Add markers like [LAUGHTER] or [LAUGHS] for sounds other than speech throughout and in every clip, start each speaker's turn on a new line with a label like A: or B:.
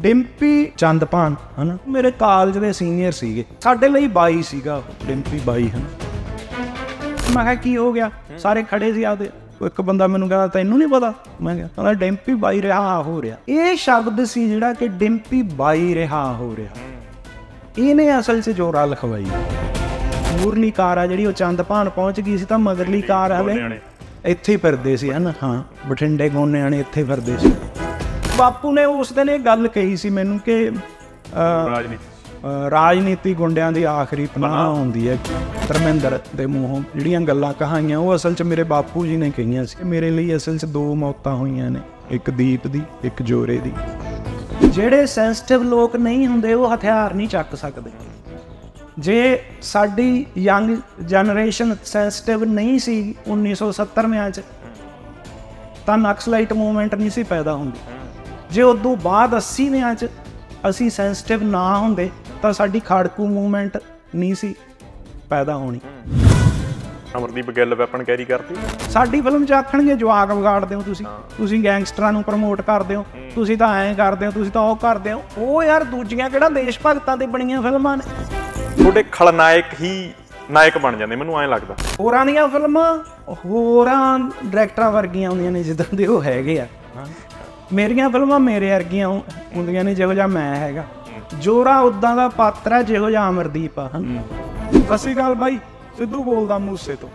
A: ਡਿੰਪੀ ਚੰਦਪਾਨ ਹਨ ਮੇਰੇ ਕਾਲਜ ਦੇ ਸੀਨੀਅਰ ਸੀਗੇ ਸਾਡੇ ਲਈ ਬਾਈ ਸੀਗਾ ਡਿੰਪੀ ਬਾਈ ਹਨ ਮੈਂ ਕਿਹਾ ਕੀ ਹੋ ਗਿਆ ਸਾਰੇ ਖੜੇ ਸੀ ਆਦੇ ਇੱਕ ਬੰਦਾ ਮੈਨੂੰ ਕਹਿੰਦਾ ਤੈਨੂੰ ਨਹੀਂ ਪਤਾ ਮੈਂ ਕਿਹਾ ਕਹਿੰਦਾ ਡਿੰਪੀ ਬਾਈ ਰਿਹਾ ਹੋ ਰਿਹਾ ਇਹ ਸ਼ਬਦ ਸੀ ਜਿਹੜਾ ਕਿ ਡਿੰਪੀ ਬਾਈ ਰਿਹਾ ਹੋ ਰਿਹਾ ਇਹਨੇ ਅਸਲ 'ਚ ਜੋਰਾ ਲਖਵਾਈ ਪੂਰਨੀ ਕਾਰ ਆ ਜਿਹੜੀ ਉਹ ਚੰਦਪਾਨ ਪਹੁੰਚ ਗਈ ਸੀ ਤਾਂ ਮਗਰਲੀ ਕਾਰ ਹਲੇ ਇੱਥੇ ਫਿਰਦੇ ਸੀ ਹਨ ਹਾਂ ਬਠਿੰਡੇ ਗੋਨੇ ਆਣੇ ਇੱਥੇ ਫਿਰਦੇ ਸੀ ਬਾਪੂ ਨੇ ਉਸ ਦਿਨ ਇਹ ਗੱਲ ਕਹੀ ਸੀ ਮੈਨੂੰ ਕਿ ਰਾਜਨੀਤੀ ਗੁੰਡਿਆਂ ਦੀ ਆਖਰੀ ਪਨਾਹ ਹੁੰਦੀ ਹੈ ਧਰਮਿੰਦਰ ਦੇ ਮੂੰਹੋਂ ਜਿਹੜੀਆਂ ਗੱਲਾਂ ਕਹਾਈਆਂ ਉਹ ਅਸਲ 'ਚ ਮੇਰੇ ਬਾਪੂ ਜੀ ਨੇ ਕਹੀਆਂ ਸੀ ਮੇਰੇ ਲਈ ਅਸਲ 'ਚ ਦੋ ਮੌਤਾਂ ਹੋਈਆਂ ਨੇ ਇੱਕ ਦੀਪ ਦੀ ਇੱਕ ਜੋਰੇ ਦੀ ਜਿਹੜੇ ਸੈਂਸਿਟਿਵ ਲੋਕ ਨਹੀਂ ਹੁੰਦੇ ਉਹ ਹਥਿਆਰ ਨਹੀਂ ਚੱਕ ਸਕਦੇ ਜੇ ਸਾਡੀ ਯੰਗ ਜਨਰੇਸ਼ਨ ਸੈਂਸਿਟਿਵ ਨਹੀਂ ਸੀ 1970 ਵਿੱਚ ਤਾਂ ਨਕਸਲਾਈਟ ਮੂਵਮੈਂਟ ਨਹੀਂ ਸੀ ਪੈਦਾ ਹੁੰਦੀ ਜੇ ਤੋਂ ਬਾਅਦ ਅਸੀਂ ਨੇ 'ਚ ਅਸੀਂ ਸੈਂਸਿਟਿਵ ਨਾ ਹੁੰਦੇ ਤਾਂ ਸਾਡੀ ਖੜਕੂ ਮੂਵਮੈਂਟ ਨਹੀਂ ਸੀ ਪੈਦਾ ਹੋਣੀ
B: ਅਮਰਦੀਪ ਗਿੱਲ ਵੈਪਨ ਕੈਰੀ ਕਰਦੀ
A: ਸਾਡੀ ਫਿਲਮ 'ਚ ਆਖਣਗੇ ਜਵਾਕ ਵਿਗਾੜਦੇ ਹੋ ਤੁਸੀਂ ਤੁਸੀਂ ਗੈਂਗਸਟਰਾਂ ਨੂੰ ਪ੍ਰਮੋਟ ਕਰਦੇ ਹੋ ਤੁਸੀਂ ਤਾਂ ਐਂ ਕਰਦੇ ਹੋ ਤੁਸੀਂ ਤਾਂ ਉਹ ਕਰਦੇ ਹੋ ਉਹ ਯਾਰ ਦੂਜੀਆਂ ਕਿਹੜਾ ਦੇਸ਼ ਭਗਤਾਂ ਦੇ ਬਣੀਆਂ ਫਿਲਮਾਂ ਨੇ
B: ਤੁਹਾਡੇ ਖਲਨਾਇਕ ਹੀ ਨਾਇਕ ਬਣ ਜਾਂਦੇ ਮੈਨੂੰ ਐਂ ਲੱਗਦਾ
A: ਹੋਰਾਂ ਦੀਆਂ ਫਿਲਮਾਂ ਹੋਰਾਂ ਡਾਇਰੈਕਟਰਾਂ ਵਰਗੀਆਂ ਹੁੰਦੀਆਂ ਨੇ ਜਿੱਦਾਂ ਦੇ ਉਹ ਹੈਗੇ ਆ ਮੇਰੀਆਂ ਫਿਲਮਾਂ ਮੇਰੇ ਵਰਗੀਆਂ ਹੁੰਦੀਆਂ ਨੇ ਜਿਹੋ ਜਿਹਾ ਮੈਂ ਹੈਗਾ ਜੋਰਾ ਉਦਾਂ ਦਾ ਪਾਤਰ ਹੈ ਜਿਹੋ ਜਿਹਾ ਅਮਰਦੀਪ ਆ ਅਸੀਂ ਗੱਲ ਬਾਈ ਸਿੱਧੂ ਬੋਲਦਾ ਮੂਸੇ ਤੋਂ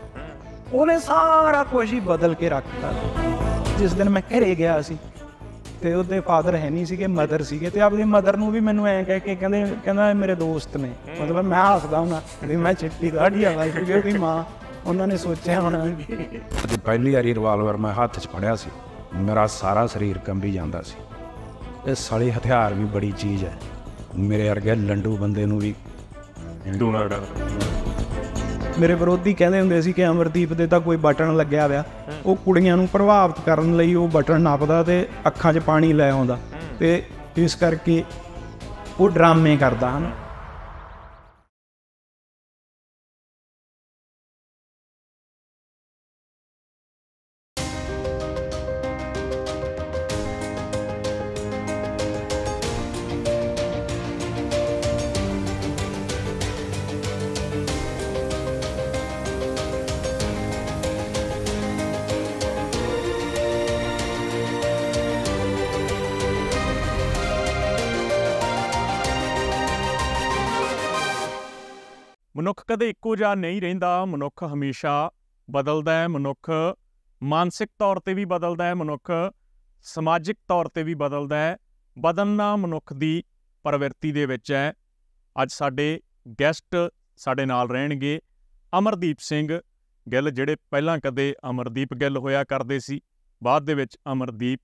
A: ਉਹਨੇ ਸਾਰਾ ਕੁਝ ਹੀ ਬਦਲ ਕੇ ਰੱਖਤਾ ਜਿਸ ਦਿਨ ਮੈਂ ਘਰੇ ਗਿਆ ਸੀ ਤੇ ਉਹਦੇ ਫਾਦਰ ਹੈ ਨਹੀਂ ਸੀਗੇ ਮਦਰ ਸੀਗੇ ਤੇ ਆਪਣੀ ਮਦਰ ਨੂੰ ਵੀ ਮੈਨੂੰ ਐ ਕਹਿ ਕੇ ਕਹਿੰਦੇ ਕਹਿੰਦਾ ਮੇਰੇ ਦੋਸਤ ਨੇ ਮਤਲਬ ਮੈਂ ਹੱਸਦਾ ਹੁਣਾ ਵੀ ਮੈਂ ਚਿੱਟੀ ਗਾੜੀ ਆ ਗਈ ਕਿਉਂਕਿ ਉਹਦੀ ਮਾਂ ਉਹਨਾਂ ਨੇ ਸੋਚਿਆ ਹੋਣਾ ਵੀ ਪਹਿਲੀ ਵਾਰੀ ਰਿਵਾਲਵਰ ਮੈਂ ਹੱਥ 'ਚ ਫੜਿਆ ਸੀ ਮੇਰਾ ਸਾਰਾ ਸਰੀਰ ਕੰਬੀ ਜਾਂਦਾ ਸੀ ਇਹ ਸਾਲੇ ਹਥਿਆਰ ਵੀ ਬੜੀ ਚੀਜ਼ ਹੈ ਮੇਰੇ ਵਰਗੇ ਲੰਡੂ ਬੰਦੇ ਨੂੰ ਵੀ ਹਿੰਦੂ ਨਾਲ ਡਰ ਮੇਰੇ ਵਿਰੋਧੀ ਕਹਿੰਦੇ ਹੁੰਦੇ ਸੀ ਕਿ ਅਮਰਦੀਪ ਦੇ ਤਾਂ ਕੋਈ ਬਟਨ ਲੱਗਿਆ ਹੋਇਆ ਉਹ ਕੁੜੀਆਂ ਨੂੰ ਪ੍ਰਭਾਵਿਤ ਕਰਨ ਲਈ ਉਹ ਬਟਨ ਨਾਪਦਾ ਤੇ ਅੱਖਾਂ 'ਚ ਪਾਣੀ ਲੈ ਆਉਂਦਾ ਤੇ ਇਸ ਕਰਕੇ
C: ਉਹ ਡਰਾਮੇ ਕਰਦਾ ਹਨ
B: ਇੱਕੋ ਜਿਹਾ ਨਹੀਂ ਰਹਿੰਦਾ ਮਨੁੱਖ ਹਮੇਸ਼ਾ ਬਦਲਦਾ ਹੈ ਮਨੁੱਖ ਮਾਨਸਿਕ ਤੌਰ ਤੇ ਵੀ ਬਦਲਦਾ ਹੈ ਮਨੁੱਖ ਸਮਾਜਿਕ ਤੌਰ ਤੇ ਵੀ ਬਦਲਦਾ ਹੈ ਬਦਲਣਾ ਮਨੁੱਖ ਦੀ ਪ੍ਰਵਿਰਤੀ ਦੇ ਵਿੱਚ ਹੈ ਅੱਜ ਸਾਡੇ ਗੈਸਟ ਸਾਡੇ ਨਾਲ ਰਹਿਣਗੇ ਅਮਰਦੀਪ ਸਿੰਘ ਗਿੱਲ ਜਿਹੜੇ ਪਹਿਲਾਂ ਕਦੇ ਅਮਰਦੀਪ ਗਿੱਲ ਹੋਇਆ ਕਰਦੇ ਸੀ ਬਾਅਦ ਦੇ ਵਿੱਚ ਅਮਰਦੀਪ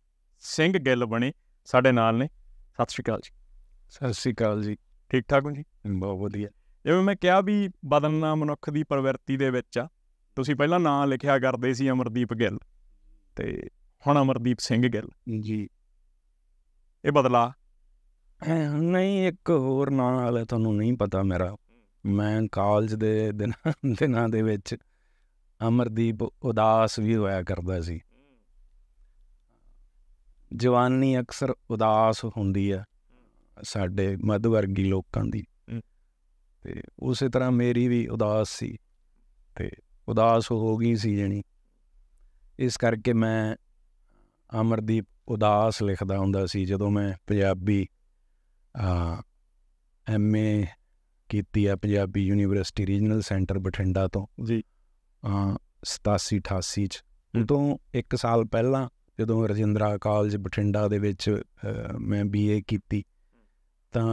B: ਸਿੰਘ ਗਿੱਲ ਬਣੇ ਸਾਡੇ ਨਾਲ ਨੇ ਸਤਿ ਸ਼੍ਰੀ ਅਕਾਲ ਜੀ ਸਤਿ ਸ਼੍ਰੀ ਅਕਾਲ ਜੀ ਠੀਕ ਠਾਕ ਹੋ ਜੀ
A: ਬਹੁਤ ਵਧੀਆ
B: ਜਿਵੇਂ ਮੈਂ ਕਿਹਾ ਵੀ ਬਦਲਣਾ ਮਨੁੱਖ ਦੀ ਪ੍ਰਵਿਰਤੀ ਦੇ ਵਿੱਚ ਆ ਤੁਸੀਂ ਪਹਿਲਾਂ ਨਾਂ ਲਿਖਿਆ ਕਰਦੇ ਸੀ ਅਮਰਦੀਪ ਗਿੱਲ
A: ਤੇ ਹੁਣ ਅਮਰਦੀਪ ਸਿੰਘ ਗਿੱਲ ਜੀ ਇਹ ਬਦਲਾ ਨਹੀਂ ਇੱਕ ਹੋਰ ਨਾਂ ਲੈ ਤੁਹਾਨੂੰ ਨਹੀਂ ਪਤਾ ਮੇਰਾ ਮੈਂ ਕਾਲਜ ਦੇ ਦਿਨਾਂ ਦਿਨਾਂ ਦੇ ਵਿੱਚ ਅਮਰਦੀਪ ਉਦਾਸ ਵੀ ਹੋਇਆ ਕਰਦਾ ਸੀ ਜਵਾਨੀ ਅਕਸਰ ਉਦਾਸ ਹੁੰਦੀ ਆ ਸਾਡੇ ਮੱਧ ਵਰਗੀ ਲੋਕਾਂ ਦੀ ਤੇ ਉਸੇ ਤਰ੍ਹਾਂ ਮੇਰੀ ਵੀ ਉਦਾਸ ਸੀ ਤੇ ਉਦਾਸ ਹੋ ਗਈ ਸੀ ਜਣੀ ਇਸ ਕਰਕੇ ਮੈਂ ਅਮਰਦੀਪ ਉਦਾਸ ਲਿਖਦਾ ਹੁੰਦਾ ਸੀ ਜਦੋਂ ਮੈਂ ਪੰਜਾਬੀ ਆ ਐਮਏ ਕੀਤੀ ਆ Punjabi university regional centre Bathinda ਤੋਂ ਜੀ ਆ 87 88 ਚ ਉਦੋਂ 1 ਸਾਲ ਪਹਿਲਾਂ ਜਦੋਂ ਰਜਿੰਦਰਾ ਕਾਲਜ ਬਠਿੰਡਾ ਦੇ ਵਿੱਚ ਮੈਂ ਬੀਏ ਕੀਤੀ ਤਾਂ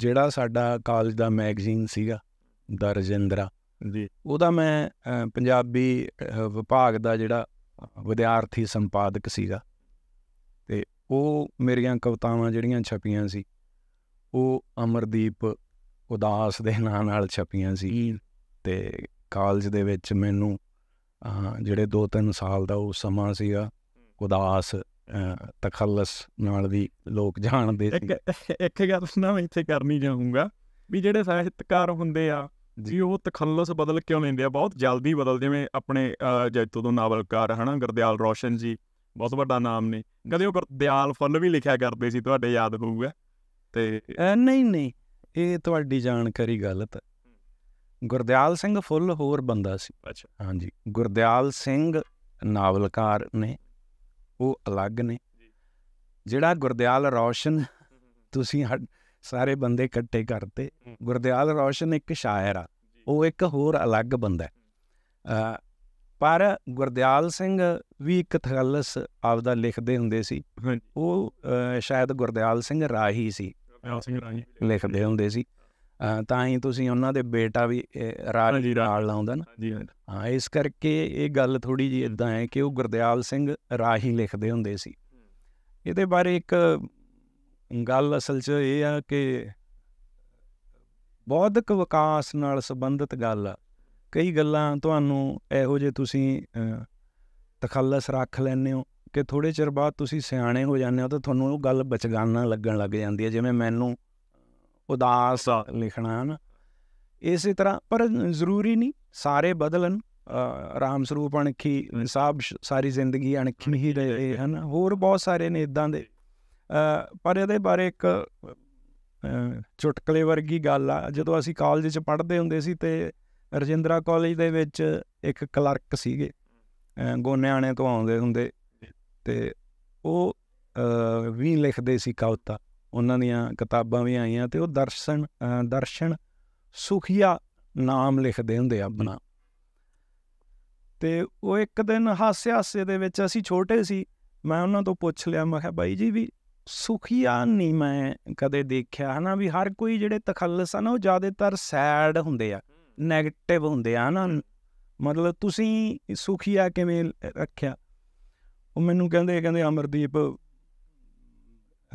A: ਜਿਹੜਾ ਸਾਡਾ ਕਾਲਜ ਦਾ ਮੈਗਜ਼ੀਨ ਸੀਗਾ ਦਰਜਿੰਦਰਾ ਜੀ ਉਹਦਾ ਮੈਂ ਪੰਜਾਬੀ ਵਿਭਾਗ ਦਾ ਜਿਹੜਾ ਵਿਦਿਆਰਥੀ ਸੰਪਾਦਕ ਸੀਗਾ ਤੇ ਉਹ ਮੇਰੀਆਂ ਕਵਤਾਵਾਂ ਜਿਹੜੀਆਂ ਛਪੀਆਂ ਸੀ ਉਹ ਅਮਰਦੀਪ ਉਦਾਸ ਦੇ ਨਾਂ ਨਾਲ ਛਪੀਆਂ ਸੀ ਤੇ ਕਾਲਜ ਦੇ ਵਿੱਚ ਮੈਨੂੰ ਜਿਹੜੇ 2-3 ਸਾਲ ਦਾ ਉਹ ਸਮਾਂ ਸੀਗਾ ਉਦਾਸ ਤਖੱਲਸ ਨਾਲ ਵੀ ਲੋਕ ਜਾਣਦੇ ਸੀ
B: ਇੱਕ ਗੱਲ ਸੁਣਾ ਮੈਂ ਇੱਥੇ ਕਰਨੀ ਜਾਊਂਗਾ ਵੀ ਜਿਹੜੇ ਸਾਹਿਤਕਾਰ ਹੁੰਦੇ ਆ ਜੀ ਉਹ ਤਖੱਲਸ ਬਦਲ ਕਿਉਂ ਲੈਂਦੇ ਆ ਬਹੁਤ ਜਲਦੀ ਬਦਲ ਜਿਵੇਂ ਆਪਣੇ ਜੈਤੋ ਤੋਂ ਨਾਵਲਕਾਰ ਹਨਾ ਗੁਰਦਿਆਲ ਰੋਸ਼ਨ ਜੀ ਬਹੁਤ ਵੱਡਾ ਨਾਮ ਨੇ ਕਦੇ ਉਹ ਗੁਰਦਿਆਲ ਫੁੱਲ ਵੀ ਲਿਖਿਆ ਕਰਦੇ ਸੀ ਤੁਹਾਡੇ ਯਾਦ ਹੋਊਗਾ
A: ਤੇ ਨਹੀਂ ਨਹੀਂ ਇਹ ਤੁਹਾਡੀ ਜਾਣਕਾਰੀ ਗਲਤ ਹੈ ਗੁਰਦਿਆਲ ਸਿੰਘ ਫੁੱਲ ਹੋਰ ਬੰਦਾ ਸੀ ਅੱਛਾ ਹਾਂਜੀ ਗੁਰਦਿਆਲ ਸਿੰਘ ਨਾਵਲਕਾਰ ਨੇ ਉਹ ਅਲੱਗ ਨੇ ਜਿਹੜਾ ਗੁਰਦਿਆਲ ਰੌਸ਼ਨ ਤੁਸੀਂ ਸਾਰੇ ਬੰਦੇ ਇਕੱਠੇ ਕਰਤੇ ਗੁਰਦਿਆਲ ਰੌਸ਼ਨ ਇੱਕ ਸ਼ਾਇਰ ਆ ਉਹ ਇੱਕ ਹੋਰ ਅਲੱਗ ਬੰਦਾ ਹੈ ਪਰ ਗੁਰਦਿਆਲ ਸਿੰਘ ਵੀ ਇੱਕ ਥਗਲਸ ਆਪਦਾ ਲਿਖਦੇ ਹੁੰਦੇ ਸੀ ਉਹ ਸ਼ਾਇਦ ਗੁਰਦਿਆਲ ਸਿੰਘ ਰਾਹੀ ਸੀ ਲਿਖਦੇ ਹੁੰਦੇ ਸੀ ਤਾਂ ਹੀ ਤੁਸੀਂ ਉਹਨਾਂ ਦੇ ਬੇਟਾ ਵੀ ਰਾਜ ਨਾਲ ਲਾਉਂਦਾ ਨਾ ਜੀ ਹਾਂ ਇਸ ਕਰਕੇ ਇਹ ਗੱਲ ਥੋੜੀ ਜੀ ਇਦਾਂ ਹੈ ਕਿ ਉਹ ਗੁਰਦੇਵਾਲ ਸਿੰਘ ਰਾਹੀ ਲਿਖਦੇ ਹੁੰਦੇ ਸੀ ਇਹਦੇ ਬਾਰੇ ਇੱਕ ਗੱਲ ਅਸਲ 'ਚ ਇਹ ਆ ਕਿ ਬੌਧਿਕ ਵਿਕਾਸ ਨਾਲ ਸੰਬੰਧਿਤ ਗੱਲ ਆ ਕਈ ਗੱਲਾਂ ਤੁਹਾਨੂੰ ਇਹੋ ਜੇ ਤੁਸੀਂ ਤਖੱਲਸ ਰੱਖ ਲੈਣੇ ਹੋ ਕਿ ਥੋੜੇ ਚਿਰ ਬਾਅਦ ਤੁਸੀਂ ਸਿਆਣੇ ਹੋ ਜਾਂਦੇ ਹੋ ਤਾਂ ਤੁਹਾਨੂੰ ਉਹ ਗੱਲ ਬਚਗਾਨਾ ਲੱਗਣ ਲੱਗ ਜਾਂਦੀ ਹੈ ਜਿਵੇਂ ਮੈਨੂੰ ਉਦਾਸ ਲਿਖਣਾ ਹਨ ਇਸੇ ਤਰ੍ਹਾਂ ਪਰ ਜ਼ਰੂਰੀ ਨਹੀਂ ਸਾਰੇ ਬਦਲਣ ਰਾਮ ਸਰੂਪ ਅਣਖੀ ਸਾਬ ਸਾਰੀ ਜ਼ਿੰਦਗੀ ਅਣਖੀ ਹੀ ਰਹੇ ਹਨ ਹੋਰ ਬਹੁਤ ਸਾਰੇ ਨੇ ਇਦਾਂ ਦੇ ਪਰ ਇਹਦੇ ਬਾਰੇ ਇੱਕ ਚੁਟਕਲੇ ਵਰਗੀ ਗੱਲ ਆ ਜਦੋਂ ਅਸੀਂ ਕਾਲਜ 'ਚ ਪੜ੍ਹਦੇ ਹੁੰਦੇ ਸੀ ਤੇ ਰਜਿੰਦਰਾ ਕਾਲਜ ਦੇ ਵਿੱਚ ਇੱਕ ਕਲਰਕ ਸੀਗੇ ਗੋਨਿਆਣੇ ਤੋਂ ਆਉਂਦੇ ਹੁੰਦੇ ਤੇ ਉਹ ਵੀ ਲਿਖਦੇ ਸੀ ਕਵਤਾ ਉਹਨਾਂ ਦੀਆਂ ਕਿਤਾਬਾਂ ਵੀ ਆਈਆਂ ਤੇ ਉਹ ਦਰਸ਼ਨ ਦਰਸ਼ਨ ਸੁਖੀਆ ਨਾਮ ਲਿਖਦੇ ਹੁੰਦੇ ਆਪਣਾ ਤੇ ਉਹ ਇੱਕ ਦਿਨ ਹਾਸੇ ਹਾਸੇ ਦੇ ਵਿੱਚ ਅਸੀਂ ਛੋਟੇ ਸੀ ਮੈਂ ਉਹਨਾਂ ਤੋਂ ਪੁੱਛ ਲਿਆ ਮੈਂ ਕਿਹਾ ਬਾਈ ਜੀ ਵੀ ਸੁਖੀਆ ਨਹੀਂ ਮੈਂ ਕਦੇ ਦੇਖਿਆ ਹਨਾ ਵੀ ਹਰ ਕੋਈ ਜਿਹੜੇ ਤਖੱਲਸ ਹਨ ਉਹ ਜ਼ਿਆਦਾਤਰ ਸੈਡ ਹੁੰਦੇ ਆ 네ਗੇਟਿਵ ਹੁੰਦੇ ਆ ਹਨਾ ਮਤਲਬ ਤੁਸੀਂ ਸੁਖੀਆ ਕਿਵੇਂ ਰੱਖਿਆ ਉਹ ਮੈਨੂੰ ਕਹਿੰਦੇ ਕਹਿੰਦੇ ਅਮਰਦੀਪ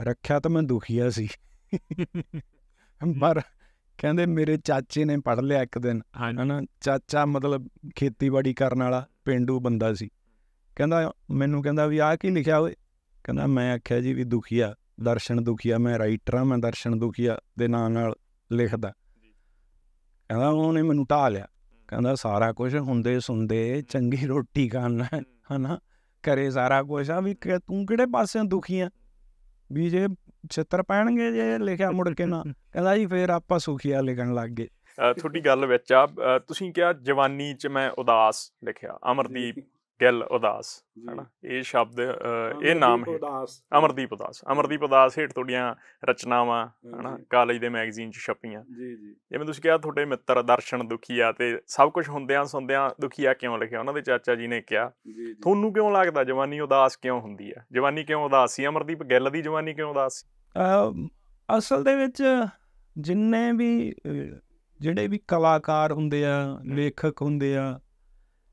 A: ਰੱਖਿਆ ਤਾਂ ਮੈਂ ਦੁਖੀਆ ਸੀ [LAUGHS] ਪਰ ਕਹਿੰਦੇ ਮੇਰੇ ਚਾਚੇ ਨੇ ਪੜ ਲਿਆ ਇੱਕ ਦਿਨ ਹਨਾ ਚਾਚਾ ਮਤਲਬ ਖੇਤੀਬਾੜੀ ਕਰਨ ਵਾਲਾ ਪਿੰਡੂ ਬੰਦਾ ਸੀ ਕਹਿੰਦਾ ਮੈਨੂੰ ਕਹਿੰਦਾ ਵੀ ਆਹ ਕੀ ਲਿਖਿਆ ਓਏ ਕਹਿੰਦਾ ਮੈਂ ਆਖਿਆ ਜੀ ਵੀ ਦੁਖੀਆ ਦਰਸ਼ਨ ਦੁਖੀਆ ਮੈਂ ਰਾਈਟਰ ਆ ਮੈਂ ਦਰਸ਼ਨ ਦੁਖੀਆ ਦੇ ਨਾਂ ਨਾਲ ਲਿਖਦਾ ਕਹਿੰਦਾ ਉਹਨੇ ਮੈਨੂੰ ਢਾ ਲਿਆ ਕਹਿੰਦਾ ਸਾਰਾ ਕੁਝ ਹੁੰਦੇ ਸੁਣਦੇ ਚੰਗੀ ਰੋਟੀ ਖਾਣਾ ਹਨਾ ਕਰੇ ਸਾਰਾ ਕੁਝ ਆ ਵੀ ਤੂੰ ਕਿਹੜੇ ਪਾਸੇ ਦੁਖੀ ਆ ਵੀ ਜੇ ਛੇਤਰ ਪੈਣਗੇ ਜੇ ਲਿਖਿਆ ਮੁੜ ਕੇ ਨਾ [LAUGHS] ਕਹਿੰਦਾ ਜੀ ਫੇਰ ਆਪਾਂ ਸੁਖੀਆ ਲਿਖਣ ਲੱਗ ਗਏ
B: ਤੁਹਾਡੀ ਗੱਲ ਵਿੱਚ ਆ ਤੁਸੀਂ ਕਿਹਾ ਜਵਾਨੀ 'ਚ ਮੈਂ ਉਦਾਸ ਲਿਖਿਆ ਅਮਰਦੀਪ ਗਿੱਲ ਉਦਾਸ ਹੈਨਾ ਇਹ ਸ਼ਬਦ ਇਹ ਨਾਮ ਹੈ ਅਮਰਦੀਪ ਉਦਾਸ ਅਮਰਦੀਪ ਉਦਾਸ ਹੇਠ ਤੁਹਾਡੀਆਂ ਰਚਨਾਵਾਂ ਹੈਨਾ ਕਾਲਜ ਦੇ ਮੈਗਜ਼ੀਨ ਚ ਛਪੀਆਂ ਜੀ ਜੀ ਜਿਵੇਂ ਤੁਸੀਂ ਕਿਹਾ ਤੁਹਾਡੇ ਮਿੱਤਰ ਦਰਸ਼ਨ ਦੁਖੀਆ ਤੇ ਸਭ ਕੁਝ ਹੁੰਦਿਆਂ ਸੁੰਦਿਆਂ ਦੁਖੀਆ ਕਿਉਂ ਲਿਖਿਆ ਉਹਨਾਂ ਦੇ ਚਾਚਾ ਜੀ ਨੇ ਕਿਹਾ ਤੁਹਾਨੂੰ ਕਿਉਂ ਲੱਗਦਾ ਜਵਾਨੀ ਉਦਾਸ ਕਿਉਂ ਹੁੰਦੀ ਹੈ ਜਵਾਨੀ ਕਿਉਂ ਉਦਾਸ ਸੀ ਅਮਰਦੀਪ ਗਿੱਲ ਦੀ ਜਵਾਨੀ ਕਿਉਂ ਉਦਾਸ
A: ਸੀ ਅਸਲ ਦੇ ਵਿੱਚ ਜਿੰਨੇ ਵੀ ਜਿਹੜੇ ਵੀ ਕਲਾਕਾਰ ਹੁੰਦੇ ਆ ਲੇਖਕ ਹੁੰਦੇ ਆ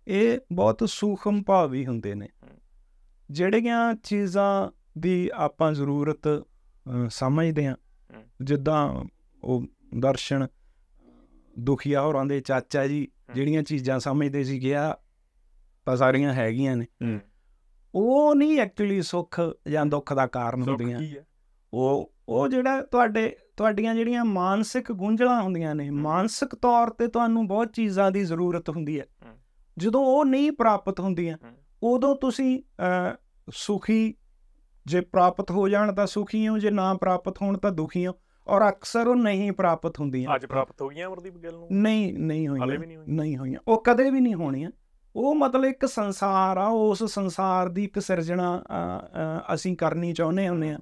A: ਇਹ ਬਹੁਤ ਸੂਖਮ ਵੀ ਹੁੰਦੇ ਨੇ ਜਿਹੜੀਆਂ ਚੀਜ਼ਾਂ ਦੀ ਆਪਾਂ ਜ਼ਰੂਰਤ ਸਮਝਦੇ ਆ ਜਿੱਦਾਂ ਉਹ ਦਰਸ਼ਨ ਦੁਖੀਆ ਹੋਰਾਂ ਦੇ ਚਾਚਾ ਜੀ ਜਿਹੜੀਆਂ ਚੀਜ਼ਾਂ ਸਮਝਦੇ ਸੀ ਕਿ ਆ ਤਾਂ ਸਾਰੀਆਂ ਹੈਗੀਆਂ ਨੇ ਉਹ ਨਹੀਂ ਐਕਚੁਅਲੀ ਸੁੱਖ ਜਾਂ ਦੁੱਖ ਦਾ ਕਾਰਨ ਹੁੰਦੀਆਂ ਉਹ ਉਹ ਜਿਹੜਾ ਤੁਹਾਡੇ ਤੁਹਾਡੀਆਂ ਜਿਹੜੀਆਂ ਮਾਨਸਿਕ ਗੁੰਝਲਾਂ ਹੁੰਦੀਆਂ ਨੇ ਮਾਨਸਿਕ ਤੌਰ ਤੇ ਤੁਹਾਨੂੰ ਬਹੁਤ ਚੀਜ਼ਾਂ ਦੀ ਜ਼ਰੂਰਤ ਹੁੰਦੀ ਹੈ ਜਦੋਂ ਉਹ ਨਹੀਂ ਪ੍ਰਾਪਤ ਹੁੰਦੀਆਂ ਉਦੋਂ ਤੁਸੀਂ ਸੁਖੀ ਜੇ ਪ੍ਰਾਪਤ ਹੋ ਜਾਣ ਤਾਂ ਸੁਖੀ ਹੋ ਜੇ ਨਾ ਪ੍ਰਾਪਤ ਹੋਣ ਤਾਂ ਦੁਖੀ ਹੋ ਔਰ ਅਕਸਰ ਉਹ ਨਹੀਂ ਪ੍ਰਾਪਤ ਹੁੰਦੀਆਂ ਅੱਜ ਪ੍ਰਾਪਤ
B: ਹੋ ਗਈਆਂ ਅਮਰਦੀਪ ਗੱਲ ਨੂੰ
A: ਨਹੀਂ ਨਹੀਂ ਹੋਈਆਂ ਨਹੀਂ ਹੋਈਆਂ ਉਹ ਕਦੇ ਵੀ ਨਹੀਂ ਹੋਣੀਆਂ ਉਹ ਮਤਲਬ ਇੱਕ ਸੰਸਾਰ ਆ ਉਸ ਸੰਸਾਰ ਦੀ ਇੱਕ ਸਿਰਜਣਾ ਅਸੀਂ ਕਰਨੀ ਚਾਹੁੰਦੇ ਹੁੰਨੇ ਆ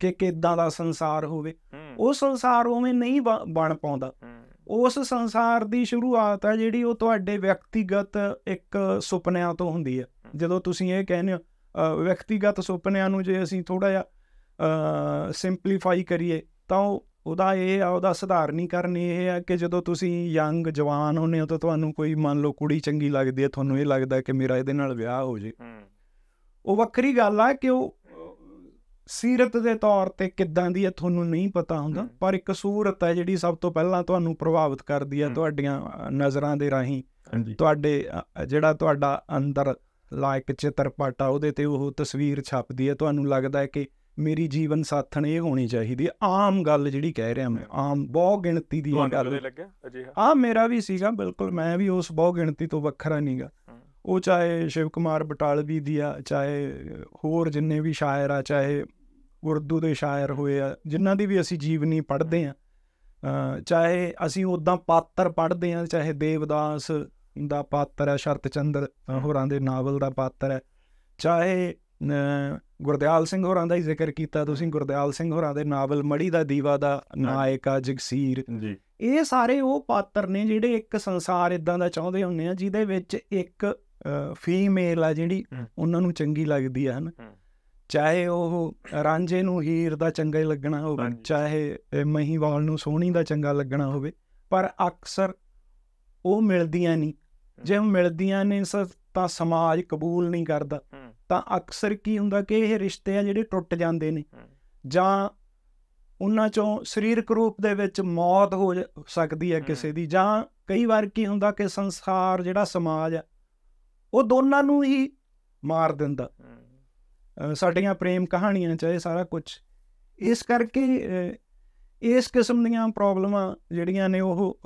A: ਕਿ ਕਿਦਾਂ ਦਾ ਸੰਸਾਰ ਹੋਵੇ ਉਹ ਸੰਸਾਰ ਉਵੇਂ ਨਹੀਂ ਬਣ ਪਾਉਂਦਾ ਉਸ ਸੰਸਾਰ ਦੀ ਸ਼ੁਰੂਆਤ ਆ ਜਿਹੜੀ ਉਹ ਤੁਹਾਡੇ ਵਿਅਕਤੀਗਤ ਇੱਕ ਸੁਪਨਿਆਂ ਤੋਂ ਹੁੰਦੀ ਹੈ ਜਦੋਂ ਤੁਸੀਂ ਇਹ ਕਹਿੰਦੇ ਹੋ ਵਿਅਕਤੀਗਤ ਸੁਪਨਿਆਂ ਨੂੰ ਜੇ ਅਸੀਂ ਥੋੜਾ ਜਿਹਾ ਸਿੰਪਲੀਫਾਈ ਕਰੀਏ ਤਾਂ ਉਹਦਾ ਇਹ ਆ ਉਹਦਾ ਸਧਾਰਨੀਕਰਨ ਇਹ ਆ ਕਿ ਜਦੋਂ ਤੁਸੀਂ ਯੰਗ ਜਵਾਨ ਹੁੰਨੇ ਹੋ ਤਾਂ ਤੁਹਾਨੂੰ ਕੋਈ ਮੰਨ ਲਓ ਕੁੜੀ ਚੰਗੀ ਲੱਗਦੀ ਹੈ ਤੁਹਾਨੂੰ ਇਹ ਲੱਗਦਾ ਕਿ ਮੇਰਾ ਇਹਦੇ ਨਾਲ ਵਿਆਹ ਹੋ ਜੇ ਉਹ ਵੱਖਰੀ ਗੱਲ ਆ ਕਿ ਉਹ ਸੀਰਤ ਦੇ ਤੌਰ ਤੇ ਕਿੱਦਾਂ ਦੀ ਹੈ ਤੁਹਾਨੂੰ ਨਹੀਂ ਪਤਾ ਹੁੰਦਾ ਪਰ ਇੱਕ ਸੂਰਤ ਹੈ ਜਿਹੜੀ ਸਭ ਤੋਂ ਪਹਿਲਾਂ ਤੁਹਾਨੂੰ ਪ੍ਰਭਾਵਿਤ ਕਰਦੀ ਹੈ ਤੁਹਾਡੀਆਂ ਨਜ਼ਰਾਂ ਦੇ ਰਾਹੀਂ ਤੁਹਾਡੇ ਜਿਹੜਾ ਤੁਹਾਡਾ ਅੰਦਰ ਲਾਇਕ ਚਿੱਤਰਪਟ ਆ ਉਹਦੇ ਤੇ ਉਹ ਤਸਵੀਰ ਛਾਪਦੀ ਹੈ ਤੁਹਾਨੂੰ ਲੱਗਦਾ ਹੈ ਕਿ ਮੇਰੀ ਜੀਵਨ ਸਾਥਣ ਇਹ ਹੋਣੀ ਚਾਹੀਦੀ ਆਮ ਗੱਲ ਜਿਹੜੀ ਕਹਿ ਰਿਹਾ ਮੈਂ ਆਮ ਬਹੁ ਗਿਣਤੀ ਦੀ ਗੱਲ ਲੱਗਿਆ ਆ ਮੇਰਾ ਵੀ ਸੀਗਾ ਬਿਲਕੁਲ ਮੈਂ ਵੀ ਉਸ ਬਹੁ ਗਿਣਤੀ ਤੋਂ ਵੱਖਰਾ ਨਹੀਂਗਾ ਉਹ ਚਾਹੇ ਸ਼ਿਵ ਕੁਮਾਰ ਬਟਾਲਵੀ ਦੀ ਆ ਚਾਹੇ ਹੋਰ ਜਿੰਨੇ ਵੀ ਸ਼ਾਇਰ ਆ ਚਾਹੇ ਉਰਦੂ ਦੇ ਸ਼ਾਇਰ ਹੋਏ ਆ ਜਿਨ੍ਹਾਂ ਦੀ ਵੀ ਅਸੀਂ ਜੀਵਨੀ ਪੜ੍ਹਦੇ ਆ ਚਾਹੇ ਅਸੀਂ ਉਦਾਂ ਪਾਤਰ ਪੜ੍ਹਦੇ ਆ ਚਾਹੇ ਦੇਵਦਾਸ ਦਾ ਪਾਤਰ ਹੈ ਸ਼ਰਤਚੰਦਰ ਹੋਰਾਂ ਦੇ ਨਾਵਲ ਦਾ ਪਾਤਰ ਹੈ ਚਾਹੇ ਗੁਰਦਿਆਲ ਸਿੰਘ ਹੋਰਾਂ ਦਾ ਹੀ ਜ਼ਿਕਰ ਕੀਤਾ ਤੁਸੀਂ ਗੁਰਦਿਆਲ ਸਿੰਘ ਹੋਰਾਂ ਦੇ ਨਾਵਲ ਮੜੀ ਦਾ ਦੀਵਾ ਦਾ ਨਾਇਕ ਆ ਜਗਸੀਰ ਜੀ ਇਹ ਸਾਰੇ ਉਹ ਪਾਤਰ ਨੇ ਜਿਹੜੇ ਇੱਕ ਸੰਸਾਰ ਇਦਾਂ ਦਾ ਚਾਹੁੰਦੇ ਹੁੰਦੇ ਆ ਜਿਹਦੇ ਵਿੱਚ ਇੱਕ ਫੀਮੇਲ ਆ ਜਿਹੜੀ ਉਹਨਾਂ ਨੂੰ ਚੰਗੀ ਲੱਗਦੀ ਆ ਹਨ ਚਾਹੇ ਉਹ ਰਾਂਝੇ ਨੂੰ ਹੀਰ ਦਾ ਚੰਗਾ ਹੀ ਲੱਗਣਾ ਹੋਵੇ ਚਾਹੇ ਮਹੀਵਾਲ ਨੂੰ ਸੋਹਣੀ ਦਾ ਚੰਗਾ ਲੱਗਣਾ ਹੋਵੇ ਪਰ ਅਕਸਰ ਉਹ ਮਿਲਦੀਆਂ ਨਹੀਂ ਜੇ ਮਿਲਦੀਆਂ ਨੇ ਤਾਂ ਸਮਾਜ ਕਬੂਲ ਨਹੀਂ ਕਰਦਾ ਤਾਂ ਅਕਸਰ ਕੀ ਹੁੰਦਾ ਕਿ ਇਹ ਰਿਸ਼ਤੇ ਆ ਜਿਹੜੇ ਟੁੱਟ ਜਾਂਦੇ ਨੇ ਜਾਂ ਉਹਨਾਂ ਚੋਂ ਸਰੀਰਕ ਰੂਪ ਦੇ ਵਿੱਚ ਮੌਤ ਹੋ ਸਕਦੀ ਹੈ ਕਿਸੇ ਦੀ ਜਾਂ ਕਈ ਵਾਰ ਕੀ ਹੁੰਦਾ ਕਿ ਸੰਸਾਰ ਜਿਹੜਾ ਸਮਾਜ ਆ ਉਹ ਦੋਨਾਂ ਨੂੰ ਹੀ ਮਾਰ ਦਿੰਦਾ ਸਾਡੀਆਂ ਪ੍ਰੇਮ ਕਹਾਣੀਆਂ ਚ ਇਹ ਸਾਰਾ ਕੁਝ ਇਸ ਕਰਕੇ ਇਸ ਕਿਸਮ ਦੀਆਂ ਪ੍ਰੋਬਲਮਾਂ ਜਿਹੜੀਆਂ ਨੇ ਉਹ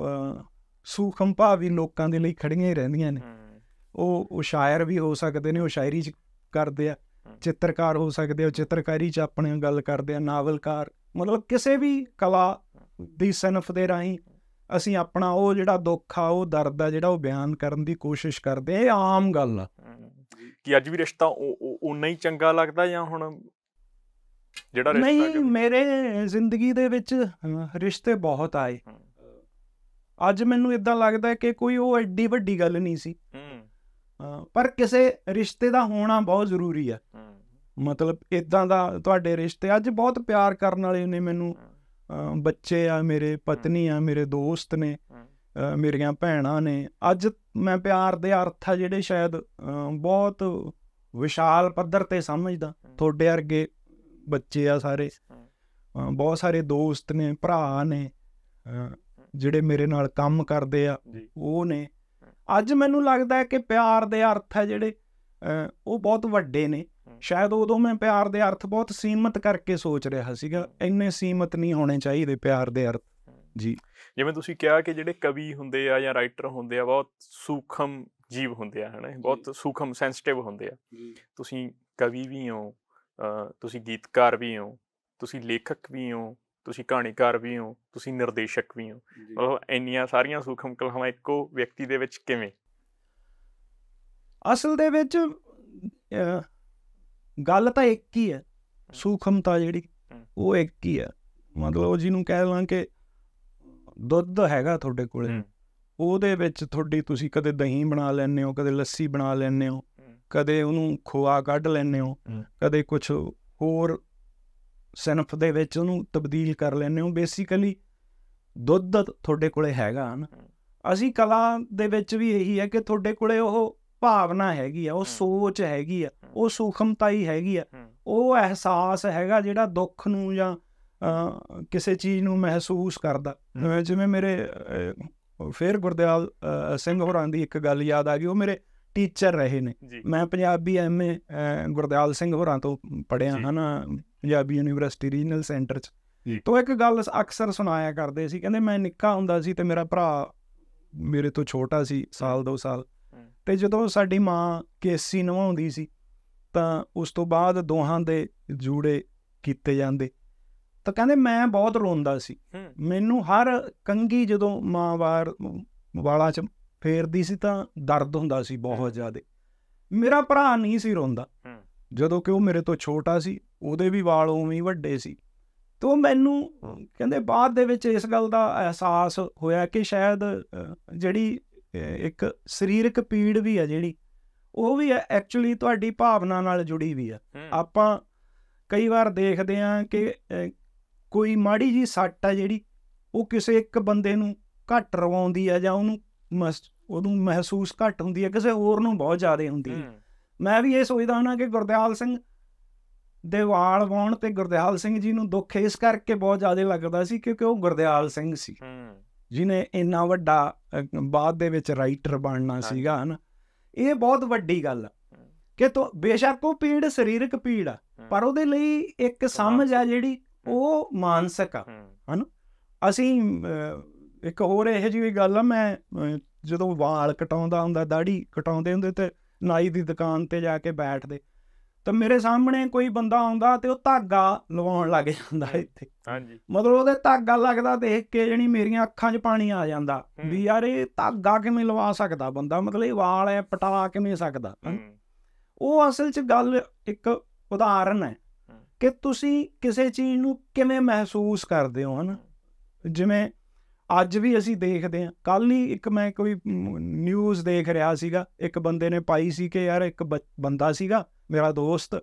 A: ਸੂਖਮ ਭਾਵੀ ਲੋਕਾਂ ਦੇ ਲਈ ਖੜੀਆਂ ਹੀ ਰਹਿੰਦੀਆਂ ਨੇ ਉਹ ਉਹ ਸ਼ਾਇਰ ਵੀ ਹੋ ਸਕਦੇ ਨੇ ਉਹ ਸ਼ਾਇਰੀ ਚ ਕਰਦੇ ਆ ਚਿੱਤਰਕਾਰ ਹੋ ਸਕਦੇ ਆ ਚਿੱਤਰਕਾਰੀ ਚ ਆਪਣੇ ਗੱਲ ਕਰਦੇ ਆ ਨਾਵਲਕਾਰ ਮਤਲਬ ਕਿਸੇ ਵੀ ਕਲਾ ਦੀ ਸਨਫ ਦੇ ਰਾਹੀਂ ਅਸੀਂ ਆਪਣਾ ਉਹ ਜਿਹੜਾ ਦੁੱਖ ਆ ਉਹ ਦਰਦ ਆ ਜਿਹੜਾ ਉਹ ਬਿਆਨ ਕਰਨ ਦੀ ਕੋਸ਼ਿਸ਼ ਕਰਦੇ ਆ ਇਹ ਆਮ ਗੱਲ ਆ
B: ਕਿ ਅੱਜ ਵੀ ਰਿਸ਼ਤਾ ਉਨਾ ਹੀ ਚੰਗਾ ਲੱਗਦਾ ਜਾਂ ਹੁਣ ਜਿਹੜਾ ਰਿਸ਼ਤਾ ਨਹੀਂ
A: ਮੇਰੇ ਜ਼ਿੰਦਗੀ ਦੇ ਵਿੱਚ ਰਿਸ਼ਤੇ ਬਹੁਤ ਆਏ ਅੱਜ ਮੈਨੂੰ ਇਦਾਂ ਲੱਗਦਾ ਕਿ ਕੋਈ ਉਹ ਐਡੀ ਵੱਡੀ ਗੱਲ ਨਹੀਂ ਸੀ ਪਰ ਕਿਸੇ ਰਿਸ਼ਤੇ ਦਾ ਹੋਣਾ ਬਹੁਤ ਜ਼ਰੂਰੀ ਆ ਮਤਲਬ ਇਦਾਂ ਦਾ ਤੁਹਾਡੇ ਰਿਸ਼ਤੇ ਅੱਜ ਬਹੁਤ ਪਿਆਰ ਕਰਨ ਵਾਲੇ ਨੇ ਮੈਨੂੰ ਬੱਚੇ ਆ ਮੇਰੇ ਪਤਨੀ ਆ ਮੇਰੇ ਦੋਸਤ ਨੇ ਮੇਰੀਆਂ ਭੈਣਾਂ ਨੇ ਅੱਜ ਮੈਂ ਪਿਆਰ ਦੇ ਅਰਥ ਆ ਜਿਹੜੇ ਸ਼ਾਇਦ ਬਹੁਤ ਵਿਸ਼ਾਲ ਪੱਧਰ ਤੇ ਸਮਝਦਾ ਤੁਹਾਡੇ ਵਰਗੇ ਬੱਚੇ ਆ ਸਾਰੇ ਬਹੁਤ ਸਾਰੇ ਦੋਸਤ ਨੇ ਭਰਾ ਨੇ ਜਿਹੜੇ ਮੇਰੇ ਨਾਲ ਕੰਮ ਕਰਦੇ ਆ ਉਹ ਨੇ ਅੱਜ ਮੈਨੂੰ ਲੱਗਦਾ ਹੈ ਕਿ ਪਿਆਰ ਦੇ ਅਰਥ ਆ ਜਿਹੜੇ ਉਹ ਬਹੁਤ ਵੱਡੇ ਨੇ ਸ਼ਾਇਦ ਉਦੋਂ ਮੈਂ ਪਿਆਰ ਦੇ ਅਰਥ ਬਹੁਤ ਸੀਮਤ ਕਰਕੇ ਸੋਚ ਰਿਹਾ ਸੀਗਾ ਇੰਨੇ ਸੀਮਤ ਨਹੀਂ ਹੋਣੇ ਚਾਹੀਦੇ ਪਿਆਰ ਦੇ ਅਰਥ ਜੀ
B: ਜਿਵੇਂ ਤੁਸੀਂ ਕਿਹਾ ਕਿ ਜਿਹੜੇ ਕਵੀ ਹੁੰਦੇ ਆ ਜਾਂ ਰਾਈਟਰ ਹੁੰਦੇ ਆ ਬਹੁਤ ਸੂਖਮ ਜੀਵ ਹੁੰਦੇ ਆ ਹਨਾ ਬਹੁਤ ਸੂਖਮ ਸੈਂਸਿਟਿਵ ਹੁੰਦੇ ਆ ਤੁਸੀਂ ਕਵੀ ਵੀ ਹੋ ਤੁਸੀਂ ਗੀਤਕਾਰ ਵੀ ਹੋ ਤੁਸੀਂ ਲੇਖਕ ਵੀ ਹੋ ਤੁਸੀਂ ਕਹਾਣੀਕਾਰ ਵੀ ਹੋ ਤੁਸੀਂ ਨਿਰਦੇਸ਼ਕ ਵੀ ਹੋ ਮਤਲਬ ਇੰਨੀਆਂ ਸਾਰੀਆਂ ਸੂਖਮ ਕਲਾਵਾਂ ਇੱਕੋ ਵਿਅਕਤੀ ਦੇ ਵਿੱਚ ਕਿਵੇਂ
A: ਅਸਲ ਦੇ ਵਿੱਚ ਗੱਲ ਤਾਂ ਇੱਕ ਹੀ ਹੈ ਸੂਖਮਤਾ ਜਿਹੜੀ ਉਹ ਇੱਕ ਹੀ ਹੈ ਮਤਲਬ ਜਿਹਨੂੰ ਕਹਿ ਲਾਂ ਕਿ ਦੁੱਧ ਹੈਗਾ ਤੁਹਾਡੇ ਕੋਲੇ ਉਹਦੇ ਵਿੱਚ ਤੁਹਾਡੀ ਤੁਸੀਂ ਕਦੇ ਦਹੀਂ ਬਣਾ ਲੈਣੇ ਹੋ ਕਦੇ ਲੱਸੀ ਬਣਾ ਲੈਣੇ ਹੋ ਕਦੇ ਉਹਨੂੰ ਖੋਆ ਕੱਢ ਲੈਣੇ ਹੋ ਕਦੇ ਕੁਝ ਹੋਰ ਸਨਫ ਦੇ ਵਿੱਚ ਉਹਨੂੰ ਤਬਦੀਲ ਕਰ ਲੈਣੇ ਹੋ ਬੇਸਿਕਲੀ ਦੁੱਧ ਤੁਹਾਡੇ ਕੋਲੇ ਹੈਗਾ ਹਨ ਅਸੀਂ ਕਲਾ ਦੇ ਵਿੱਚ ਵੀ ਇਹੀ ਹੈ ਕਿ ਤੁਹਾਡੇ ਕੋਲੇ ਉਹ ਭਾਵਨਾ ਹੈਗੀ ਆ ਉਹ ਸੋਚ ਹੈਗੀ ਆ ਉਹ ਹੀ ਹੈਗੀ ਆ ਉਹ ਅਹਿਸਾਸ ਹੈਗਾ ਜਿਹੜਾ ਦੁੱਖ ਨੂੰ ਜਾਂ ਕਿਸੇ ਚੀਜ਼ ਨੂੰ ਮਹਿਸੂਸ ਕਰਦਾ ਜਿਵੇਂ ਮੇਰੇ ਫੇਰ ਗੁਰਦੇਵ ਸਿੰਘ ਹੋਰਾਂ ਦੀ ਇੱਕ ਗੱਲ ਯਾਦ ਆ ਗਈ ਉਹ ਮੇਰੇ ਟੀਚਰ ਰਹੇ ਨੇ ਮੈਂ ਪੰਜਾਬੀ ਐਮਏ ਗੁਰਦੇਵ ਸਿੰਘ ਹੋਰਾਂ ਤੋਂ ਪੜਿਆ ਹਨਾ ਪੰਜਾਬੀ ਯੂਨੀਵਰਸਿਟੀ ਰੀਜਨਲ ਸੈਂਟਰ ਚ ਤੋਂ ਇੱਕ ਗੱਲ ਅਕਸਰ ਸੁਣਾਇਆ ਕਰਦੇ ਸੀ ਕਹਿੰਦੇ ਮੈਂ ਨਿੱਕਾ ਹੁੰਦਾ ਸੀ ਤੇ ਮੇਰਾ ਭਰਾ ਮੇਰੇ ਤੋਂ ਛੋਟਾ ਸੀ ਸਾਲ 2 ਸਾਲ ਤੇ ਜਦੋਂ ਸਾਡੀ ਮਾਂ ਕੇਸੀ ਨਵਾਉਂਦੀ ਸੀ ਤਾਂ ਉਸ ਤੋਂ ਬਾਅਦ ਦੋਹਾਂ ਦੇ ਜੂੜੇ ਕੀਤੇ ਜਾਂਦੇ ਤਾਂ ਕਹਿੰਦੇ ਮੈਂ ਬਹੁਤ ਰੋਂਦਾ ਸੀ ਮੈਨੂੰ ਹਰ ਕੰਗੀ ਜਦੋਂ ਮਾਂ ਵਾਰ ਵਾਲਾ ਚ ਫੇਰਦੀ ਸੀ ਤਾਂ ਦਰਦ ਹੁੰਦਾ ਸੀ ਬਹੁਤ ਜ਼ਿਆਦਾ ਮੇਰਾ ਭਰਾ ਨਹੀਂ ਸੀ ਰੋਂਦਾ ਜਦੋਂ ਕਿ ਉਹ ਮੇਰੇ ਤੋਂ ਛੋਟਾ ਸੀ ਉਹਦੇ ਵੀ ਵਾਲ ਉਵੇਂ ਹੀ ਵੱਡੇ ਸੀ ਤੋ ਮੈਨੂੰ ਕਹਿੰਦੇ ਬਾਅਦ ਦੇ ਵਿੱਚ ਇਸ ਗੱਲ ਦਾ ਅਹਿਸਾਸ ਹੋਇਆ ਕਿ ਸ਼ਾਇਦ ਜਿਹੜੀ ਇੱਕ ਸਰੀਰਕ ਪੀੜ ਵੀ ਆ ਜਿਹੜੀ ਉਹ ਵੀ ਐਕਚੁਅਲੀ ਤੁਹਾਡੀ ਭਾਵਨਾ ਨਾਲ ਜੁੜੀ ਵੀ ਆ ਆਪਾਂ ਕਈ ਵਾਰ ਦੇਖਦੇ ਆ ਕਿ ਕੋਈ ਮਾੜੀ ਜੀ ਸੱਟ ਆ ਜਿਹੜੀ ਉਹ ਕਿਸੇ ਇੱਕ ਬੰਦੇ ਨੂੰ ਘੱਟ ਰਵਾਉਂਦੀ ਆ ਜਾਂ ਉਹਨੂੰ ਉਹਨੂੰ ਮਹਿਸੂਸ ਘੱਟ ਹੁੰਦੀ ਆ ਕਿਸੇ ਹੋਰ ਨੂੰ ਬਹੁਤ ਜ਼ਿਆਦਾ ਹੁੰਦੀ ਆ ਮੈਂ ਵੀ ਇਹ ਸੋਚਦਾ ਹਾਂ ਕਿ ਗੁਰਦੇਵਾਲ ਸਿੰਘ ਦੇਵਾਲ ਵਾਉਣ ਤੇ ਗੁਰਦੇਵਾਲ ਸਿੰਘ ਜੀ ਨੂੰ ਦੁੱਖ ਇਸ ਕਰਕੇ ਬਹੁਤ ਜ਼ਿਆਦਾ ਲੱਗਦਾ ਸੀ ਕਿਉਂਕਿ ਉਹ ਗੁਰਦੇਵਾਲ ਸਿੰਘ ਸੀ ਜਿਨੇ ਇੰਨਾ ਵੱਡਾ ਬਾਅਦ ਦੇ ਵਿੱਚ ਰਾਈਟਰ ਬਣਨਾ ਸੀਗਾ ਹਨ ਇਹ ਬਹੁਤ ਵੱਡੀ ਗੱਲ ਕਿ ਤੋ ਬੇਸ਼ੱਕ ਉਹ ਪੀੜ ਸਰੀਰਕ ਪੀੜ ਆ ਪਰ ਉਹਦੇ ਲਈ ਇੱਕ ਸਮਝ ਆ ਜਿਹੜੀ ਉਹ ਮਾਨਸਿਕ ਆ ਹਨ ਅਸੀਂ ਇੱਕ ਹੋਰ ਇਹੋ ਜਿਹੀ ਗੱਲ ਆ ਮੈਂ ਜਦੋਂ ਵਾਲ ਕਟਾਉਂਦਾ ਹੁੰਦਾ ਦਾੜੀ ਕਟਾਉਂਦੇ ਹੁੰਦੇ ਤੇ ਨਾਈ ਦੀ ਦੁਕਾਨ ਤੇ ਜਾ ਕੇ ਬੈਠਦੇ ਤਾਂ ਮੇਰੇ ਸਾਹਮਣੇ ਕੋਈ ਬੰਦਾ ਆਉਂਦਾ ਤੇ ਉਹ ਧਾਗਾ ਲਵਾਉਣ ਲੱਗ ਜਾਂਦਾ ਇੱਥੇ ਹਾਂਜੀ ਮਤਲਬ ਉਹਦੇ ਧਾਗਾ ਲੱਗਦਾ ਦੇਖ ਕੇ ਜਣੀ ਮੇਰੀਆਂ ਅੱਖਾਂ 'ਚ ਪਾਣੀ ਆ ਜਾਂਦਾ ਵੀ ਯਾਰ ਇਹ ਧਾਗਾ ਕਿਵੇਂ ਲਵਾ ਸਕਦਾ ਬੰਦਾ ਮਤਲਬ ਇਹ ਵਾਲ ਐ ਪਟਾ ਕਿਵੇਂ ਸਕਦਾ ਉਹ ਅਸਲ 'ਚ ਗੱਲ ਇੱਕ ਉਦਾਹਰਨ ਹੈ ਕਿ ਤੁਸੀਂ ਕਿਸੇ ਚੀਜ਼ ਨੂੰ ਕਿਵੇਂ ਮਹਿਸੂਸ ਕਰਦੇ ਹੋ ਹਨ ਜਿਵੇਂ ਅੱਜ ਵੀ ਅਸੀਂ ਦੇਖਦੇ ਹਾਂ ਕੱਲ ਹੀ ਇੱਕ ਮੈਂ ਕੋਈ ਨਿਊਜ਼ ਦੇਖ ਰਿਹਾ ਸੀਗਾ ਇੱਕ ਬੰਦੇ ਨੇ ਪਾਈ ਸੀ ਕਿ ਯਾਰ ਇੱਕ ਬੰਦਾ ਸੀਗਾ ਮੇਰਾ ਦੋਸਤ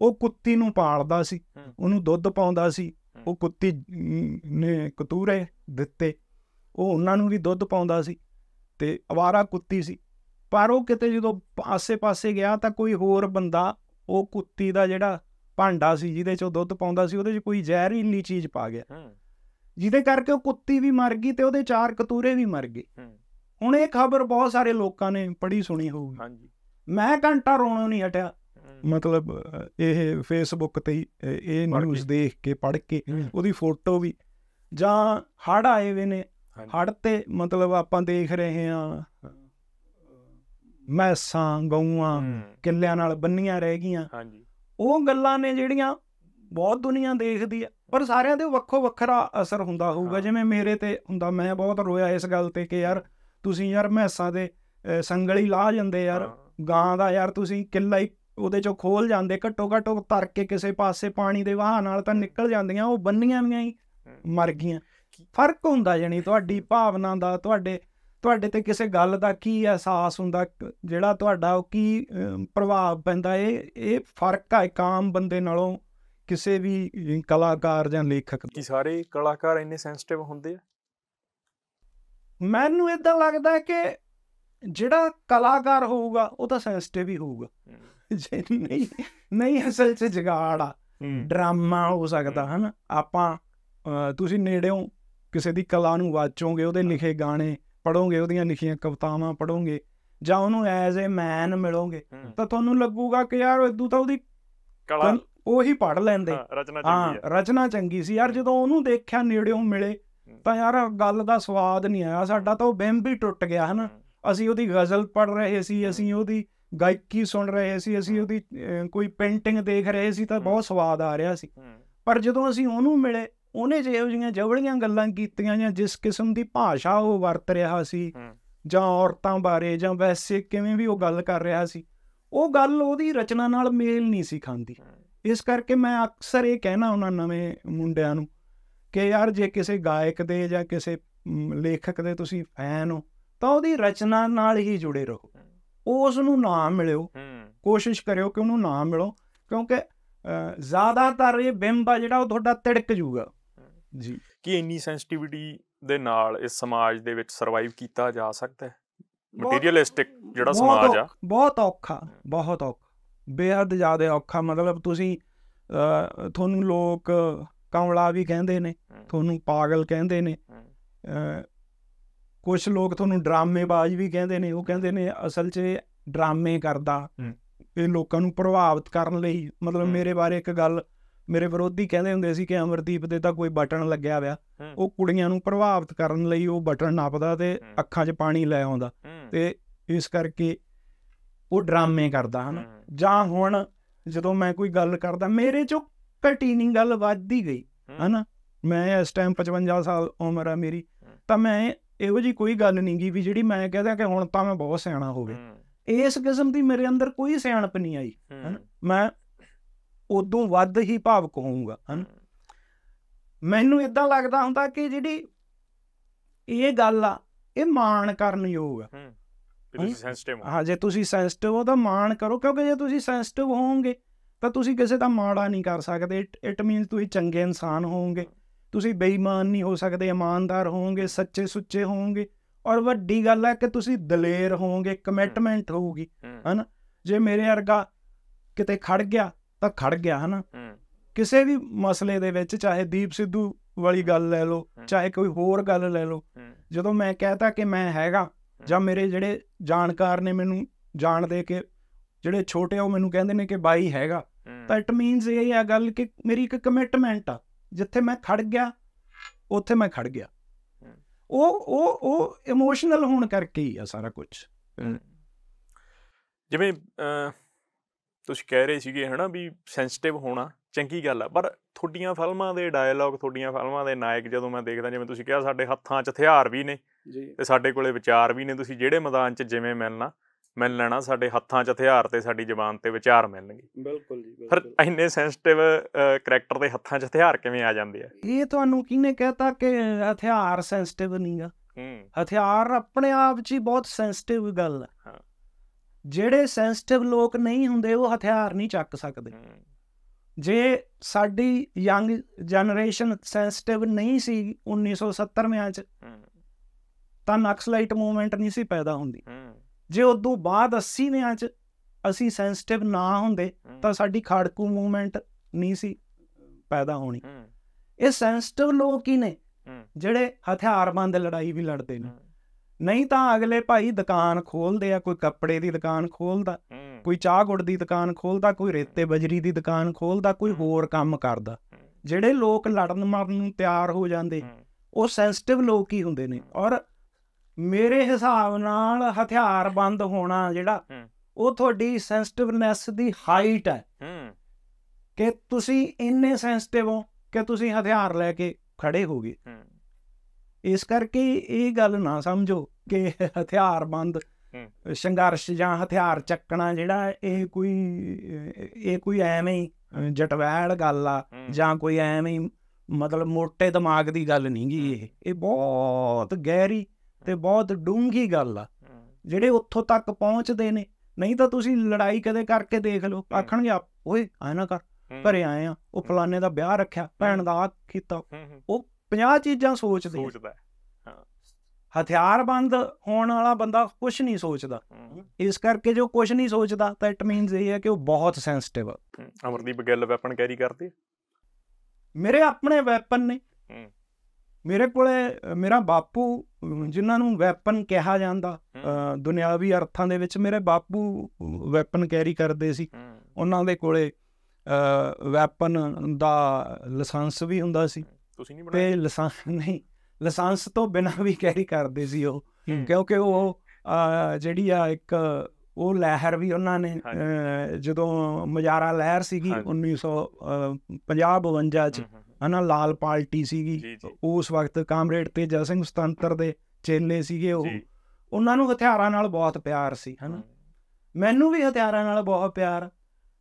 A: ਉਹ ਕੁੱਤੀ ਨੂੰ ਪਾਲਦਾ ਸੀ ਉਹਨੂੰ ਦੁੱਧ ਪਾਉਂਦਾ ਸੀ ਉਹ ਕੁੱਤੀ ਨੇ ਕਤੂਰੇ ਦਿੱਤੇ ਉਹ ਉਹਨਾਂ ਨੂੰ ਵੀ ਦੁੱਧ ਪਾਉਂਦਾ ਸੀ ਤੇ ਅਵਾਰਾ ਕੁੱਤੀ ਸੀ ਪਰ ਉਹ ਕਿਤੇ ਜਦੋਂ ਆਸੇ-ਪਾਸੇ ਗਿਆ ਤਾਂ ਕੋਈ ਹੋਰ ਬੰਦਾ ਉਹ ਕੁੱਤੀ ਦਾ ਜਿਹੜਾ ਭਾਂਡਾ ਸੀ ਜਿਹਦੇ ਚੋਂ ਦੁੱਧ ਪਾਉਂਦਾ ਸੀ ਉਹਦੇ 'ਚ ਕੋਈ ਜ਼ਹਿਰ ਨਹੀਂ ਚੀਜ਼ ਪਾ ਗਿਆ ਜਿਹਦੇ ਕਰਕੇ ਉਹ ਕੁੱਤੀ ਵੀ ਮਰ ਗਈ ਤੇ ਉਹਦੇ ਚਾਰ ਕਤੂਰੇ ਵੀ ਮਰ ਗਏ ਹੁਣ ਇਹ ਖਬਰ ਬਹੁਤ ਸਾਰੇ ਲੋਕਾਂ ਨੇ ਪੜ੍ਹੀ ਸੁਣੀ ਹੋਊਗੀ ਹਾਂਜੀ ਮੈਂ ਘੰਟਾ ਰੋਣੋਂ ਨਹੀਂ ਹਟਿਆ ਮਤਲਬ ਇਹ ਫੇਸਬੁੱਕ ਤੇ ਇਹ ਨਿਊਜ਼ ਦੇਖ ਕੇ ਪੜ੍ਹ ਕੇ ਉਹਦੀ ਫੋਟੋ ਵੀ ਜਾਂ ਹੜ ਆਏ ਵੇ ਨੇ ਹੜ ਤੇ ਮਤਲਬ ਆਪਾਂ ਦੇਖ ਰਹੇ ਆ ਮੈਸਾਂ ਗਊਆਂ ਕਿੱਲਿਆਂ ਨਾਲ ਬੰਨੀਆਂ ਰਹਿ ਗਈਆਂ ਹਾਂਜੀ ਉਹ ਗੱਲਾਂ ਨੇ ਜਿਹੜੀਆਂ ਬਹੁਤ ਦੁਨੀਆ ਦੇਖਦੀ ਆ ਪਰ ਸਾਰਿਆਂ ਦੇ ਵੱਖੋ ਵੱਖਰਾ ਅਸਰ ਹੁੰਦਾ ਹੋਊਗਾ ਜਿਵੇਂ ਮੇਰੇ ਤੇ ਹੁੰਦਾ ਮੈਂ ਬਹੁਤ ਰੋਇਆ ਇਸ ਗੱਲ ਤੇ ਕਿ ਯਾਰ ਤੁਸੀਂ ਯਾਰ ਮਹਿਸਾਂ ਦੇ ਸੰਗਲੀ ਲਾ ਜਾਂਦੇ ਯਾਰ ਗਾਂ ਦਾ ਯਾਰ ਤੁਸੀਂ ਕਿੱਲਾ ਹੀ ਉਹਦੇ ਚੋਂ ਖੋਲ ਜਾਂਦੇ ਘਟੋ ਘਟੋ ਤਰ ਕੇ ਕਿਸੇ ਪਾਸੇ ਪਾਣੀ ਦੇ ਵਾਹ ਨਾਲ ਤਾਂ ਨਿਕਲ ਜਾਂਦੀਆਂ ਉਹ ਬੰਨੀਆਂ ਵੀਆਂ ਹੀ ਮਰ ਗਈਆਂ ਫਰਕ ਹੁੰਦਾ ਜਣੀ ਤੁਹਾਡੀ ਭਾਵਨਾ ਦਾ ਤੁਹਾਡੇ ਤੁਹਾਡੇ ਤੇ ਕਿਸੇ ਗੱਲ ਦਾ ਕੀ ਅਹਿਸਾਸ ਹੁੰਦਾ ਜਿਹੜਾ ਤੁਹਾਡਾ ਉਹ ਕੀ ਪ੍ਰਭਾਵ ਪੈਂਦਾ ਇਹ ਇਹ ਫਰਕ ਹੈ ਕਾਮ ਬੰਦੇ ਨਾਲੋਂ ਕਿਸੇ ਵੀ ਕਲਾਕਾਰ ਜਾਂ ਲੇਖਕ ਦੀ ਸਾਰੇ ਕਲਾਕਾਰ ਇੰਨੇ ਸੈਂਸਿਟਿਵ ਹੁੰਦੇ ਆ ਮੈਨੂੰ ਇਦਾਂ ਲੱਗਦਾ ਕਿ ਜਿਹੜਾ ਕਲਾਕਾਰ ਹੋਊਗਾ ਉਹ ਤਾਂ ਸੈਂਸਿਟਿਵ ਹੀ ਹੋਊਗਾ ਜੇ ਨਹੀਂ ਨਹੀਂ ਅਸਲ 'ਚ ਜਗਾੜ ਆ ਡਰਾਮਾ ਹੋ ਸਕਦਾ ਹਨ ਆਪਾਂ ਤੁਸੀਂ ਨੇੜਿਓਂ ਕਿਸੇ ਦੀ ਕਲਾ ਨੂੰ ਵਾਚੋਗੇ ਉਹਦੇ ਲਿਖੇ ਗਾਣੇ ਪੜੋਗੇ ਉਹਦੀਆਂ ਲਿਖੀਆਂ ਕਵਤਾਵਾਂ ਪੜੋਗੇ ਜਾਂ ਉਹਨੂੰ ਐਜ਼ ਅ ਮੈਨ ਮਿਲੋਗੇ ਤਾਂ ਤੁਹਾਨੂੰ ਲੱਗੂਗਾ ਕਿ ਯਾਰ ਇਦੋਂ ਤਾਂ ਉਹਦੀ ਕਲਾ ਉਹੀ ਪੜ ਲੈਂਦੇ ਰਚਨਾ ਚੰਗੀ ਰਚਨਾ ਚੰਗੀ ਸੀ ਯਾਰ ਜਦੋਂ ਉਹਨੂੰ ਦੇਖਿਆ ਨੇੜਿਓਂ ਮਿਲੇ ਤਾਂ ਯਾਰ ਗੱਲ ਦਾ ਸਵਾਦ ਨਹੀਂ ਆਇਆ ਸਾਡਾ ਤਾਂ ਉਹ ਬਿੰਬ ਹੀ ਟੁੱਟ ਗਿਆ ਹਨਾ ਅਸੀਂ ਉਹਦੀ ਗਜ਼ਲ ਪੜ ਰਹੇ ਸੀ ਅਸੀਂ ਉਹਦੀ ਗਾਇਕੀ ਸੁਣ ਰਹੇ ਸੀ ਅਸੀਂ ਉਹਦੀ ਕੋਈ ਪੇਂਟਿੰਗ ਦੇਖ ਰਹੇ ਸੀ ਤਾਂ ਬਹੁਤ ਸਵਾਦ ਆ ਰਿਹਾ ਸੀ ਪਰ ਜਦੋਂ ਅਸੀਂ ਉਹਨੂੰ ਮਿਲੇ ਉਹਨੇ ਜਿਹੋ ਜੀਆਂ ਜਵਲੀਆਂ ਗੱਲਾਂ ਕੀਤੀਆਂ ਜਾਂ ਜਿਸ ਕਿਸਮ ਦੀ ਭਾਸ਼ਾ ਉਹ ਵਰਤ ਰਿਹਾ ਸੀ ਜਾਂ ਔਰਤਾਂ ਬਾਰੇ ਜਾਂ ਵੈਸੇ ਕਿਵੇਂ ਵੀ ਉਹ ਗੱਲ ਕਰ ਰਿਹਾ ਸੀ ਉਹ ਗੱਲ ਉਹਦੀ ਰਚਨਾ ਨਾਲ ਮੇਲ ਨਹੀਂ ਸੀ ਖਾਂਦੀ ਇਸ ਕਰਕੇ ਮੈਂ ਅਕਸਰ ਇਹ ਕਹਿਣਾ ਉਹਨਾਂ ਨਵੇਂ ਮੁੰਡਿਆਂ ਨੂੰ ਕਿ ਯਾਰ ਜੇ ਕਿਸੇ ਗਾਇਕ ਦੇ ਜਾਂ ਕਿਸੇ ਲੇਖਕ ਦੇ ਤੁਸੀਂ ਫੈਨ ਹੋ ਤਾਂ ਉਹਦੀ ਰਚਨਾ ਨਾਲ ਹੀ ਜੁੜੇ ਰਹੋ ਉਸ ਨੂੰ ਨਾ ਮਿਲਿਓ ਕੋਸ਼ਿਸ਼ ਕਰਿਓ ਕਿ ਉਹਨੂੰ ਨਾ ਮਿਲੋ ਕਿਉਂਕਿ ਜ਼ਿਆਦਾਤਰ ਇਹ ਬਿੰਬ ਆ ਜਿਹੜਾ ਉਹ ਤੁਹਾਡਾ ਤਿੜਕ ਜੂਗਾ ਜੀ
B: ਕੀ ਇੰਨੀ ਸੈਂਸਿਟੀਵਿਟੀ ਦੇ ਨਾਲ ਇਸ ਸਮਾਜ ਦੇ ਵਿੱਚ ਸਰਵਾਈਵ ਕੀਤਾ ਜਾ ਸਕਦਾ ਹੈ
A: ਮਟੀਰੀਅਲਿਸਟਿਕ
B: ਜਿਹੜਾ ਸਮਾਜ ਆ
A: ਬਹੁਤ ਔਖਾ ਬਹੁਤ ਔਖਾ ਬੇਹੱਦ ਜ਼ਿਆਦਾ ਔਖਾ ਮਤਲਬ ਤੁਸੀਂ ਤੁਹਾਨੂੰ ਲੋਕ ਕਮਲਾ ਵੀ ਕਹਿੰਦੇ ਨੇ ਤੁਹਾਨੂੰ ਪਾਗਲ ਕਹਿੰਦੇ ਨੇ ਕੁਝ ਲੋਕ ਤੁਹਾਨੂੰ ਡਰਾਮੇਬਾਜ਼ ਵੀ ਕਹਿੰਦੇ ਨੇ ਉਹ ਕਹਿੰਦੇ ਨੇ ਅਸਲ 'ਚ ਡਰਾਮੇ ਕਰਦਾ ਇਹ ਲੋਕਾਂ ਨੂੰ ਪ੍ਰਭਾਵਿਤ ਕਰਨ ਲਈ ਮਤਲਬ ਮੇਰੇ ਬਾਰੇ ਇੱਕ ਗੱਲ ਮੇਰੇ ਵਿਰੋਧੀ ਕਹਿੰਦੇ ਹੁੰਦੇ ਸੀ ਕਿ ਅਮਰਦੀਪ ਦੇ ਤਾਂ ਕੋਈ ਬਟਨ ਲੱਗਿਆ ਹੋਇਆ ਉਹ ਕੁੜੀਆਂ ਨੂੰ ਪ੍ਰਭਾਵਿਤ ਕਰਨ ਲਈ ਉਹ ਬਟਨ ਨਾਪਦਾ ਤੇ ਅੱਖਾਂ 'ਚ ਪਾਣੀ ਲੈ ਆਉਂਦਾ ਤੇ ਇਸ ਕਰਕੇ ਉਹ ਡਰਾਮੇ ਕਰਦਾ ਹਨ ਜਾਂ ਹੁਣ ਜਦੋਂ ਮੈਂ ਕੋਈ ਗੱਲ ਕਰਦਾ ਮੇਰੇ 'ਚੋਂ ਘਟੀ ਨਹੀਂ ਗੱਲ ਵੱਧਦੀ ਗਈ ਹਨਾ ਮੈਂ ਇਸ ਟਾਈਮ 55 ਸਾਲ ਉਮਰ ਆ ਮੇਰੀ ਤਾਂ ਮੈਂ ਇਹੋ ਜੀ ਕੋਈ ਗੱਲ ਨਹੀਂ ਗਈ ਵੀ ਜਿਹੜੀ ਮੈਂ ਕਹਦਾ ਕਿ ਹੁਣ ਤਾਂ ਮੈਂ ਬਹੁਤ ਸਿਆਣਾ ਹੋ ਗਿਆ ਇਸ ਕਿਸਮ ਦੀ ਮੇਰੇ ਅੰਦਰ ਕੋਈ ਸਿਆਣਪ ਨਹੀਂ ਆਈ ਹਨਾ ਮੈਂ ਉਦੋਂ ਵੱਧ ਹੀ ਭਾਵਕ ਹੋਊਗਾ ਹਨ ਮੈਨੂੰ ਇਦਾਂ ਲੱਗਦਾ ਹੁੰਦਾ ਕਿ ਜਿਹੜੀ ਇਹ ਗੱਲ ਆ ਇਹ ਮਾਣ ਕਰਨ ਯੋਗ ਆ ਤੁਸੀਂ ਸੈਂਸਿਟਿਵ ਹਾਂ ਜੇ ਤੁਸੀਂ ਸੈਂਸਿਟਿਵ ਹੋ ਤਾਂ ਮਾਣ ਕਰੋ ਕਿਉਂਕਿ ਜੇ ਤੁਸੀਂ ਸੈਂਸਿਟਿਵ ਹੋਵੋਗੇ ਤਾਂ ਤੁਸੀਂ ਕਿਸੇ ਦਾ ਮਾੜਾ ਨਹੀਂ ਕਰ ਸਕਦੇ ਇਟ ਮੀਨਸ ਤੁਸੀਂ ਚੰਗੇ ਇਨਸਾਨ ਹੋਵੋਗੇ ਤੁਸੀਂ ਬੇਈਮਾਨ ਨਹੀਂ ਹੋ ਸਕਦੇ ਇਮਾਨਦਾਰ ਹੋਵੋਗੇ ਸੱਚੇ ਸੁੱਚੇ ਹੋਵੋਗੇ ਔਰ ਵੱਡੀ ਗੱਲ ਹੈ ਕਿ ਤੁਸੀਂ ਦਲੇਰ ਹੋਵੋਗੇ ਕਮਿਟਮੈਂਟ ਹੋਊਗੀ ਹਨਾ ਜੇ ਮੇਰੇ ਵਰਗਾ ਕਿਤੇ ਖੜ ਗਿਆ ਤਾਂ ਖੜ ਗਿਆ ਹਨਾ ਕਿਸੇ ਵੀ ਮਸਲੇ ਦੇ ਵਿੱਚ ਚਾਹੇ ਦੀਪ ਸਿੱਧੂ ਵਾਲੀ ਗੱਲ ਲੈ ਲਓ ਚਾਹੇ ਕੋਈ ਹੋਰ ਗੱਲ ਲੈ ਲਓ ਜਦੋਂ ਮੈਂ ਕਹਤਾ ਕਿ ਮੈਂ ਹੈਗਾ ਜਾਂ ਮੇਰੇ ਜਿਹੜੇ ਜਾਣਕਾਰ ਨੇ ਮੈਨੂੰ ਜਾਣ ਦੇ ਕੇ ਜਿਹੜੇ ਛੋਟੇ ਉਹ ਮੈਨੂੰ ਕਹਿੰਦੇ ਨੇ ਕਿ ਬਾਈ ਹੈਗਾ ਤਾਂ ਇਟ ਮੀਨਸ ਇਹ ਆ ਗੱਲ ਕਿ ਮੇਰੀ ਇੱਕ ਕਮਿਟਮੈਂਟ ਆ ਜਿੱਥੇ ਮੈਂ ਖੜ ਗਿਆ ਉੱਥੇ ਮੈਂ ਖੜ ਗਿਆ ਉਹ ਉਹ ਉਹ ਇਮੋਸ਼ਨਲ ਹੋਣ ਕਰਕੇ ਹੀ ਆ ਸਾਰਾ ਕੁਝ
B: ਜਿਵੇਂ ਤੁਸੀਂ ਕਹਿ ਰਹੇ ਸੀਗੇ ਹਨਾ ਵੀ ਸੈਂਸਿਟਿਵ ਹੋਣਾ ਚੰਗੀ ਗੱਲ ਆ ਪਰ ਤੁਹਾਡੀਆਂ ਫਿਲਮਾਂ ਦੇ ਡਾਇਲੌਗ ਤੁਹਾਡੀਆਂ ਫਿਲਮਾਂ ਦੇ ਨਾਇਕ ਜਦੋਂ ਮੈਂ ਦੇਖਦਾ ਜਿਵੇਂ ਤੁਸੀਂ ਕਿਹਾ ਸਾਡੇ ਹੱਥਾਂ 'ਚ ਹਥਿਆਰ ਵੀ ਨੇ ਤੇ ਸਾਡੇ ਕੋਲੇ ਵਿਚਾਰ ਵੀ ਨੇ ਤੁਸੀਂ ਜਿਹੜੇ ਮੈਦਾਨ 'ਚ ਜਿਵੇਂ ਮਿਲਣਾ ਮਿਲ ਲੈਣਾ ਸਾਡੇ ਹੱਥਾਂ 'ਚ ਹਥਿਆਰ ਤੇ ਸਾਡੀ ਜ਼ੁਬਾਨ ਤੇ ਵਿਚਾਰ ਮਿਲਣਗੇ
A: ਬਿਲਕੁਲ ਜੀ ਫਿਰ
B: ਇੰਨੇ ਸੈਂਸਿਟਿਵ ਕੈਰੈਕਟਰ ਦੇ ਹੱਥਾਂ 'ਚ ਹਥਿਆਰ ਕਿਵੇਂ ਆ ਜਾਂਦੇ ਆ
A: ਇਹ ਤੁਹਾਨੂੰ ਕਿਹਨੇ ਕਹਤਾ ਕਿ ਹਥਿਆਰ ਸੈਂਸਿਟਿਵ ਨਹੀਂਗਾ ਹਥਿਆਰ ਆਪਣੇ ਆਪ 'ਚ ਹੀ ਬਹੁਤ ਸੈਂਸਿਟਿਵ ਗੱਲ ਹੈ ਜਿਹੜੇ ਸੈਂਸਿਟਿਵ ਲੋਕ ਨਹੀਂ ਹੁੰਦੇ ਉਹ ਹਥਿਆਰ ਨਹੀਂ ਚੱਕ ਸਕਦੇ ਜੇ ਸਾਡੀ ਯੰਗ ਜਨਰੇਸ਼ਨ ਸੈਂਸਿਟਿਵ ਨਹੀਂ ਸੀ 1970 ਚ ਤਾਂ ਨਕਸਲਾਈਟ ਮੂਵਮੈਂਟ ਨਹੀਂ ਸੀ ਪੈਦਾ ਹੁੰਦੀ ਜੇ ਉਸ ਤੋਂ ਬਾਅਦ 80 ਵਿਆਂ ਚ ਅਸੀਂ ਸੈਂਸਿਟਿਵ ਨਾ ਹੁੰਦੇ ਤਾਂ ਸਾਡੀ ਖਾੜਕੂ ਮੂਵਮੈਂਟ ਨਹੀਂ ਸੀ ਪੈਦਾ ਹੋਣੀ ਇਹ ਸੈਂਸਿਟਿਵ ਲੋਕ ਹੀ ਨੇ ਜਿਹੜੇ ਹਥਿਆਰਬੰਦ ਲੜਾਈ ਵੀ ਲੜਦੇ ਨੇ ਨਹੀਂ ਤਾਂ ਅਗਲੇ ਭਾਈ ਦੁਕਾਨ ਖੋਲਦੇ ਆ ਕੋਈ ਕੱਪੜੇ ਦੀ ਦੁਕਾਨ ਖੋਲਦਾ ਕੋਈ ਚਾਹ ਗੁੜ ਦੀ ਦੁਕਾਨ ਖੋਲਦਾ ਕੋਈ ਰੇਤੇ ਬਜਰੀ ਦੀ ਦੁਕਾਨ ਖੋਲਦਾ ਕੋਈ ਹੋਰ ਕੰਮ ਕਰਦਾ ਜਿਹੜੇ ਲੋਕ ਲੜਨ ਮਰਨ ਨੂੰ ਤਿਆਰ ਹੋ ਜਾਂਦੇ ਉਹ ਸੈਂਸਿਟਿਵ ਲੋਕ ਹੀ ਹੁੰਦੇ ਨੇ ਔਰ ਮੇਰੇ ਹਿਸਾਬ ਨਾਲ ਹਥਿਆਰ ਬੰਦ ਹੋਣਾ ਜਿਹੜਾ ਉਹ ਤੁਹਾਡੀ ਸੈਂਸਿਟਿਵਨੈਸ ਦੀ ਹਾਈਟ ਹੈ ਕਿ ਤੁਸੀਂ ਇੰਨੇ ਸੈਂਸਿਟਿਵ ਹੋ ਕਿ ਤੁਸੀਂ ਹਥਿਆਰ ਲੈ ਕੇ ਖੜੇ ਹੋਗੇ ਇਸ ਕਰਕੇ ਇਹ ਗੱਲ ਨਾ ਸਮਝੋ ਕਿ ਹਥਿਆਰਬੰਦ ਸੰਘਰਸ਼ ਜਾਂ ਹਥਿਆਰ ਚੱਕਣਾ ਜਿਹੜਾ ਇਹ ਕੋਈ ਇਹ ਕੋਈ ਐਵੇਂ ਹੀ ਜਟਵੈਲ ਗੱਲ ਆ ਜਾਂ ਕੋਈ ਐਵੇਂ ਹੀ ਮਤਲਬ ਮੋٹے ਦਿਮਾਗ ਦੀ ਗੱਲ ਨਹੀਂ ਗਈ ਇਹ ਇਹ ਬਹੁਤ ਗਹਿਰੀ ਤੇ ਬਹੁਤ ਡੂੰਘੀ ਗੱਲ ਆ ਜਿਹੜੇ ਉੱਥੋਂ ਤੱਕ ਪਹੁੰਚਦੇ ਨੇ ਨਹੀਂ ਤਾਂ ਤੁਸੀਂ ਲੜਾਈ ਕਦੇ ਕਰਕੇ ਦੇਖ ਲਓ ਆਖਣਗੇ ਓਏ ਐ ਨਾ ਕਰ ਘਰੇ ਆਏ ਆ ਉਹ ਫਲਾਣੇ ਦਾ ਵਿਆਹ ਰੱਖਿਆ ਭੈਣ ਦਾ ਕੀਤਾ ਉਹ 50 ਚੀਜ਼ਾਂ ਸੋਚਦੇ ਸੋਚਦਾ ਹਾਂ ਹਥਿਆਰਬੰਦ ਹੋਣ ਵਾਲਾ ਬੰਦਾ ਕੁਝ ਨਹੀਂ ਸੋਚਦਾ ਇਸ ਕਰਕੇ ਜੋ ਕੁਝ ਨਹੀਂ ਸੋਚਦਾ ਤਾਂ ਇਟ ਮੀਨਸ ਇਹ ਹੈ ਕਿ ਉਹ ਬਹੁਤ sensitive
B: Amardeep Gill weapon carry ਕਰਦੇ
A: ਮੇਰੇ ਆਪਣੇ ਵੈਪਨ ਨੇ ਮੇਰੇ ਕੋਲੇ ਮੇਰਾ ਬਾਪੂ ਜਿਨ੍ਹਾਂ ਨੂੰ ਵੈਪਨ ਕਿਹਾ ਜਾਂਦਾ ਦੁਨਿਆਵੀ ਅਰਥਾਂ ਦੇ ਵਿੱਚ ਮੇਰੇ ਬਾਪੂ ਵੈਪਨ ਕੈਰੀ ਕਰਦੇ ਸੀ ਉਹਨਾਂ ਦੇ ਕੋਲੇ ਵੈਪਨ ਦਾ ਲਾਇਸੈਂਸ ਵੀ ਹੁੰਦਾ ਸੀ ਤੁਸੀਂ ਨਹੀਂ ਬਣਾਇਆ ਤੇ ਲਾਇਸੈਂਸ ਨਹੀਂ ਲਾਇਸੈਂਸ ਤੋਂ ਬਿਨਾ ਵੀ ਕੈਰੀ ਕਰਦੇ ਸੀ ਉਹ ਕਿਉਂਕਿ ਉਹ ਜਿਹੜੀ ਆ ਇੱਕ ਉਹ ਲਹਿਰ ਵੀ ਉਹਨਾਂ ਨੇ ਜਦੋਂ ਮਜਾਰਾ ਲਹਿਰ ਸੀਗੀ 1950-52 ਚ ਹਨਾ ਲਾਲ ਪਾਰਟੀ ਸੀਗੀ ਉਸ ਵਕਤ ਕਾਮਰੇਡ ਤੇਜਾ ਸਿੰਘ ਸੁਤੰਤਰ ਦੇ ਚੇਲੇ ਸੀਗੇ ਉਹ ਉਹਨਾਂ ਨੂੰ ਹਥਿਆਰਾਂ ਨਾਲ ਬਹੁਤ ਪਿਆਰ ਸੀ ਹਨਾ ਮੈਨੂੰ ਵੀ ਹਥਿਆਰਾਂ ਨਾਲ ਬਹੁਤ ਪਿਆਰ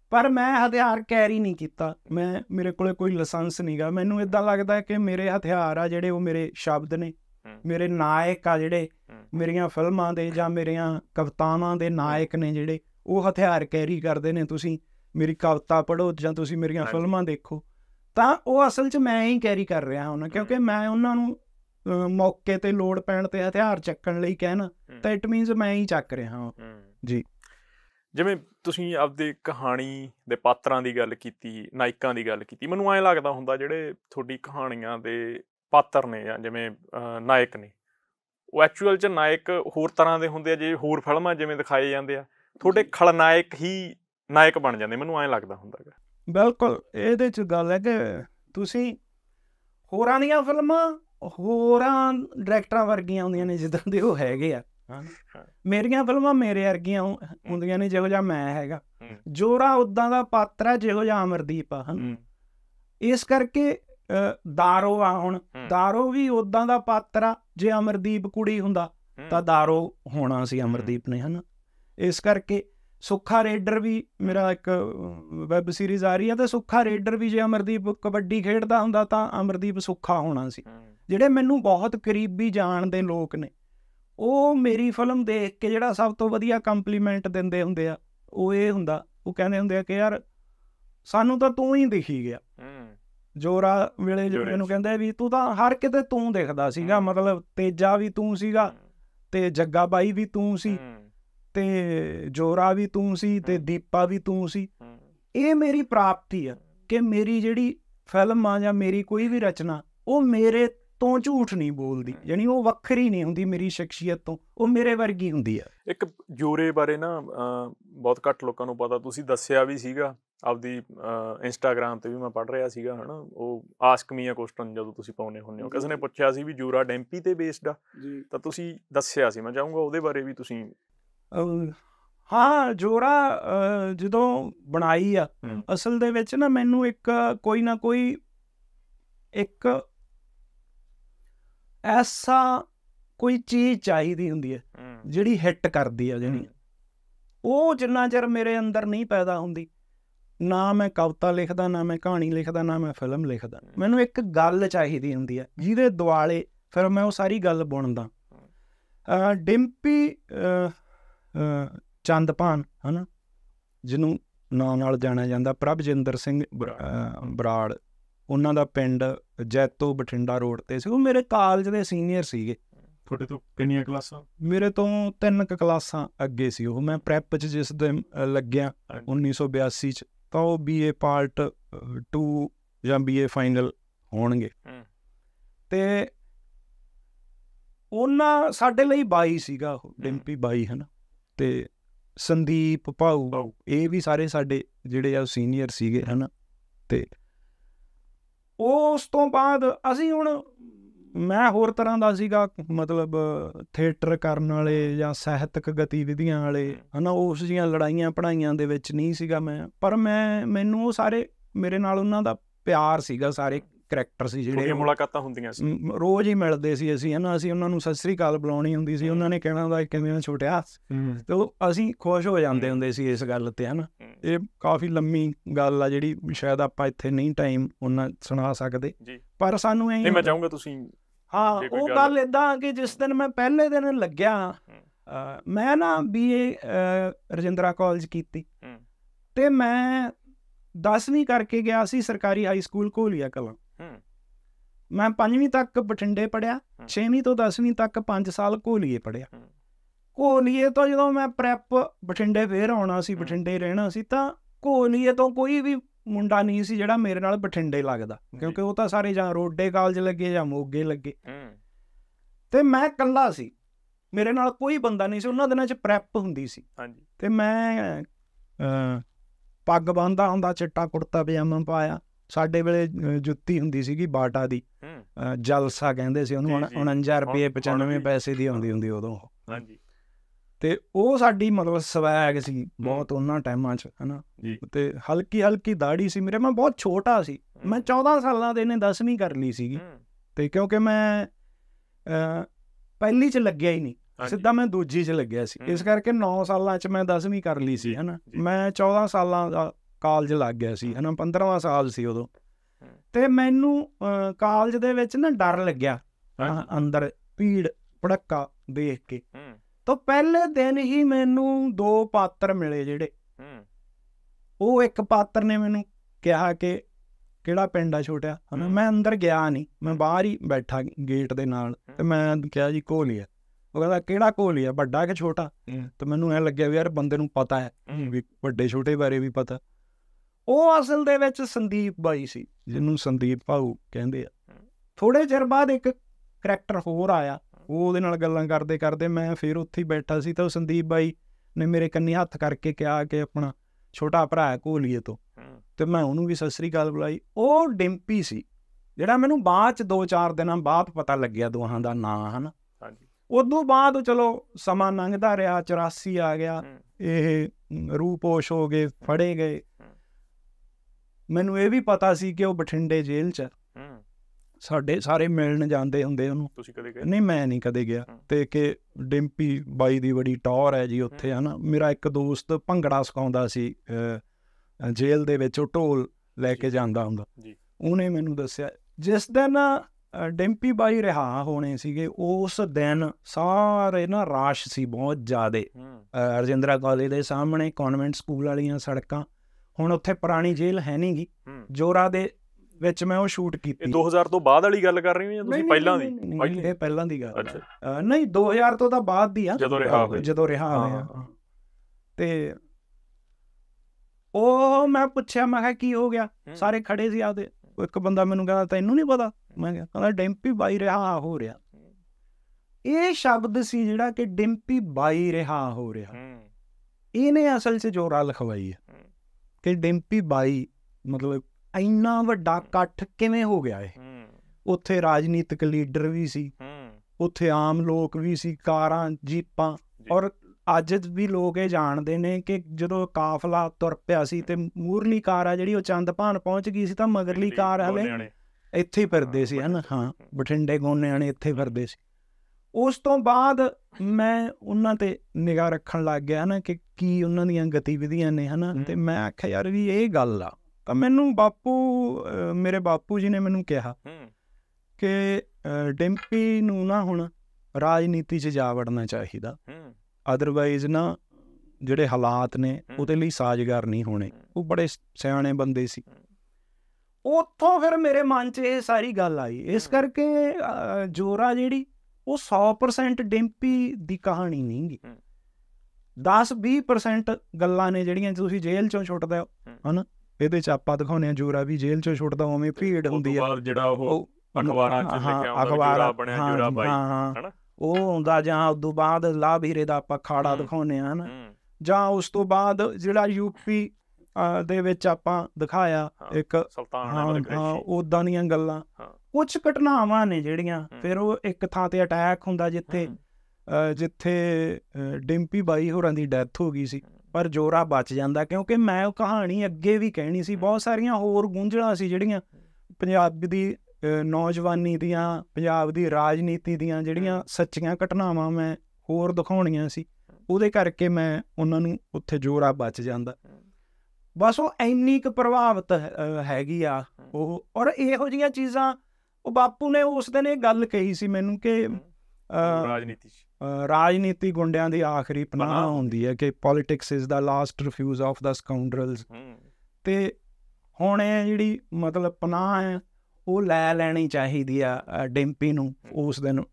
A: ਪਰ ਮੈਂ ਹਥਿਆਰ ਕੈਰੀ ਨਹੀਂ ਕੀਤਾ ਮੈਂ ਮੇਰੇ ਕੋਲੇ ਕੋਈ ਲਾਇਸੈਂਸ ਨਹੀਂਗਾ ਮੈਨੂੰ ਇਦਾਂ ਲੱਗਦਾ ਕਿ ਮੇਰੇ ਹਥਿਆਰ ਆ ਜਿਹੜੇ ਉਹ ਮੇਰੇ ਸ਼ਬਦ ਨੇ ਮੇਰੇ ਨਾਇਕ ਆ ਜਿਹੜੇ ਮੇਰੀਆਂ ਫਿਲਮਾਂ ਦੇ ਜਾਂ ਮੇਰੀਆਂ ਕਵਤਾਵਾਂ ਦੇ ਨਾਇਕ ਨੇ ਜਿਹੜੇ ਉਹ ਹਥਿਆਰ ਕੈਰੀ ਕਰਦੇ ਨੇ ਤੁਸੀਂ ਮੇਰੀ ਕਵਤਾ ਪੜੋ ਜਾਂ ਤੁਸੀਂ ਮੇਰੀਆਂ ਫਿਲਮਾਂ ਦੇਖੋ ਤਾਂ ਉਹ ਅਸਲ 'ਚ ਮੈਂ ਹੀ ਕੈਰੀ ਕਰ ਰਿਹਾ ਹਾਂ ਕਿਉਂਕਿ ਮੈਂ ਉਹਨਾਂ ਨੂੰ ਮੌਕੇ ਤੇ ਲੋੜ ਪੈਣ ਤੇ ਹਥਿਆਰ ਚੱਕਣ ਲਈ ਕਹਿਣਾ ਤਾਂ ਇਟ ਮੀਨਸ ਮੈਂ ਹੀ ਚੱਕ ਰਿਹਾ ਹਾਂ
C: ਜੀ
B: ਜਿਵੇਂ ਤੁਸੀਂ ਆਪਦੀ ਕਹਾਣੀ ਦੇ ਪਾਤਰਾਂ ਦੀ ਗੱਲ ਕੀਤੀ ਨਾਇਕਾਂ ਦੀ ਗੱਲ ਕੀਤੀ ਮੈਨੂੰ ਐਂ ਲੱਗਦਾ ਹੁੰਦਾ ਜਿਹੜੇ ਤੁਹਾਡੀ ਕਹਾਣੀਆਂ ਦੇ ਪਾਤਰ ਨੇ ਜਾਂ ਜਿਵੇਂ ਨਾਇਕ ਨੇ ਉਹ ਐਕਚੁਅਲ ਚ ਨਾਇਕ ਹੋਰ ਤਰ੍ਹਾਂ ਦੇ ਹੁੰਦੇ ਆ ਜੇ ਹੋਰ ਫਿਲਮਾਂ ਜਿਵੇਂ ਦਿਖਾਏ ਜਾਂਦੇ ਆ ਤੁਹਾਡੇ ਖਲਨਾਇਕ ਹੀ ਨਾਇਕ ਬਣ ਜਾਂਦੇ ਮੈਨੂੰ ਐਂ ਲੱਗਦਾ ਹੁੰਦਾਗਾ
A: ਬਿਲਕੁਲ ਇਹਦੇ ਚ ਗੱਲ ਹੈ ਕਿ ਤੁਸੀਂ ਹੋਰਾਂ ਦੀਆਂ ਫਿਲਮਾਂ ਹੋਰਾਂ ਡਾਇਰੈਕਟਰਾਂ ਵਰਗੀਆਂ ਹੁੰਦੀਆਂ ਨੇ ਜਿੱਦਾਂ ਦੇ ਉਹ ਹੈਗੇ ਆ ਮੇਰੀਆਂ ਫਿਲਮਾਂ ਮੇਰੇ ਵਰਗੀਆਂ ਹੁੰਦੀਆਂ ਨੇ ਜਿਹੋ ਜਿਹਾ ਮੈਂ ਹੈਗਾ ਜੋਰਾ ਉਦਾਂ ਦਾ ਪਾਤਰ ਹੈ ਜਿਹੋ ਜਿਹਾ ਅਮਰਦੀਪ ਆ ਹਨ ਇਸ ਕਰਕੇ ਦਾਰੋ ਆ ਹੁਣ ਦਾਰੋ ਵੀ ਉਦਾਂ ਦਾ ਪਾਤਰ ਆ ਜੇ ਅਮਰਦੀਪ ਕੁੜੀ ਹੁੰਦਾ ਤਾਂ ਦਾਰੋ ਹੋਣਾ ਸੀ ਅਮਰਦੀਪ ਨੇ ਹਨ ਇਸ ਕਰਕੇ ਸੁੱਖਾ ਰੇਡਰ ਵੀ ਮੇਰਾ ਇੱਕ ਵੈਬ ਸੀਰੀਜ਼ ਆ ਰਹੀ ਹੈ ਤੇ ਸੁੱਖਾ ਰੇਡਰ ਵੀ ਜੇ ਅਮਰਦੀਪ ਕਬੱਡੀ ਖੇਡਦਾ ਹੁੰਦਾ ਤਾਂ ਅਮਰਦੀਪ ਸੁੱਖਾ ਹੋਣਾ ਸੀ ਜਿਹੜੇ ਮੈਨੂੰ ਬਹੁਤ ਕਰੀਬੀ ਜਾਣਦੇ ਲੋਕ ਨੇ ਉਹ ਮੇਰੀ ਫਿਲਮ ਦੇਖ ਕੇ ਜਿਹੜਾ ਸਭ ਤੋਂ ਵਧੀਆ ਕੰਪਲੀਮੈਂਟ ਦਿੰਦੇ ਹੁੰਦੇ ਆ ਉਹ ਇਹ ਹੁੰਦਾ ਉਹ ਕਹਿੰਦੇ ਹੁੰਦੇ ਆ ਕਿ ਯਾਰ ਸਾਨੂੰ ਤਾਂ ਤੂੰ ਹੀ ਦਿਖੀ ਗਿਆ ਹੂੰ ਜੋਰਾ ਵੇਲੇ ਮੈਨੂੰ ਕਹਿੰਦਾ ਵੀ ਤੂੰ ਤਾਂ ਹਰ ਕਿਤੇ ਤੂੰ ਦਿਖਦਾ ਸੀਗਾ ਮਤਲਬ ਤੇਜਾ ਵੀ ਤੂੰ ਸੀਗਾ ਤੇ ਜੱਗਾ ਬਾਈ ਵੀ ਤੂੰ ਸੀ ਤੇ ਜੋਰਾ ਵੀ ਤੂੰ ਸੀ ਤੇ ਦੀਪਾ ਵੀ ਤੂੰ ਸੀ ਇਹ ਮੇਰੀ ਪ੍ਰਾਪਤੀ ਆ ਕਿ ਮੇਰੀ ਜਿਹੜੀ ਫਿਲਮ ਆ ਜਾਂ ਮੇਰੀ ਕੋਈ ਵੀ ਰਚਨਾ ਉਹ ਮੇਰੇ ਤੋਂ ਝੂਠ ਨਹੀਂ ਬੋਲਦੀ ਯਾਨੀ ਉਹ ਵੱਖਰੀ ਨਹੀਂ ਹੁੰਦੀ ਮੇਰੀ ਸ਼ਖਸੀਅਤ ਤੋਂ ਉਹ ਮੇਰੇ ਵਰਗੀ ਹੁੰਦੀ ਆ
B: ਇੱਕ ਜੋਰੇ ਬਾਰੇ ਨਾ ਬਹੁਤ ਘੱਟ ਲੋਕਾਂ ਨੂੰ ਪਤਾ ਤੁਸੀਂ ਦੱਸਿਆ ਵੀ ਸੀਗਾ ਆਪਦੀ ਇੰਸਟਾਗ੍ਰam ਤੇ ਵੀ ਮੈਂ ਪੜ ਰਿਹਾ ਸੀਗਾ ਹਨਾ ਉਹ ਆਸਕ ਮੀ ਆ ਕੁਐਸਚਨ ਜਦੋਂ ਤੁਸੀਂ ਪਾਉਨੇ ਹੁੰਨੇ ਹੋ ਕਿਸੇ ਨੇ ਪੁੱਛਿਆ ਸੀ ਵੀ ਜੋਰਾ ਡੈਂਪੀ ਤੇ ਬੇਸਡ ਆ ਤਾਂ ਤੁਸੀਂ ਦੱਸਿਆ ਸੀ ਮੈਂ ਚਾਹੂੰਗਾ ਉਹਦੇ ਬਾਰੇ ਵੀ ਤੁਸੀਂ
A: ਹਾਂ ਜੋਰਾ ਜਦੋਂ ਬਣਾਈ ਆ ਅਸਲ ਦੇ ਵਿੱਚ ਨਾ ਮੈਨੂੰ ਇੱਕ ਕੋਈ ਨਾ ਕੋਈ ਇੱਕ ਐਸਾ ਕੋਈ ਚੀਜ਼ ਚਾਹੀਦੀ ਹੁੰਦੀ ਹੈ ਜਿਹੜੀ ਹਿੱਟ ਕਰਦੀ ਆ ਜਣੀ ਉਹ ਜਿੰਨਾ ਚਿਰ ਮੇਰੇ ਅੰਦਰ ਨਹੀਂ ਪੈਦਾ ਹੁੰਦੀ ਨਾ ਮੈਂ ਕਵਿਤਾ ਲਿਖਦਾ ਨਾ ਮੈਂ ਕਹਾਣੀ ਲਿਖਦਾ ਨਾ ਮੈਂ ਫਿਲਮ ਲਿਖਦਾ ਮੈਨੂੰ ਇੱਕ ਗੱਲ ਚਾਹੀਦੀ ਹੁੰਦੀ ਹੈ ਜਿਹਦੇ ਦੁਆਲੇ ਫਿਰ ਮੈਂ ਉਹ ਸਾਰੀ ਗੱਲ ਬੁਣਦਾ ਡਿੰਪੀ ਚੰਦਪਾਨ ਹਨਾ ਜਿਹਨੂੰ ਨਾਂ ਨਾਲ ਜਾਣਿਆ ਜਾਂਦਾ ਪ੍ਰਭਜਿੰਦਰ ਸਿੰਘ ਬਰਾੜ ਉਹਨਾਂ ਦਾ ਪਿੰਡ ਜੈਤੋ ਬਠਿੰਡਾ ਰੋਡ ਤੇ ਸੀ ਉਹ ਮੇਰੇ ਕਾਲਜ ਦੇ ਸੀਨੀਅਰ ਸੀਗੇ ਤੁਹਾਡੇ ਤੋਂ ਕਿੰਨੀਆਂ ਕਲਾਸਾਂ ਮੇਰੇ ਤੋਂ ਤਿੰਨ ਕ ਕਲਾਸਾਂ ਅੱਗੇ ਸੀ ਉਹ ਮੈਂ ਪ੍ਰੈਪ ਚ ਜਿਸ ਦੇ ਲੱਗਿਆ 1982 ਚ ਤਾਂ ਉਹ ਬੀਏ ਪਾਰਟ 2 ਜਾਂ ਬੀਏ ਫਾਈਨਲ ਹੋਣਗੇ ਤੇ ਉਹਨਾਂ ਸਾਡੇ ਲਈ ਬਾਈ ਸੀਗਾ ਉਹ ਡਿੰਪੀ ਬਾਈ ਹਨ ਤੇ ਸੰਦੀਪ ਪਾਉ ਇਹ ਵੀ ਸਾਰੇ ਸਾਡੇ ਜਿਹੜੇ ਆ ਸੀਨੀਅਰ ਸੀਗੇ ਹਨ ਤੇ ਉਸ ਤੋਂ ਬਾਅਦ ਅਸੀਂ ਹੁਣ ਮੈਂ ਹੋਰ ਤਰ੍ਹਾਂ ਦਾ ਸੀਗਾ ਮਤਲਬ ਥੀਏਟਰ ਕਰਨ ਵਾਲੇ ਜਾਂ ਸਾਹਿਤਕ ਗਤੀਵਿਧੀਆਂ ਵਾਲੇ ਹਨਾ ਉਸ ਜੀਆਂ ਲੜਾਈਆਂ ਪੜਾਈਆਂ ਦੇ ਵਿੱਚ ਨਹੀਂ ਸੀਗਾ ਮੈਂ ਪਰ ਮੈਂ ਮੈਨੂੰ ਉਹ ਸਾਰੇ ਮੇਰੇ ਨਾਲ ਉਹਨਾਂ ਦਾ ਪਿਆਰ ਸੀਗਾ ਸਾਰੇ ਕੈਰੈਕਟਰ ਸੀ ਜਿਹੜੇ ਮੁਲਾਕਾਤਾਂ ਹੁੰਦੀਆਂ ਸੀ ਰੋਜ਼ ਹੀ ਮਿਲਦੇ ਸੀ ਅਸੀਂ ਹਨਾ ਅਸੀਂ ਉਹਨਾਂ ਨੂੰ ਸਤਿ ਸ੍ਰੀ ਅਕਾਲ ਬੁਲਾਉਣੀ ਹੁੰਦੀ ਸੀ ਉਹਨਾਂ ਨੇ ਕਹਿਣਾ ਦਾ ਕਿਵੇਂ ਆ ਛੋਟਿਆ ਤੇ ਅਸੀਂ ਖੁਸ਼ ਹੋ ਜਾਂਦੇ ਹੁੰਦੇ ਸੀ ਇਸ ਗੱਲ ਤੇ ਹਨਾ ਇਹ ਕਾਫੀ ਲੰਮੀ ਗੱਲ ਆ ਜਿਹੜੀ ਸ਼ਾਇਦ ਆਪਾਂ ਇੱਥੇ ਨਹੀਂ ਟਾਈਮ ਉਹਨਾਂ ਸੁਣਾ ਸਕਦੇ ਪਰ ਸਾਨੂੰ ਇਹ ਨਹੀਂ ਮੈਂ ਚਾਹੂੰਗਾ ਤੁਸੀਂ ਹਾਂ ਉਹ ਗੱਲ ਇਦਾਂ ਕਿ ਜਿਸ ਦਿਨ ਮੈਂ ਪਹਿਲੇ ਦਿਨ ਲੱਗਿਆ ਮੈਂ ਨਾ ਬੀਏ ਰਜਿੰਦਰਾ ਕਾਲਜ ਕੀਤੀ ਤੇ ਮੈਂ 10ਵੀਂ ਕਰਕੇ ਗਿਆ ਸੀ ਸਰਕਾਰੀ ਹਾਈ ਸਕੂਲ ਕੋਲੀਆ ਕਲਾਂ
C: ਮੈਂ
A: 5ਵੀਂ ਤੱਕ ਬਠਿੰਡੇ ਪੜਿਆ 6ਵੀਂ ਤੋਂ 10ਵੀਂ ਤੱਕ 5 ਸਾਲ ਕੋਲੀਏ ਪੜਿਆ ਕੋਲੀਏ ਤੋਂ ਜਦੋਂ ਮੈਂ ਪ੍ਰੈਪ ਬਠਿੰਡੇ ਫੇਰ ਆਉਣਾ ਸੀ ਬਠਿੰਡੇ ਰਹਿਣਾ ਸੀ ਤਾਂ ਕੋਲੀਏ ਤੋਂ ਕੋਈ ਵੀ ਮੁੰਡਾ ਨਹੀਂ ਸੀ ਜਿਹੜਾ ਮੇਰੇ ਨਾਲ ਬਠਿੰਡੇ ਲੱਗਦਾ ਕਿਉਂਕਿ ਉਹ ਤਾਂ ਸਾਰੇ ਜਾਂ ਰੋਡੇ ਕਾਲਜ ਲੱਗੇ ਜਾਂ ਮੋਗੇ ਲੱਗੇ ਤੇ ਮੈਂ ਇਕੱਲਾ ਸੀ ਮੇਰੇ ਨਾਲ ਕੋਈ ਬੰਦਾ ਨਹੀਂ ਸੀ ਉਹਨਾਂ ਦਿਨਾਂ 'ਚ ਪ੍ਰੈਪ ਹੁੰਦੀ ਸੀ ਹਾਂਜੀ ਤੇ ਮੈਂ ਪੱਗ ਬੰਨਦਾ ਹੁੰਦਾ ਚਿੱਟਾ ਕੁੜਤਾ ਪਜਾਮਾ ਪਾਇਆ ਸਾਡੇ ਵੇਲੇ ਜੁੱਤੀ ਹੁੰਦੀ ਸੀਗੀ ਬਾਟਾ ਦੀ ਜਲਸਾ ਕਹਿੰਦੇ ਸੀ ਉਹਨੂੰ 49 ਰੁਪਏ 95 ਪੈਸੇ ਦੀ ਆਉਂਦੀ ਹੁੰਦੀ ਉਦੋਂ ਹਾਂਜੀ ਤੇ ਉਹ ਸਾਡੀ ਮਤਲਬ ਸਵੈਗ ਸੀ ਬਹੁਤ ਉਹਨਾਂ ਟਾਈਮਾਂ 'ਚ ਹਨਾ ਤੇ ਹਲਕੀ ਹਲਕੀ ਦਾੜੀ ਸੀ ਮੇਰੇ ਮੈਂ ਬਹੁਤ ਛੋਟਾ ਸੀ ਮੈਂ 14 ਸਾਲਾਂ ਦੇ ਨੇ 10ਵੀਂ ਕਰ ਲਈ ਸੀਗੀ ਤੇ ਕਿਉਂਕਿ ਮੈਂ ਪਹਿਲੀ 'ਚ ਲੱਗਿਆ ਹੀ ਨਹੀਂ ਸਿੱਧਾ ਮੈਂ ਦੂਜੀ 'ਚ ਲੱਗਿਆ ਸੀ ਇਸ ਕਰਕੇ 9 ਸਾਲਾਂ 'ਚ ਮੈਂ 10ਵੀਂ ਕਰ ਲਈ ਸੀ ਹਨਾ ਮੈਂ 14 ਸਾਲਾਂ ਦਾ ਕਾਲਜ ਲੱਗ ਗਿਆ ਸੀ ਹਨਾ 15ਵਾਂ ਸਾਲ ਸੀ ਉਦੋਂ ਤੇ ਮੈਨੂੰ ਕਾਲਜ ਦੇ ਵਿੱਚ ਨਾ ਡਰ ਲੱਗਿਆ ਅੰਦਰ ਭੀੜ ਭੜੱਕਾ ਦੇਖ ਕੇ ਤਾਂ ਪਹਿਲੇ ਦਿਨ ਹੀ ਮੈਨੂੰ ਦੋ ਪਾਤਰ ਮਿਲੇ ਜਿਹੜੇ ਉਹ ਇੱਕ ਪਾਤਰ ਨੇ ਮੈਨੂੰ ਕਿਹਾ ਕਿ ਕਿਹੜਾ ਪਿੰਡ ਆ ਛੋਟਿਆ ਹਨਾ ਮੈਂ ਅੰਦਰ ਗਿਆ ਨਹੀਂ ਮੈਂ ਬਾਹਰ ਹੀ ਬੈਠਾ ਗੇਟ ਦੇ ਨਾਲ ਤੇ ਮੈਂ ਕਿਹਾ ਜੀ ਆ ਉਹ ਕਹਿੰਦਾ ਕਿਹੜਾ ਆ ਵੱਡਾ ਕਿ ਛੋਟਾ ਤੇ ਮੈਨੂੰ ਐ ਲੱਗਿਆ ਵੀ ਯਾਰ ਬੰਦੇ ਨੂੰ ਪਤਾ ਹੈ ਵੀ ਵੱਡੇ ਛੋਟੇ ਬਾਰੇ ਵੀ ਪਤਾ ਉਹ ਅਸਲ ਦੇ ਵਿੱਚ ਸੰਦੀਪ ਬਾਈ ਸੀ ਜਿਹਨੂੰ ਸੰਦੀਪ ਭਾਉ ਕਹਿੰਦੇ ਆ ਥੋੜੇ ਚਿਰ ਬਾਅਦ ਇੱਕ ਕੈਰੈਕਟਰ ਹੋਰ ਆਇਆ ਉਹ ਉਹਦੇ ਨਾਲ ਗੱਲਾਂ ਕਰਦੇ ਕਰਦੇ ਮੈਂ ਫਿਰ ਉੱਥੇ ਹੀ ਬੈਠਾ ਸੀ ਤਾਂ ਉਹ ਸੰਦੀਪ ਬਾਈ ਨੇ ਮੇਰੇ ਕੰਨੀ ਹੱਥ ਕਰਕੇ ਕਿਹਾ ਕਿ ਆਪਣਾ ਛੋਟਾ ਭਰਾ ਹੈ ਕੋਲੀਏ ਤੋਂ ਤੇ ਮੈਂ ਉਹਨੂੰ ਵੀ ਸਤਿ ਸ੍ਰੀ ਅਕਾਲ ਬੁਲਾਈ ਉਹ ਡਿੰਪੀ ਸੀ ਜਿਹੜਾ ਮੈਨੂੰ ਬਾਅਦ ਚ 2-4 ਦਿਨਾਂ ਬਾਅਦ ਪਤਾ ਲੱਗਿਆ ਦੋਹਾਂ ਦਾ ਨਾਂ ਹਨ ਹਾਂਜੀ ਉਦੋਂ ਬਾਅਦ ਚਲੋ ਸਮਾਂ ਲੰਘਦਾ ਰਿਹਾ 84 ਆ ਗਿਆ ਇਹ ਰੂਪੋਸ਼ ਹੋ ਗਏ ਫੜੇ ਗਏ ਮੈਨੂੰ ਇਹ ਵੀ ਪਤਾ ਸੀ ਕਿ ਉਹ ਬਠਿੰਡੇ ਜੇਲ੍ਹ 'ਚ ਹੂੰ ਸਾਡੇ ਸਾਰੇ ਮਿਲਣ ਜਾਂਦੇ ਹੁੰਦੇ ਉਹਨੂੰ ਤੁਸੀਂ ਕਦੇ ਗਏ ਨਹੀਂ ਮੈਂ ਨਹੀਂ ਕਦੇ ਗਿਆ ਤੇ ਕਿ ਡਿੰਪੀ ਬਾਈ ਦੀ ਬੜੀ ਟੌਰ ਹੈ ਜੀ ਉੱਥੇ ਹਨਾ ਮੇਰਾ ਇੱਕ ਦੋਸਤ ਭੰਗੜਾ ਸਿਖਾਉਂਦਾ ਸੀ ਜੇਲ੍ਹ ਦੇ ਵਿੱਚ ਉਹ ਢੋਲ ਲੈ ਕੇ ਜਾਂਦਾ ਹੁੰਦਾ ਜੀ ਉਹਨੇ ਮੈਨੂੰ ਦੱਸਿਆ ਜਿਸ ਦਿਨ ਡਿੰਪੀ ਬਾਈ ਰਿਹਾ ਹੋਣੇ ਸੀਗੇ ਉਸ ਦਿਨ ਸਾਰੇ ਨਾ ਰਾਸ਼ ਸੀ ਬਹੁਤ ਜ਼ਿਆਦੇ ਰਜਿੰਦਰਾ ਕਾਲਜ ਦੇ ਸਾਹਮਣੇ ਕਨਵੈਂਟ ਸਕੂਲ ਵਾਲੀਆਂ ਸੜਕਾਂ ਹੁਣ ਉੱਥੇ ਪੁਰਾਣੀ ਜੇਲ੍ਹ ਹੈ ਨਹੀਂਗੀ ਜੋਰਾ ਦੇ ਵਿੱਚ ਮੈਂ ਉਹ ਸ਼ੂਟ ਕੀਤੀ ਇਹ
B: 2000 ਤੋਂ ਬਾਅਦ ਵਾਲੀ ਗੱਲ ਕਰ ਰਹੇ ਹੋ ਜਾਂ ਤੁਸੀਂ
A: ਪਹਿਲਾਂ ਦੀ ਇਹ ਪਹਿਲਾਂ ਦੀ ਗੱਲ ਨਹੀਂ 2000 ਤੋਂ ਤਾਂ ਬਾਅਦ ਦੀ ਆ ਜਦੋਂ ਰਿਹਾ ਹੋਇਆ ਜਦੋਂ ਰਿਹਾ ਹੋਇਆ ਤੇ ਉਹ ਮੈਂ ਪੁੱਛਿਆ ਮੈਂ ਕਿਹਾ ਕੀ ਹੋ ਗਿਆ ਸਾਰੇ ਖੜੇ ਸੀ ਆਦੇ ਇੱਕ ਬੰਦਾ ਮੈਨੂੰ ਕਹਿੰਦਾ ਤੈਨੂੰ ਨਹੀਂ ਪਤਾ ਮੈਂ ਕਿਹਾ ਕਹਿੰਦਾ ਡੈਂਪੀ ਬਾਈ ਰਿਹਾ ਹੋ ਰਿਹਾ ਇਹ ਸ਼ਬਦ ਸੀ ਜਿਹੜਾ ਕਿ ਡਿੰਪੀ ਬਾਈ ਰਿਹਾ ਹੋ ਰਿਹਾ ਇਹਨੇ ਅਸਲ 'ਚ ਜੋਰਾ ਲਖਵਾਈ ਹੈ ਕਿ ਡਿੰਪੀ ਬਾਈ ਮਤਲਬ ਇੰਨਾ ਵੱਡਾ ਇਕੱਠ ਕਿਵੇਂ ਹੋ ਗਿਆ ਇਹ ਉੱਥੇ ਰਾਜਨੀਤਿਕ ਲੀਡਰ ਵੀ ਸੀ ਉੱਥੇ ਆਮ ਲੋਕ ਵੀ ਸੀ ਕਾਰਾਂ ਜੀਪਾਂ ਔਰ ਅੱਜ ਵੀ ਲੋਕ ਇਹ ਜਾਣਦੇ ਨੇ ਕਿ ਜਦੋਂ ਕਾਫਲਾ ਤੁਰ ਪਿਆ ਸੀ ਤੇ ਮੂਰਲੀ ਕਾਰ ਆ ਜਿਹੜੀ ਉਹ ਭਾਨ ਪਹੁੰਚ ਗਈ ਸੀ ਤਾਂ ਮਗਰਲੀ ਕਾਰ ਹਲੇ ਇੱਥੇ ਫਿਰਦੇ ਸੀ ਹਨ ਹਾਂ ਬਠਿੰਡੇ ਗੋਨਿਆਂ ਨੇ ਇੱਥੇ ਫਿਰਦੇ ਸੀ ਉਸ ਤੋਂ ਬਾਅਦ ਮੈਂ ਉਹਨਾਂ ਤੇ ਨਿਗਾਹ ਰੱਖਣ ਲੱਗ ਗਿਆ ਹਨਾ ਕਿ ਕੀ ਉਹਨਾਂ ਦੀਆਂ ਗਤੀਵਿਧੀਆਂ ਨੇ ਹਨਾ ਤੇ ਮੈਂ ਆਖਿਆ ਯਾਰ ਵੀ ਇਹ ਗੱਲ ਆ ਤਾਂ ਮੈਨੂੰ ਬਾਪੂ ਮੇਰੇ ਬਾਪੂ ਜੀ ਨੇ ਮੈਨੂੰ ਕਿਹਾ ਕਿ ਡਿੰਪੀ ਨੂੰ ਨਾ ਹੁਣ ਰਾਜਨੀਤੀ 'ਚ ਜਾ ਵੜਨਾ ਚਾਹੀਦਾ ਅਦਰਵਾਈਜ਼ ਨਾ ਜਿਹੜੇ ਹਾਲਾਤ ਨੇ ਉਹਦੇ ਲਈ ਸਾਜ਼ਗਾਰ ਨਹੀਂ ਹੋਣੇ ਉਹ ਬੜੇ ਸਿਆਣੇ ਬੰਦੇ ਸੀ ਉੱਥੋਂ ਫਿਰ ਮੇਰੇ ਮਨ 'ਚ ਇਹ ਸਾਰੀ ਗੱਲ ਆਈ ਇਸ ਕਰਕੇ ਜੋਰਾ ਜਿਹੜੀ ਉਹ 100% ਡਿੰਪੀ ਦੀ ਕਹਾਣੀ ਨਹੀਂਗੀ 10-20% ਗੱਲਾਂ ਨੇ ਜਿਹੜੀਆਂ ਤੁਸੀਂ ਜੇਲ੍ਹ ਚੋਂ ਛੁੱਟਦੇ ਹੋ ਹਨਾ ਇਹਦੇ ਚ ਆਪਾਂ ਦਿਖਾਉਨੇ ਆ ਜੋਰਾ ਵੀ ਜੇਲ੍ਹ ਚੋਂ ਛੁੱਟਦਾ ਉਵੇਂ ਭੀੜ ਹੁੰਦੀ
B: ਆ ਜਿਹੜਾ ਉਹ ਅਖਬਾਰਾਂ ਚ ਲਿਖਿਆ ਹੁੰਦਾ
A: ਜੋਰਾ ਬਣਿਆ ਜੋਰਾ ਬਾਈ ਹਨਾ ਉਹ ਹੁੰਦਾ ਜਾਂ ਉਸ ਤੋਂ ਬਾਅਦ ਲਾਭ ਹੀਰੇ ਦਾ ਆਪਾਂ ਖਾੜਾ ਦਿਖਾਉਨੇ ਆ ਹਨਾ ਜਾਂ ਉਸ ਤੋਂ ਬਾਅਦ ਜਿਹੜਾ ਯੂਪੀ ਦੇ ਵਿੱਚ ਆਪਾਂ ਦਿਖਾਇਆ ਇੱਕ ਸੁਲਤਾਨ ਹਾਂ ਉਹਦਾਂ ਉਦਾਂ ਦੀਆਂ ਗੱਲਾਂ ਹਾਂ ਕੁਝ ਘਟਨਾਵਾਂ ਨੇ ਜਿਹੜੀਆਂ ਫਿਰ ਉਹ ਇੱਕ ਥਾਂ ਤੇ ਅਟੈਕ ਹੁੰਦਾ ਜਿੱਥੇ ਜਿੱਥੇ ਡਿੰਪੀ ਬਾਈ ਹੋਰਾਂ ਦੀ ਡੈਥ ਹੋ ਗਈ ਸੀ ਪਰ ਜੋਰਾ ਬਚ ਜਾਂਦਾ ਕਿਉਂਕਿ ਮੈਂ ਉਹ ਕਹਾਣੀ ਅੱਗੇ ਵੀ ਕਹਿਣੀ ਸੀ ਬਹੁਤ ਸਾਰੀਆਂ ਹੋਰ ਗੁੰਝਲਾਂ ਸੀ ਜਿਹੜੀਆਂ ਪੰਜਾਬ ਦੀ ਨੌਜਵਾਨੀ ਦੀਆਂ ਪੰਜਾਬ ਦੀ ਰਾਜਨੀਤੀ ਦੀਆਂ ਜਿਹੜੀਆਂ ਸੱਚੀਆਂ ਘਟਨਾਵਾਂ ਮੈਂ ਹੋਰ ਦਿਖਾਉਣੀਆਂ ਸੀ ਉਹਦੇ ਕਰਕੇ ਮੈਂ ਉਹਨਾਂ ਨੂੰ ਉੱਥੇ ਜੋਰਾ ਬਚ ਜਾਂਦਾ ਬਸ ਉਹ ਇੰਨੀ ਕੁ ਪ੍ਰਭਾਵਿਤ ਹੈਗੀ ਆ ਉਹ ਔਰ ਇਹੋ ਜੀਆਂ ਚੀਜ਼ਾਂ ਉਹ ਬਾਪੂ ਨੇ ਉਸ ਦਿਨ ਇਹ ਗੱਲ ਕਹੀ ਸੀ ਮੈਨੂੰ ਕਿ ਰਾਜਨੀਤੀ ਰਾਜਨੀਤੀ ਗੁੰਡਿਆਂ ਦੀ ਆਖਰੀ ਪਨਾਹ ਹੁੰਦੀ ਹੈ ਕਿ politics is the last refuge of the scoundrels ਤੇ ਹੁਣ ਇਹ ਜਿਹੜੀ ਮਤਲਬ ਪਨਾਹ ਹੈ ਉਹ ਲੈ ਲੈਣੀ ਚਾਹੀਦੀ ਆ ਡਿੰਪੀ ਨੂੰ ਉਸ ਦਿਨ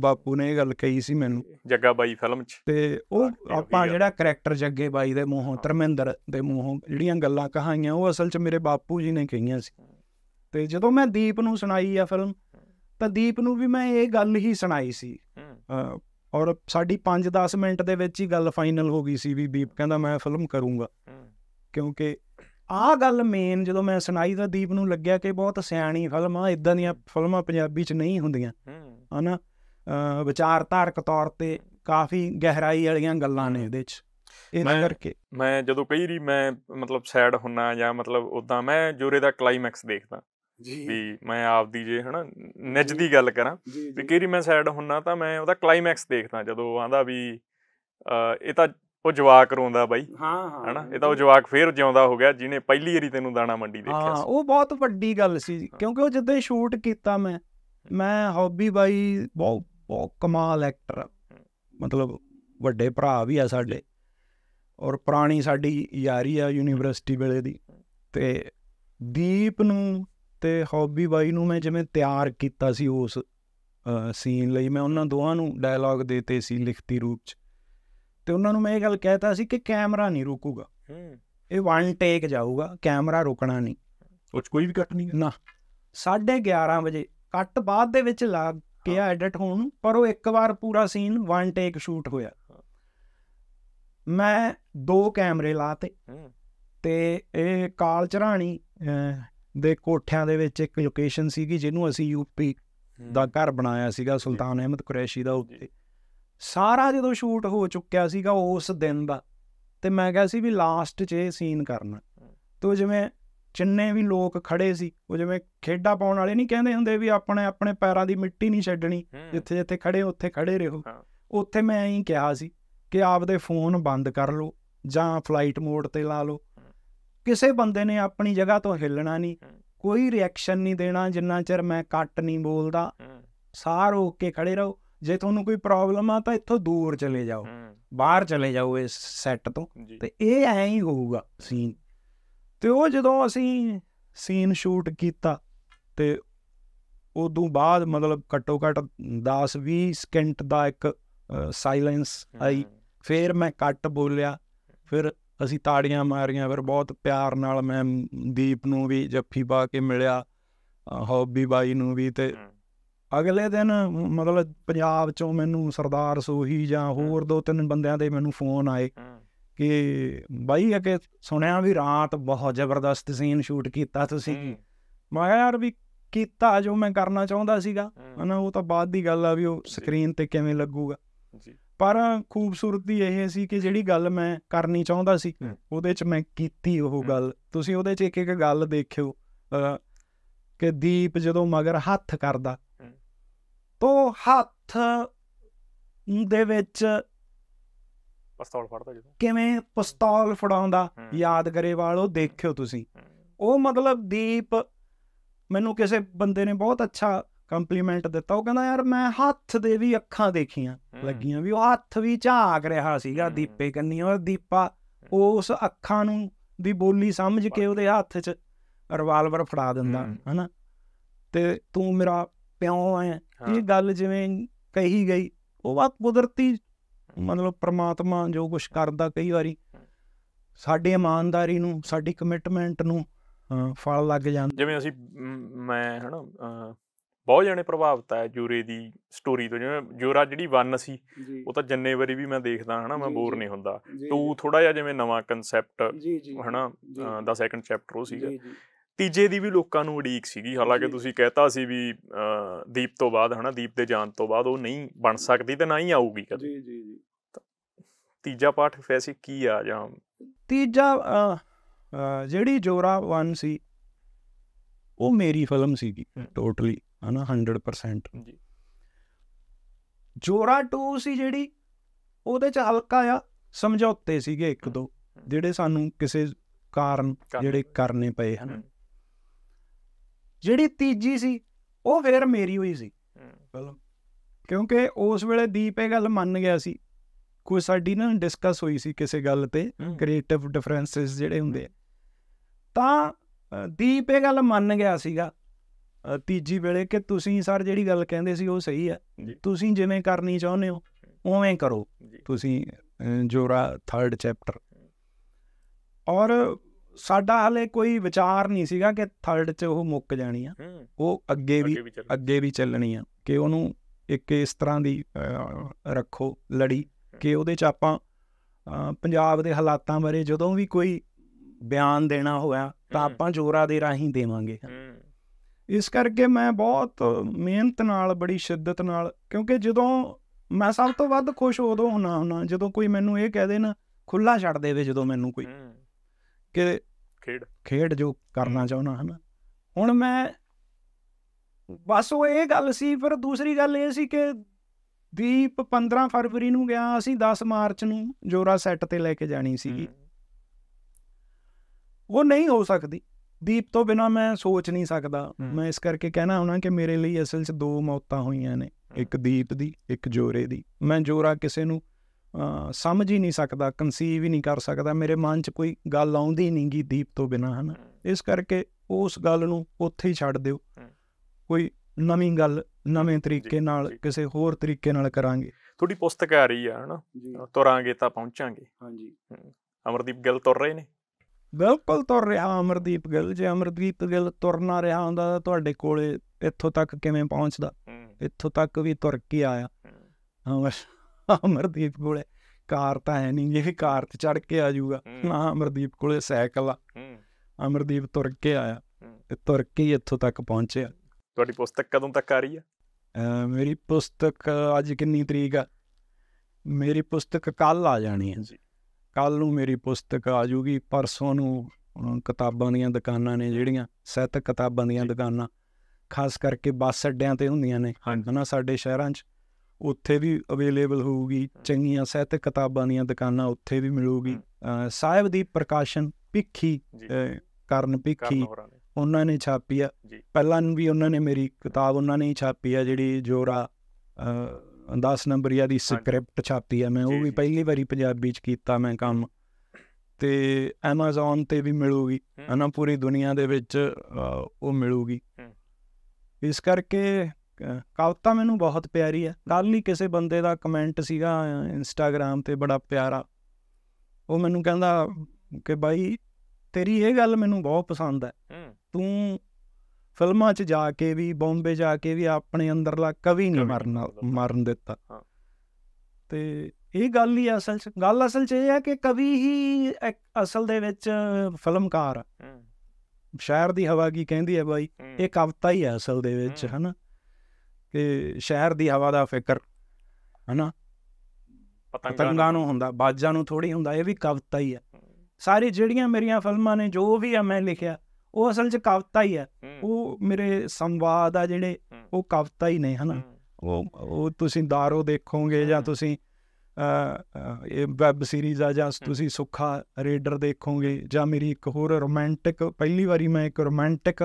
A: ਬਾਪੂ ਨੇ ਇਹ ਗੱਲ ਕਹੀ ਸੀ ਮੈਨੂੰ
B: ਜੱਗਾ ਬਾਈ ਫਿਲਮ 'ਚ
A: ਤੇ ਉਹ ਆਪਾਂ ਜਿਹੜਾ ਕੈਰੈਕਟਰ ਜੱਗੇ ਬਾਈ ਦੇ ਮੂੰਹੋਂ ਧਰਮਿੰਦਰ ਦੇ ਮੂੰਹੋਂ ਜਿਹੜੀਆਂ ਗੱਲਾਂ ਕਹਾਈਆਂ ਉਹ ਅਸਲ 'ਚ ਮੇਰੇ ਬਾਪੂ ਜੀ ਨੇ ਕਹੀਆਂ ਸੀ ਤੇ ਜਦੋਂ ਮੈਂ ਦੀਪ ਨੂੰ ਸੁਣਾਈ ਆ ਫਿਲਮ ਤਾਂ ਦੀਪ ਨੂੰ ਵੀ ਮੈਂ ਇਹ ਗੱਲ ਹੀ ਸੁਣਾਈ ਸੀ ਔਰ ਸਾਡੀ 5-10 ਮਿੰਟ ਦੇ ਵਿੱਚ ਹੀ ਗੱਲ ਫਾਈਨਲ ਹੋ ਗਈ ਸੀ ਵੀ ਦੀਪ ਕਹਿੰਦਾ ਮੈਂ ਫਿਲਮ ਕਰੂੰਗਾ ਕਿਉਂਕਿ ਆਹ ਗੱਲ ਮੇਨ ਜਦੋਂ ਮੈਂ ਸੁਣਾਈ ਤਾਂ ਦੀਪ ਨੂੰ ਲੱਗਿਆ ਕਿ ਬਹੁਤ ਸਿਆਣੀ ਫਿਲਮ ਆ ਇਦਾਂ ਦੀਆਂ ਫਿਲਮਾਂ ਪੰਜਾਬੀ 'ਚ ਨਹੀਂ ਹੁੰਦੀਆਂ ਹਨਾ ਵਿਚਾਰਧਾਰਕ ਤੌਰ ਤੇ ਕਾਫੀ ਗਹਿਰਾਈ ਵਾਲੀਆਂ ਗੱਲਾਂ ਨੇ ਇਹਦੇ 'ਚ ਇਹਨਾਂ ਕਰਕੇ
B: ਮੈਂ ਜਦੋਂ ਕਈ ਰੀ ਮੈਂ ਮਤਲਬ ਸੈਡ ਹੁੰਨਾ ਜਾਂ ਮਤਲਬ ਉਦਾਂ ਮੈਂ ਜੋਰੇ ਦਾ ਕਲਾਈਮੈਕਸ ਦੇਖਦਾ ਵੀ ਮੈਂ ਆਪਦੀ ਜੇ ਹਨਾ ਨਿੱਜ ਦੀ ਗੱਲ ਕਰਾਂ ਵੀ ਕਿਹੜੀ ਮੈਂ ਸਾਈਡ ਹੁੰਨਾ ਤਾਂ ਮੈਂ ਉਹਦਾ ਕਲਾਈਮੈਕਸ ਦੇਖਦਾ ਜਦੋਂ ਆਂਦਾ ਵੀ ਇਹ ਤਾਂ ਉਹ ਜਵਾਕ ਰੋਂਦਾ ਬਾਈ ਹਾਂ ਹਾਂ ਹਨਾ ਇਹ ਤਾਂ ਉਹ ਜਵਾਕ ਫੇਰ ਜਿਉਂਦਾ ਹੋ ਗਿਆ ਜਿਹਨੇ ਪਹਿਲੀ ਵਾਰੀ ਤੈਨੂੰ ਦਾਣਾ ਮੰਡੀ ਦੇਖਿਆ ਹਾਂ
A: ਉਹ ਬਹੁਤ ਵੱਡੀ ਗੱਲ ਸੀ ਕਿਉਂਕਿ ਉਹ ਜਦੋਂ ਸ਼ੂਟ ਕੀਤਾ ਮੈਂ ਮੈਂ ਹੌਬੀ ਬਾਈ ਬਹੁਤ ਬਹੁਤ ਕਮਾਲ ਐਕਟਰ ਮਤਲਬ ਵੱਡੇ ਭਰਾ ਵੀ ਆ ਸਾਡੇ ਔਰ ਪੁਰਾਣੀ ਸਾਡੀ ਯਾਰੀ ਆ ਯੂਨੀਵਰਸਿਟੀ ਵੇਲੇ ਦੀ ਤੇ ਦੀਪ ਨੂੰ ਤੇ ਹੌਬੀ ਬਾਈ ਨੂੰ ਮੈਂ ਜਿਵੇਂ ਤਿਆਰ ਕੀਤਾ ਸੀ ਉਸ ਸੀਨ ਲਈ ਮੈਂ ਉਹਨਾਂ ਦੋਹਾਂ ਨੂੰ ਡਾਇਲੌਗ ਦੇਤੇ ਸੀ ਲਿਖਤੀ ਰੂਪ ਚ ਤੇ ਉਹਨਾਂ ਨੂੰ ਮੈਂ ਇਹ ਗੱਲ ਕਹਿਤਾ ਸੀ ਕਿ ਕੈਮਰਾ ਨਹੀਂ ਰੁਕੂਗਾ ਇਹ ਵਨ ਟੇਕ ਜਾਊਗਾ ਕੈਮਰਾ ਰੁਕਣਾ ਨਹੀਂ ਉੱਚ ਕੋਈ ਵੀ ਕੱਟ ਨਹੀਂ ਨਾ 11:30 ਵਜੇ ਕੱਟ ਬਾਅਦ ਦੇ ਵਿੱਚ ਲੱਗ ਗਿਆ ਐਡਿਟ ਹੋਣ ਪਰ ਉਹ ਇੱਕ ਵਾਰ ਪੂਰਾ ਸੀਨ ਵਨ ਟੇਕ ਸ਼ੂਟ ਹੋਇਆ ਮੈਂ ਦੋ ਕੈਮਰੇ ਲਾਤੇ ਤੇ ਇਹ ਕਾਲ ਚਰਾਣੀ ਦੇ ਕੋਠਿਆਂ ਦੇ ਵਿੱਚ ਇੱਕ ਲੋਕੇਸ਼ਨ ਸੀਗੀ ਜਿਹਨੂੰ ਅਸੀਂ ਯੂਪੀ ਦਾ ਘਰ ਬਣਾਇਆ ਸੀਗਾ ਸੁਲਤਾਨ ਅਹਿਮਦ ਕੁਰੈਸ਼ੀ ਦਾ ਉੱਤੇ ਸਾਰਾ ਜਦੋਂ ਸ਼ੂਟ ਹੋ ਚੁੱਕਿਆ ਸੀਗਾ ਉਸ ਦਿਨ ਦਾ ਤੇ ਮੈਂ ਕਿਹਾ ਸੀ ਵੀ ਲਾਸਟ 'ਚ ਇਹ ਸੀਨ ਕਰਨਾ ਤੋ ਜਿਵੇਂ ਜਿੰਨੇ ਵੀ ਲੋਕ ਖੜੇ ਸੀ ਉਹ ਜਿਵੇਂ ਖੇਡਾ ਪਾਉਣ ਵਾਲੇ ਨਹੀਂ ਕਹਿੰਦੇ ਹੁੰਦੇ ਵੀ ਆਪਣੇ ਆਪਣੇ ਪੈਰਾਂ ਦੀ ਮਿੱਟੀ ਨਹੀਂ ਛੱਡਣੀ ਜਿੱਥੇ ਜਿੱਥੇ ਖੜੇ ਉੱਥੇ ਖੜੇ ਰਹੋ ਉੱਥੇ ਮੈਂ ਐਂ ਕਿਹਾ ਸੀ ਕਿ ਆਪਦੇ ਫੋਨ ਬੰਦ ਕਰ ਲਓ ਜਾਂ ਫਲਾਈਟ ਮੋਡ ਤੇ ਲਾ ਲਓ ਕਿਸੇ ਬੰਦੇ ਨੇ ਆਪਣੀ ਜਗ੍ਹਾ ਤੋਂ ਹਿੱਲਣਾ ਨਹੀਂ ਕੋਈ ਰਿਐਕਸ਼ਨ ਨਹੀਂ ਦੇਣਾ ਜਿੰਨਾ ਚਿਰ ਮੈਂ ਕੱਟ ਨਹੀਂ ਬੋਲਦਾ ਸਾਰ ਹੋ ਕੇ ਖੜੇ ਰਹੋ ਜੇ ਤੁਹਾਨੂੰ ਕੋਈ ਪ੍ਰੋਬਲਮ ਆ ਤਾਂ ਇੱਥੋਂ ਦੂਰ ਚਲੇ ਜਾਓ ਬਾਹਰ ਚਲੇ ਜਾਓ ਇਸ ਸੈੱਟ ਤੋਂ ਤੇ ਇਹ ਐਂ ਹੀ ਹੋਊਗਾ ਸੀਨ ਤੇ ਉਹ ਜਦੋਂ ਅਸੀਂ ਸੀਨ ਸ਼ੂਟ ਕੀਤਾ ਤੇ ਉਦੋਂ ਬਾਅਦ ਮਤਲਬ ਘੱਟੋ ਘੱਟ 10 20 ਸਕਿੰਟ ਦਾ ਇੱਕ ਸਾਇਲੈਂਸ ਆਈ ਫਿਰ ਮੈਂ ਕੱਟ ਬੋਲਿਆ ਫਿਰ ਅਸੀਂ ਤਾੜੀਆਂ ਮਾਰੀਆਂ ਫਿਰ ਬਹੁਤ ਪਿਆਰ ਨਾਲ ਮੈਂ ਦੀਪ ਨੂੰ ਵੀ ਜੱਫੀ ਪਾ ਕੇ ਮਿਲਿਆ ਹੌਬੀ ਬਾਈ ਨੂੰ ਵੀ ਤੇ ਅਗਲੇ ਦਿਨ ਮਤਲਬ ਪੰਜਾਬ ਚੋਂ ਮੈਨੂੰ ਸਰਦਾਰ ਸੋਹੀ ਜਾਂ ਹੋਰ ਦੋ ਤਿੰਨ ਬੰਦਿਆਂ ਦੇ ਮੈਨੂੰ ਫੋਨ ਆਏ ਕਿ ਬਾਈ ਆ ਸੁਣਿਆ ਵੀ ਰਾਤ ਬਹੁਤ ਜ਼ਬਰਦਸਤ ਸੀਨ ਸ਼ੂਟ ਕੀਤਾ ਤੁਸੀਂ ਮੈਂ ਕਿਹਾ ਯਾਰ ਵੀ ਕੀਤਾ ਜੋ ਮੈਂ ਕਰਨਾ ਚਾਹੁੰਦਾ ਸੀਗਾ ਹਨਾ ਉਹ ਤਾਂ ਬਾਅਦ ਦੀ ਗੱਲ ਆ ਵੀ ਉਹ ਸਕਰੀਨ ਤੇ ਕਿਵੇਂ ਲੱਗੂਗਾ ਜੀ ਪਰ ਖੂਬਸੂਰਤੀ ਇਹ ਸੀ ਕਿ ਜਿਹੜੀ ਗੱਲ ਮੈਂ ਕਰਨੀ ਚਾਹੁੰਦਾ ਸੀ ਉਹਦੇ 'ਚ ਮੈਂ ਕੀਤੀ ਉਹ ਗੱਲ ਤੁਸੀਂ ਉਹਦੇ 'ਚ ਇੱਕ ਇੱਕ ਗੱਲ ਦੇਖਿਓ ਕਿ ਦੀਪ ਜਦੋਂ ਮਗਰ ਹੱਥ ਕਰਦਾ ਤੋ ਹੱਥ ਦੇ ਵਿੱਚ
B: ਪਿਸਤੌਲ ਫੜਦਾ ਜਦੋਂ
A: ਕਿਵੇਂ ਪਿਸਤੌਲ ਫੜਾਉਂਦਾ ਯਾਦ ਕਰੇ ਵਾਲੋ ਦੇਖਿਓ ਤੁਸੀਂ ਉਹ ਮਤਲਬ ਦੀਪ ਮੈਨੂੰ ਕਿਸੇ ਬੰਦੇ ਨੇ ਬਹੁਤ ਅੱਛਾ ਕੰਪਲੀਮੈਂਟ ਦਿੱਤਾ ਉਹ ਕਹਿੰਦਾ ਯਾਰ ਮੈਂ ਹੱਥ ਦੇ ਵੀ ਅੱਖਾਂ ਦੇਖੀਆਂ ਲੱਗੀਆਂ ਵੀ ਉਹ ਹੱਥ ਵੀ ਝਾਕ ਰਿਹਾ ਸੀਗਾ ਦੀਪੇ ਕੰਨੀ ਉਹ ਦੀਪਾ ਉਸ ਅੱਖਾਂ ਨੂੰ ਦੀ ਬੋਲੀ ਸਮਝ ਕੇ ਉਹਦੇ ਹੱਥ 'ਚ ਰਿਵਾਲਵਰ ਫੜਾ ਦਿੰਦਾ ਹਨਾ ਤੇ ਤੂੰ ਮੇਰਾ ਪਿਓ ਐ ਇਹ ਗੱਲ ਜਿਵੇਂ ਕਹੀ ਗਈ ਉਹ ਵਕ ਕੁਦਰਤੀ ਮਤਲਬ ਪ੍ਰਮਾਤਮਾ ਜੋ ਕੁਝ ਕਰਦਾ ਕਈ ਵਾਰੀ ਸਾਡੀ ਇਮਾਨਦਾਰੀ ਨੂੰ ਸਾਡੀ ਕਮਿਟਮੈਂਟ ਨੂੰ ਫਲ ਲੱਗ ਜਾਂਦਾ
B: ਜਿਵੇਂ ਅਸੀਂ ਮੈਂ ਹਨਾ ਬਹੁਤ ਜਣੇ ਪ੍ਰਭਾਵਿਤ ਆ ਜੂਰੇ ਦੀ ਸਟੋਰੀ ਤੋਂ ਜਿਵੇਂ ਜੂਰਾ ਜਿਹੜੀ 1 ਸੀ ਉਹ ਤਾਂ ਜੰਨੇ ਵਾਰੀ ਵੀ ਮੈਂ ਦੇਖਦਾ ਹਨਾ ਮੈਂ ਬੋਰ ਨਹੀਂ ਹੁੰਦਾ 2 ਥੋੜਾ ਜਿਹਾ ਜਿਵੇਂ ਨਵਾਂ ਕਨਸੈਪਟ ਹਨਾ ਦਾ ਸੈਕੰਡ ਚੈਪਟਰ ਉਹ ਸੀਗਾ ਤੀਜੇ ਦੀ ਵੀ ਲੋਕਾਂ ਨੂੰ ਉਡੀਕ ਸੀਗੀ ਹਾਲਾਂਕਿ ਤੁਸੀਂ ਕਹਿਤਾ ਸੀ ਵੀ ਦੀਪ ਤੋਂ ਬਾਅਦ ਹਨਾ ਦੀਪ ਦੇ ਜਾਣ ਤੋਂ ਬਾਅਦ ਉਹ ਨਹੀਂ ਬਣ ਸਕਦੀ ਤੇ ਨਾ ਹੀ ਆਊਗੀ ਕਦੇ ਜੀ ਜੀ ਜੀ ਤੀਜਾ ਪਾਠ ਫੈਸੀ ਕੀ ਆ ਜਾਂ
A: ਤੀਜਾ ਜਿਹੜੀ ਜੋਰਾ 1 ਸੀ ਉਹ ਮੇਰੀ ਫਿਲਮ ਸੀਗੀ ਟੋਟਲੀ ਹਨਾ 100% ਜੀ ਜੋਰਾ 2 ਸੀ ਜਿਹੜੀ ਉਹਦੇ ਚ ਹਲਕਾ ਆ ਸਮਝੌਤੇ ਸੀਗੇ ਇੱਕ ਦੋ ਜਿਹੜੇ ਸਾਨੂੰ ਕਿਸੇ ਕਾਰਨ ਜਿਹੜੇ ਕਰਨੇ ਪਏ ਹਨ ਜਿਹੜੀ ਤੀਜੀ ਸੀ ਉਹ ਫੇਰ ਮੇਰੀ ਹੋਈ ਸੀ ਕਿਉਂਕਿ ਉਸ ਵੇਲੇ ਦੀਪ ਇਹ ਗੱਲ ਮੰਨ ਗਿਆ ਸੀ ਕੋਈ ਸਾਡੀ ਨਾ ਡਿਸਕਸ ਹੋਈ ਸੀ ਕਿਸੇ ਗੱਲ ਤੇ ਕ੍ਰੀਏਟਿਵ ਡਿਫਰੈਂਸਸ ਜਿਹੜੇ ਹੁੰਦੇ ਆ ਤਾਂ ਦੀਪ ਇਹ ਗੱਲ ਮੰਨ ਗਿਆ ਸੀਗਾ ਤੀਜੀ ਵੇਲੇ ਕਿ ਤੁਸੀਂ ਸਰ ਜਿਹੜੀ ਗੱਲ ਕਹਿੰਦੇ ਸੀ ਉਹ ਸਹੀ ਆ ਤੁਸੀਂ ਜਿਵੇਂ ਕਰਨੀ ਚਾਹੁੰਦੇ ਹੋ ਉਵੇਂ ਕਰੋ ਤੁਸੀਂ ਜੋਰਾ 3rd ਚੈਪਟਰ ਔਰ ਸਾਡਾ ਹਲੇ ਕੋਈ ਵਿਚਾਰ ਨਹੀਂ ਸੀਗਾ ਕਿ 3rd ਚ ਉਹ ਮੁੱਕ ਜਾਣੀ ਆ ਉਹ ਅੱਗੇ ਵੀ ਅੱਗੇ ਵੀ ਚੱਲਣੀ ਆ ਕਿ ਉਹਨੂੰ ਇੱਕ ਇਸ ਤਰ੍ਹਾਂ ਦੀ ਰੱਖੋ ਲੜੀ ਕਿ ਉਹਦੇ ਚ ਆਪਾਂ ਪੰਜਾਬ ਦੇ ਹਾਲਾਤਾਂ ਬਾਰੇ ਜਦੋਂ ਵੀ ਕੋਈ ਬਿਆਨ ਦੇਣਾ ਹੋਇਆ ਤਾਂ ਆਪਾਂ ਜੋਰਾ ਦੇ ਰਾਹੀਂ ਦੇਵਾਂਗੇ ਇਸ ਕਰਕੇ ਮੈਂ ਬਹੁਤ ਮਿਹਨਤ ਨਾਲ ਬੜੀ ਸ਼ਿੱਦਤ ਨਾਲ ਕਿਉਂਕਿ ਜਦੋਂ ਮੈਂ ਸਭ ਤੋਂ ਵੱਧ ਖੁਸ਼ ਉਦੋਂ ਹੁਣਾ ਹੁਣਾ ਜਦੋਂ ਕੋਈ ਮੈਨੂੰ ਇਹ ਕਹਿ ਦੇ ਨਾ ਖੁੱਲਾ ਛੱਡ ਦੇਵੇ ਜਦੋਂ ਮੈਨੂੰ ਕੋਈ ਕਿ ਖੇਡ ਖੇਡ ਜੋ ਕਰਨਾ ਚਾਹੁੰਦਾ ਹਨਾ ਹੁਣ ਮੈਂ ਬਸ ਉਹ ਇਹ ਗੱਲ ਸੀ ਫਿਰ ਦੂਸਰੀ ਗੱਲ ਇਹ ਸੀ ਕਿ ਦੀਪ 15 ਫਰਵਰੀ ਨੂੰ ਗਿਆ ਅਸੀਂ 10 ਮਾਰਚ ਨੂੰ ਜੋਰਾ ਸੈੱਟ ਤੇ ਲੈ ਕੇ ਜਾਣੀ ਸੀਗੀ ਉਹ ਨਹੀਂ ਹੋ ਸਕਦੀ ਦੀਪ ਤੋਂ ਬਿਨਾ ਮੈਂ ਸੋਚ ਨਹੀਂ ਸਕਦਾ ਮੈਂ ਇਸ ਕਰਕੇ ਕਹਿਣਾ ਹੁਣਾਂ ਕਿ ਮੇਰੇ ਲਈ ਅਸਲ 'ਚ ਦੋ ਮੌਤਾਂ ਹੋਈਆਂ ਨੇ ਇੱਕ ਦੀਪ ਦੀ ਇੱਕ ਜੋਰੇ ਦੀ ਮੈਂ ਜੋਰਾ ਕਿਸੇ ਨੂੰ ਸਮਝ ਹੀ ਨਹੀਂ ਸਕਦਾ ਕਨਸੀਵ ਹੀ ਨਹੀਂ ਕਰ ਸਕਦਾ ਮੇਰੇ ਮਨ 'ਚ ਕੋਈ ਗੱਲ ਆਉਂਦੀ ਨਹੀਂ ਗੀ ਦੀਪ ਤੋਂ ਬਿਨਾ ਹਨ ਇਸ ਕਰਕੇ ਉਸ ਗੱਲ ਨੂੰ ਉੱਥੇ ਹੀ ਛੱਡ ਦਿਓ ਕੋਈ ਨਵੀਂ ਗੱਲ ਨਵੇਂ ਤਰੀਕੇ ਨਾਲ ਕਿਸੇ ਹੋਰ ਤਰੀਕੇ ਨਾਲ ਕਰਾਂਗੇ
B: ਤੁਹਾਡੀ ਪੁਸਤਕ ਆ ਰਹੀ ਆ ਹਨਾ ਤੁਰਾਂਗੇ ਤਾਂ ਪਹੁੰਚਾਂਗੇ ਹਾਂਜੀ ਅਮਰਦੀਪ ਗਿੱਲ ਤੁਰ ਰਹੇ ਨੇ
A: ਬਿਲਕੁਲ ਤੁਰ ਰਿਹਾ ਅਮਰਦੀਪ ਗਿੱਲ ਜੇ ਅਮਰਦੀਪ ਗਿੱਲ ਤੁਰਨਾ ਰਿਹਾ ਹੁੰਦਾ ਤਾਂ ਤੁਹਾਡੇ ਕੋਲੇ ਇੱਥੋਂ ਤੱਕ ਕਿਵੇਂ ਪਹੁੰਚਦਾ ਇੱਥੋਂ ਤੱਕ ਵੀ ਤੁਰ ਕੇ ਆਇਆ ਅਮਰਦੀਪ ਕੋਲੇ ਕਾਰ ਤਾਂ ਹੈ ਨਹੀਂ ਜੇ ਕਾਰ ਤੇ ਚੜ ਕੇ ਆ ਜਾਊਗਾ ਨਾ ਅਮਰਦੀਪ ਕੋਲੇ ਸਾਈਕਲ ਆ ਅਮਰਦੀਪ ਤੁਰ ਕੇ ਆਇਆ ਤੇ ਤੁਰ ਕੇ ਇੱਥੋਂ ਤੱਕ ਪਹੁੰਚਿਆ
B: ਤੁਹਾਡੀ ਪੁਸਤਕ ਕਦੋਂ ਤੱਕ ਆ ਰਹੀ
A: ਆ ਮੇਰੀ ਪੁਸਤਕ ਅੱਜ ਕਿੰਨੀ ਤਰੀਕ ਆ ਮੇਰੀ ਪੁਸਤਕ ਕੱਲ ਆ ਜਾਣੀ ਹੈ ਜੀ ਕੱਲ ਨੂੰ ਮੇਰੀ ਪੁਸਤਕ ਆ ਜੂਗੀ ਪਰਸੋਂ ਨੂੰ ਕਿਤਾਬਾਂ ਦੀਆਂ ਦੁਕਾਨਾਂ ਨੇ ਜਿਹੜੀਆਂ ਸਹਿਤਕ ਕਿਤਾਬਾਂ ਦੀਆਂ ਦੁਕਾਨਾਂ ਖਾਸ ਕਰਕੇ ਬੱਸ ਅੱਡਿਆਂ ਤੇ ਹੁੰਦੀਆਂ ਨੇ ਹਨਾ ਸਾਡੇ ਸ਼ਹਿਰਾਂ 'ਚ ਉੱਥੇ ਵੀ ਅਵੇਲੇਬਲ ਹੋਊਗੀ ਚੰਗੀਆਂ ਸਹਿਤਕ ਕਿਤਾਬਾਂ ਦੀਆਂ ਦੁਕਾਨਾਂ ਉੱਥੇ ਵੀ ਮਿਲੂਗੀ ਸਾਹਿਬ ਦੀ ਪ੍ਰਕਾਸ਼ਨ ਭਿੱਖੀ ਕਰਨ ਭਿੱਖੀ ਉਹਨਾਂ ਨੇ ਛਾਪੀ ਆ ਪਹਿਲਾਂ ਵੀ ਉਹਨਾਂ ਨੇ ਮੇਰੀ ਕਿਤਾਬ ਉਹਨਾਂ ਨੇ ਹੀ ਛਾਪੀ ਆ ਜਿਹੜੀ ਜੋਰਾ 10 ਨੰਬਰੀਆ ਦੀ ਸਕ੍ਰਿਪਟ ਛਾਪੀ ਆ ਮੈਂ ਉਹ ਵੀ ਪਹਿਲੀ ਵਾਰੀ ਪੰਜਾਬੀ ਚ ਕੀਤਾ ਮੈਂ ਕੰਮ ਤੇ Amazon ਤੇ ਵੀ ਮਿਲੂਗੀ ਹਨਾ ਪੂਰੀ ਦੁਨੀਆ ਦੇ ਵਿੱਚ ਉਹ ਮਿਲੂਗੀ ਇਸ ਕਰਕੇ ਕਵਤਾ ਮੈਨੂੰ ਬਹੁਤ ਪਿਆਰੀ ਆ ਕੱਲ ਹੀ ਕਿਸੇ ਬੰਦੇ ਦਾ ਕਮੈਂਟ ਸੀਗਾ ਇੰਸਟਾਗ੍ਰam ਤੇ ਬੜਾ ਪਿਆਰਾ ਉਹ ਮੈਨੂੰ ਕਹਿੰਦਾ ਕਿ ਬਾਈ ਤੇਰੀ ਇਹ ਗੱਲ ਮੈਨੂੰ ਬਹੁਤ ਪਸੰਦ ਹੈ ਤੂੰ ਫਿਲਮਾਂ 'ਚ ਜਾ ਕੇ ਵੀ ਬੰਬੇ ਜਾ ਕੇ ਵੀ ਆਪਣੇ ਅੰਦਰਲਾ ਕਵੀ ਨਹੀਂ ਮਰਨ ਮਰਨ ਦਿੱਤਾ ਤੇ ਇਹ ਗੱਲ ਹੀ ਅਸਲ 'ਚ ਗੱਲ ਅਸਲ 'ਚ ਇਹ ਹੈ ਕਿ ਕਵੀ ਹੀ ਅਸਲ ਦੇ ਵਿੱਚ ਫਿਲਮਕਾਰ ਸ਼ਾਇਰ ਦੀ ਹਵਾ ਕੀ ਕਹਿੰਦੀ ਹੈ ਬਾਈ ਇਹ ਕਵਤਾ ਹੀ ਹੈ ਅਸਲ ਦੇ ਵਿੱਚ ਹਨਾ ਕਿ ਸ਼ਹਿਰ ਦੀ ਹਵਾ ਦਾ ਫਿਕਰ ਹਨਾ ਪਤੰਗਾਂ ਨੂੰ ਹੁੰਦਾ ਬਾਜਾਂ ਨੂੰ ਥੋੜੀ ਹੁੰਦਾ ਇਹ ਵੀ ਕਵਤਾ ਹੀ ਹੈ ਸਾਰੀ ਜਿਹੜੀਆਂ ਮੇਰੀਆਂ ਫਿਲਮਾਂ ਨੇ ਜੋ ਵੀ ਆ ਮੈਂ ਲਿਖਿਆ ਉਹ ਅਸਲ 'ਚ ਕਵਿਤਾ ਹੀ ਹੈ ਉਹ ਮੇਰੇ ਸੰਵਾਦ ਆ ਜਿਹੜੇ ਉਹ ਕਵਿਤਾ ਹੀ ਨਹੀਂ ਹਨਾ ਉਹ ਉਹ ਤੁਸੀਂ ਦਾਰੋ ਦੇਖੋਗੇ ਜਾਂ ਤੁਸੀਂ ਇਹ ਵੈਬ ਸੀਰੀਜ਼ ਆ ਜਾਂ ਤੁਸੀਂ ਸੁੱਖਾ ਰੇਡਰ ਦੇਖੋਗੇ ਜਾਂ ਮੇਰੀ ਇੱਕ ਹੋਰ ਰੋਮਾਂਟਿਕ ਪਹਿਲੀ ਵਾਰੀ ਮੈਂ ਇੱਕ ਰੋਮਾਂਟਿਕ